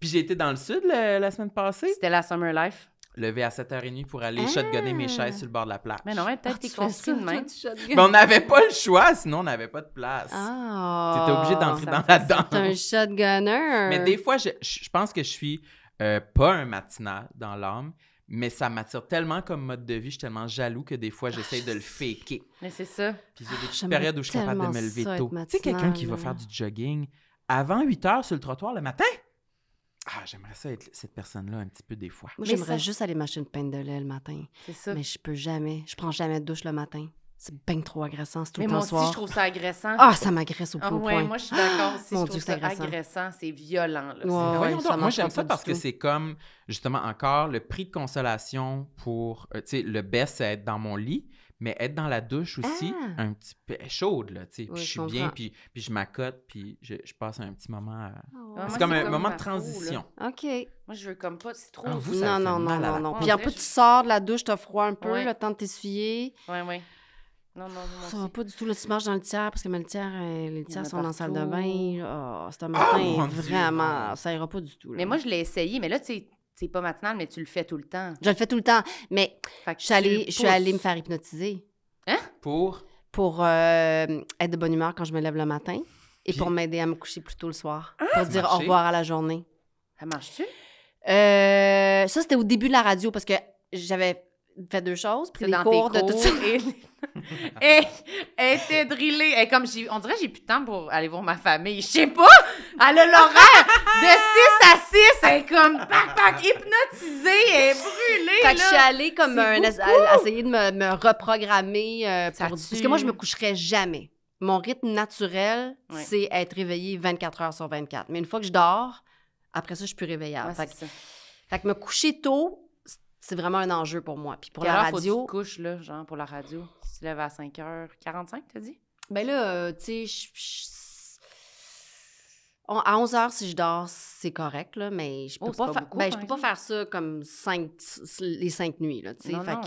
Puis j'ai été dans le sud la semaine passée. C'était la Summer Life levé à 7h30 pour aller shotgunner mes chaises sur le bord de la plage. Mais non, peut-être que ah, t'es demain. Mais on n'avait pas le choix, sinon on n'avait pas de place. Ah! T'étais obligé d'entrer dans la danse. un shotgunner! Mais des fois, je, je pense que je suis euh, pas un matinal dans l'âme, mais ça m'attire tellement comme mode de vie, je suis tellement jaloux que des fois, j'essaie de le ah, faker. Mais c'est ça. Puis j'ai des périodes où je suis capable de me lever tôt. Tu sais, quelqu'un qui va faire du jogging avant 8 heures sur le trottoir le matin? Ah, j'aimerais ça être cette personne-là un petit peu des fois. j'aimerais juste aller m'acheter une pinte de lait le matin. C'est ça. Mais je peux jamais. Je prends jamais de douche le matin. C'est bien trop agressant, c'est tout mais le temps moi aussi, je trouve ça agressant. Ah, ça m'agresse au plus ah, ouais, Moi, je suis d'accord. Si Mon je ça agressant, c'est violent. Là. Ouais, moi, j'aime ça parce que c'est comme, justement, encore le prix de consolation pour. tu sais, le best, c'est être dans mon lit, mais être dans la douche aussi, un petit peu chaude, là, tu sais. puis je suis bien, puis, puis je m'accote, puis je, passe un petit moment. C'est comme, un moment de transition. OK. Moi, je veux comme pas, c'est trop... non, non, non, non, non. Puis un peu, tu sors de la douche, t'as froid un peu, le temps de t'essuyer. Oui, oui. Non, non, non. Ça va pas du tout. Là, tu marches dans le tiers parce que le euh, les tiers sont dans la salle de bain. C'est ah, ce ah, matin, vraiment, ça ira pas du tout. Là. Mais moi, je l'ai essayé, mais là, tu c'est pas matinal, mais tu le fais tout le temps. Je le fais tout le temps. Mais je suis, allée, me faire hypnotiser. Hein? Pour? Pour euh, être de bonne humeur quand je me lève le matin et pour m'aider à me coucher plus tôt le soir. Ah! pour dire au revoir à la journée. Ça marche-tu? Euh, ça, c'était au début de la radio parce que j'avais fait deux choses, puis les cours, de tout ça. Et elle était drillée. Et comme on dirait j'ai plus de temps pour aller voir ma famille. Je sais pas! Elle a l'horaire de 6 à 6. Elle est comme hypnotisée, et est brûlée. Fait que je suis allée comme un, essayer de me, me reprogrammer. Euh, parce que moi, je me coucherais jamais. Mon rythme naturel, c'est être réveillée 24 heures sur 24. Mais une fois que je dors, après ça, je suis plus réveillable. fait que me coucher tôt, c'est vraiment un enjeu pour moi. Puis pour la radio. Faut que tu couches, là, genre, pour la radio. Tu te lèves à 5h45, t'as dit? Ben là, euh, tu sais, à 11 h si je dors, c'est correct, là, mais je peux, oh, pas, pas, ben, je peux pas faire ça comme les 5 nuits. Là, non, fait non. Que,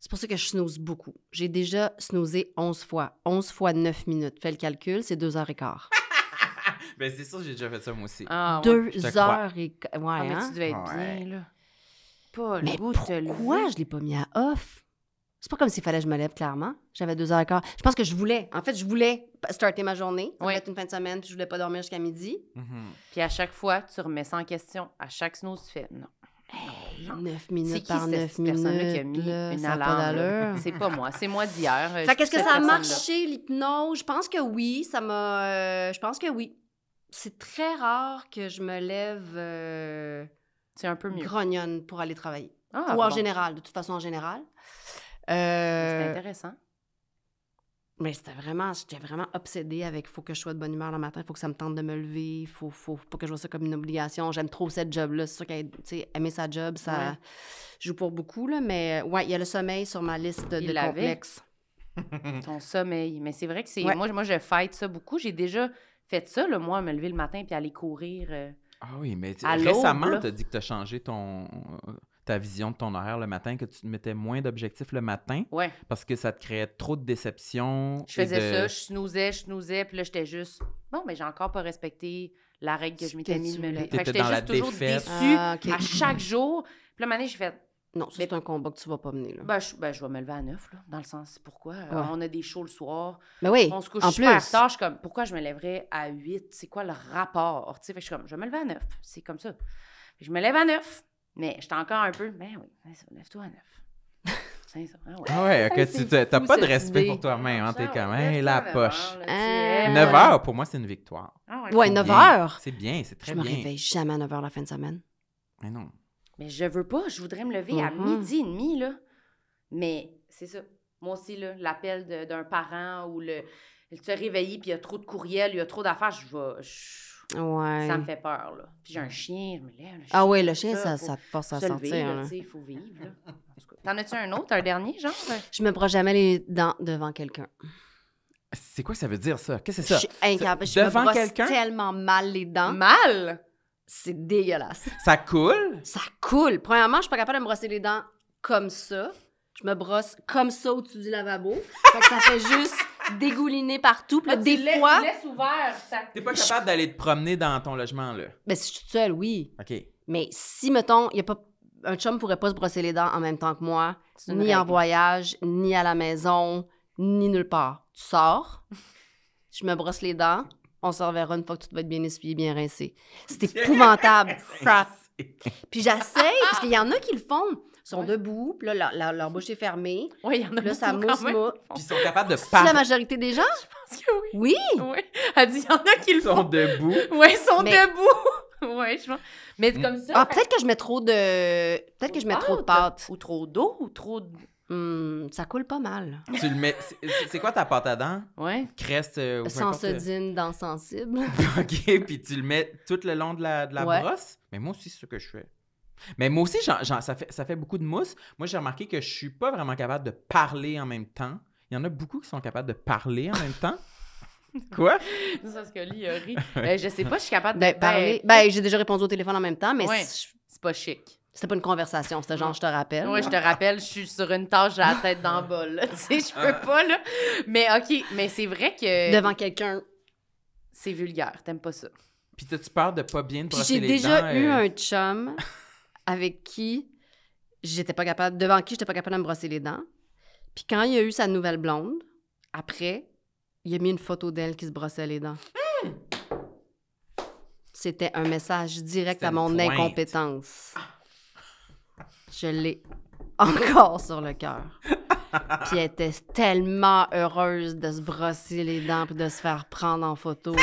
c'est pour ça que je snooze beaucoup. J'ai déjà snoozé 11 fois. 11 fois 9 minutes. Fais le calcul, c'est 2 h 15 quart. ben, c'est sûr, j'ai déjà fait ça moi aussi. 2 h ah, ouais. et Ouais, ah, tu hein? devais être bien, là. Le mais pourquoi je l'ai pas mis à off? C'est pas comme s'il fallait que je me lève, clairement. J'avais deux heures et quart. Je pense que je voulais. En fait, je voulais starter ma journée. Ça une fin de semaine, puis je voulais pas dormir jusqu'à midi. Mm-hmm. Puis à chaque fois, tu remets ça en question. À chaque snooze, tu fais non. minutes par 9 minutes. C'est qui a mis une alarme? C'est pas moi, c'est moi d'hier. Euh, fait qu'est-ce que ça a marché, l'hypnose? Je pense que oui, ça m'a... Euh, je pense que oui. C'est très rare que je me lève... Euh, c'est un peu mieux. Grognonne pour aller travailler. Ah, Ou en général, de toute façon en général. Euh... C'est intéressant. Mais c'était vraiment, j'étais vraiment obsédée avec faut que je sois de bonne humeur le matin, faut que ça me tente de me lever, Il faut, faut pas que je vois ça comme une obligation. J'aime trop cette job-là. C'est sûr qu'aimer sa job, ça joue pour beaucoup, Mais euh, ouais, il y a le sommeil sur ma liste de complexes. Ton sommeil. Mais c'est vrai que c'est. Moi, moi, je fight ça beaucoup. J'ai déjà fait ça, le moi, me lever le matin puis aller courir. Euh, ah oui, mais récemment, tu as dit que tu as changé ton, euh, ta vision de ton horaire le matin, que tu te mettais moins d'objectifs le matin. Parce que ça te créait trop de déceptions. Je faisais ça, je snousais, je snousais, puis là, j'étais juste. Bon, mais j'ai encore pas respecté la règle que je m'étais mise. me j'étais juste toujours défaite. déçue ah, à chaque jour. Puis là, maintenant, j'ai fait non, c'est un combat que tu vas pas mener. Là. Ben, je, ben, je vais me lever à 9, là, dans le sens, pourquoi? Euh, on a des shows le soir. Ben oui, on se couche en plus. Tard, je suis comme, pourquoi je me lèverais à 8? C'est quoi le rapport? Fait que je suis comme, je vais me lever à 9. C'est comme ça. Je me lève à 9, mais j'étais encore un peu, Ben oui, lève-toi à 9. Ça, Ah ouais, ah OK, tu n'as pas de respect pour toi-même. Hein, t'es ah comme, hey, la poche. 9 euh, euh, heures, pour moi, c'est une victoire. Ah ouais, 9 h heures. C'est bien, c'est très bien. Je me réveille jamais à 9 heures la fin de semaine. Mais non. Mais je veux pas, je voudrais me lever à mm-hmm. midi et demi, là. Mais c'est ça. Moi aussi, là, l'appel d'un parent ou le, se réveillé puis il y a trop de courriels, il y a trop d'affaires, je vais. Ouais. Ça me fait peur, là. Puis j'ai un mm. chien, je me lève. Ah chien, ah oui, le chien, ça, ça, te force à se sentir. Il faut vivre, là. T'en as-tu un autre, un dernier, genre? Je me brosse jamais les dents devant quelqu'un. C'est quoi ça veut dire, ça? Qu'est-ce que c'est ça? Je suis incapable. Je me tellement mal les dents. Mal? C'est dégueulasse. Ça coule? Ça coule. Premièrement, je suis pas capable de me brosser les dents comme ça. Je me brosse comme ça au-dessus du lavabo. ça fait juste dégouliner partout. Ah, des tu fois... Tu laisses ouvert. T'es pas capable d'aller te promener dans ton logement, là? Ben, si je suis seule, oui. OK. Mais si, mettons, y a un chum pourrait pas se brosser les dents en même temps que moi, ni en voyage, ni à la maison, ni nulle part. Tu sors, je me brosse les dents, on se reverra une fois que tout va être bien essuyé, bien rincé. C'est épouvantable. puis j'essaye, parce qu'il y en a qui le font. Ils sont debout, puis là, leur, bouche est fermée. Oui, il y en a Là, ça mousse, Puis ils sont capables de parler. C'est la majorité des gens? Je pense que oui. Oui? Oui. Elle dit, il y en a qui le font. Ils sont debout. Oui, ils sont debout. oui, je pense. Mais mm. comme ça... Ah, peut-être que je mets trop de... Peut-être que je mets trop de pâte. Ou trop d'eau, ou trop de... Hum, ça coule pas mal. Tu le mets. C'est quoi ta pâte à dents? Ouais. Creste euh, ou Sans euh, Sensible, dans sensible. OK, puis tu le mets tout le long de la, de la brosse. Mais moi aussi, c'est ce que je fais. Mais moi aussi, ça, fait, ça fait beaucoup de mousse. Moi, j'ai remarqué que je suis pas vraiment capable de parler en même temps. Il y en a beaucoup qui sont capables de parler en même temps. Quoi? C'est parce que lui, il a ri. Ben, je sais pas, je suis capable de ben, ben, parler. Ben, j'ai déjà répondu au téléphone en même temps, mais c'est pas chic. C'était pas une conversation, c'était genre, je te rappelle. Oui, je te rappelle, je suis sur une tâche, j'ai la tête dans le bol. Tu sais, je peux ah. pas, là. Mais OK, mais c'est vrai que. Devant quelqu'un. C'est vulgaire, t'aimes pas ça. Puis t'as-tu peur de pas bien te brosser les dents? J'ai déjà eu euh? un chum avec qui j'étais pas capable, devant qui j'étais pas capable de me brosser les dents. Puis quand il y a eu sa nouvelle blonde, après, il a mis une photo d'elle qui se brossait les dents. Hmm! C'était un message direct à mon incompétence je l'ai encore sur le cœur. puis elle était tellement heureuse de se brosser les dents puis de se faire prendre en photo.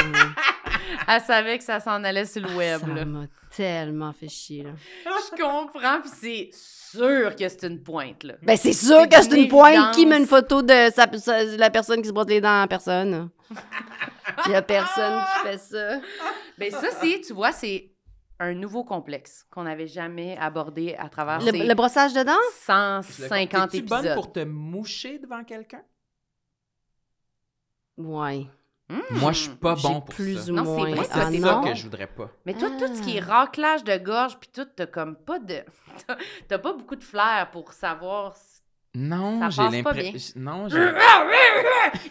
elle savait que ça s'en allait sur le ah, web. Ça m'a tellement fait chier. Je comprends, puis c'est sûr que c'est une pointe. Ben, c'est sûr que c'est une pointe. Qui met une photo de la personne qui se brosse les dents en personne? Il y a personne qui fait ça. Ben, ça, c'est, tu vois, c'est un nouveau complexe qu'on n'avait jamais abordé à travers le, le brossage de dents 150 épisodes. bonne pour te moucher devant quelqu'un Ouais. Hmm. Moi, je suis pas bon pour plus ça. Ou non, c'est vrai, c'est ça que je voudrais pas. Mais toi, tout ce qui est ah. raclage de gorge, puis tout, t'as comme pas de... t'as pas beaucoup de flair pour savoir non, j'ai l'impression. Non, j'ai.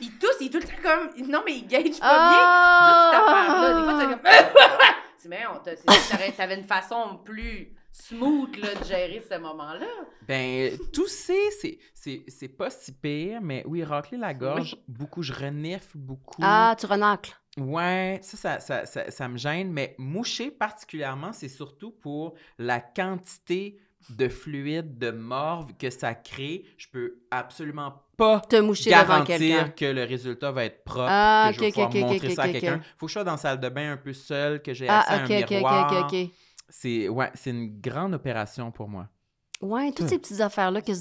il tousse, il tout le temps comme. Non, mais il gage pas ah! bien toute cette affaire-là. Des fois, comme. mais tu avais une façon plus smooth de gérer ce moment-là. Ben, tousser, c'est pas si pire, mais oui, racler la gorge, beaucoup, je renifle beaucoup. Ah, tu renacles. Ouais, ça, ça me gêne, mais moucher particulièrement, c'est surtout pour la quantité de fluide, de morve que ça crée, je peux absolument pas te moucher garantir que le résultat va être propre, ah, que je vais montrer ça à quelqu'un. Faut que je sois dans la salle de bain un peu seul, que j'ai ah, accès un miroir. C'est ouais, une grande opération pour moi. Ouais, toutes ces petites affaires-là que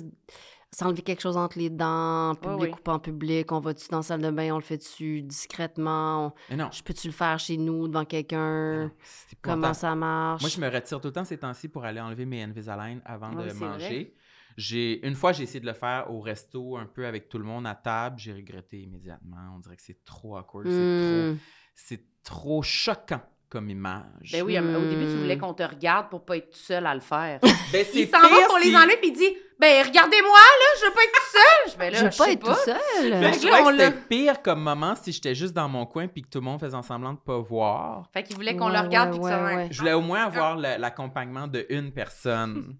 s'enlever quelque chose entre les dents, public les ou en public, on va-tu dans la salle de bain, on le fait-tu discrètement, non. je peux-tu le faire chez nous, devant quelqu'un, comment ça marche. Moi, je me retire tout le temps ces temps-ci pour aller enlever mes Invisalign avant de manger. J'ai Une fois, j'ai essayé de le faire au resto, un peu avec tout le monde à table, j'ai regretté immédiatement. On dirait que c'est trop awkward, c'est trop... Hmm. trop choquant comme image. Ben oui, au début, tu voulais hmm. qu'on te regarde pour pas être tout seul à le faire. Ben, il s'en va pour les enlever, puis il dit Ben, regardez-moi, là, je veux pas être tout seul. Ben, là, je veux pas être tout seul. je là, que c'était pire comme moment si j'étais juste dans mon coin puis que tout le monde faisait semblant de pas voir. Fait qu'il voulait qu'on le regarde ouais, que ouais, Je voulais au moins avoir l'accompagnement de une personne.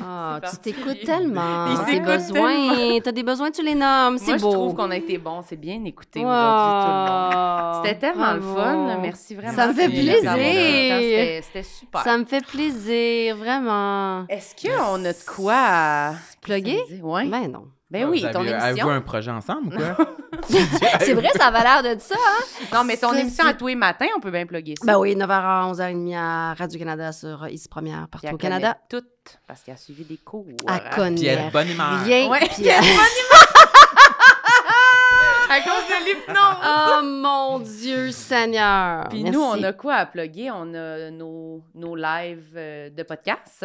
Ah, tu t'écoutes tellement. Tes besoins, t'as des besoins, tu les nommes. C'est beau. Moi, je trouve qu'on a été bon, C'est bien écouté aujourd'hui, tout le monde. C'était tellement le fun. Merci vraiment. Ça me fait plaisir. C'était super. Ça me fait plaisir, vraiment. Est-ce qu'on a de quoi pluguer plugger? Oui. Ben non. Ben oui, ton émission. Avez-vous un projet ensemble ou quoi? c'est vrai, ça a l'air de ça, hein? Non, mais ton émission à tous les matins, on peut bien plugger ça. Ben oui, 9h à 11h30 à Radio-Canada sur Easy Première, partout au Canada. Toutes, parce qu'elle a suivi des cours. À hein. connaître. Puis elle bonne humeur. Bien, bonne humeur. à cause de l'hypnose. Oh mon Dieu Seigneur. Puis nous, on a quoi à plugger? On a nos, nos lives euh, de podcast.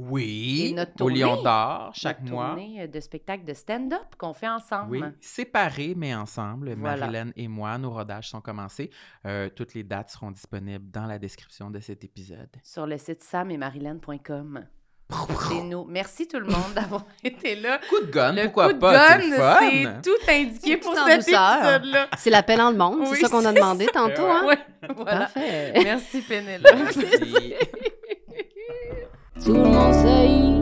Oui, au Lion d'Or, chaque mois. tournée euh, de spectacles de stand-up qu'on fait ensemble. Oui, séparés, mais ensemble. Marilyn et moi, nos rodages sont commencés. Euh, toutes les dates seront disponibles dans la description de cet épisode. Sur le site sametmarilyn.com. C'est nous. Merci tout le monde d'avoir été là. Coup de gun, le pas coup de gun, C'est tout indiqué pour cet épisode-là. C'est l'appel en le monde, c'est ça qu'on a demandé tantôt. Hein? Merci Pénélope. Toujours mon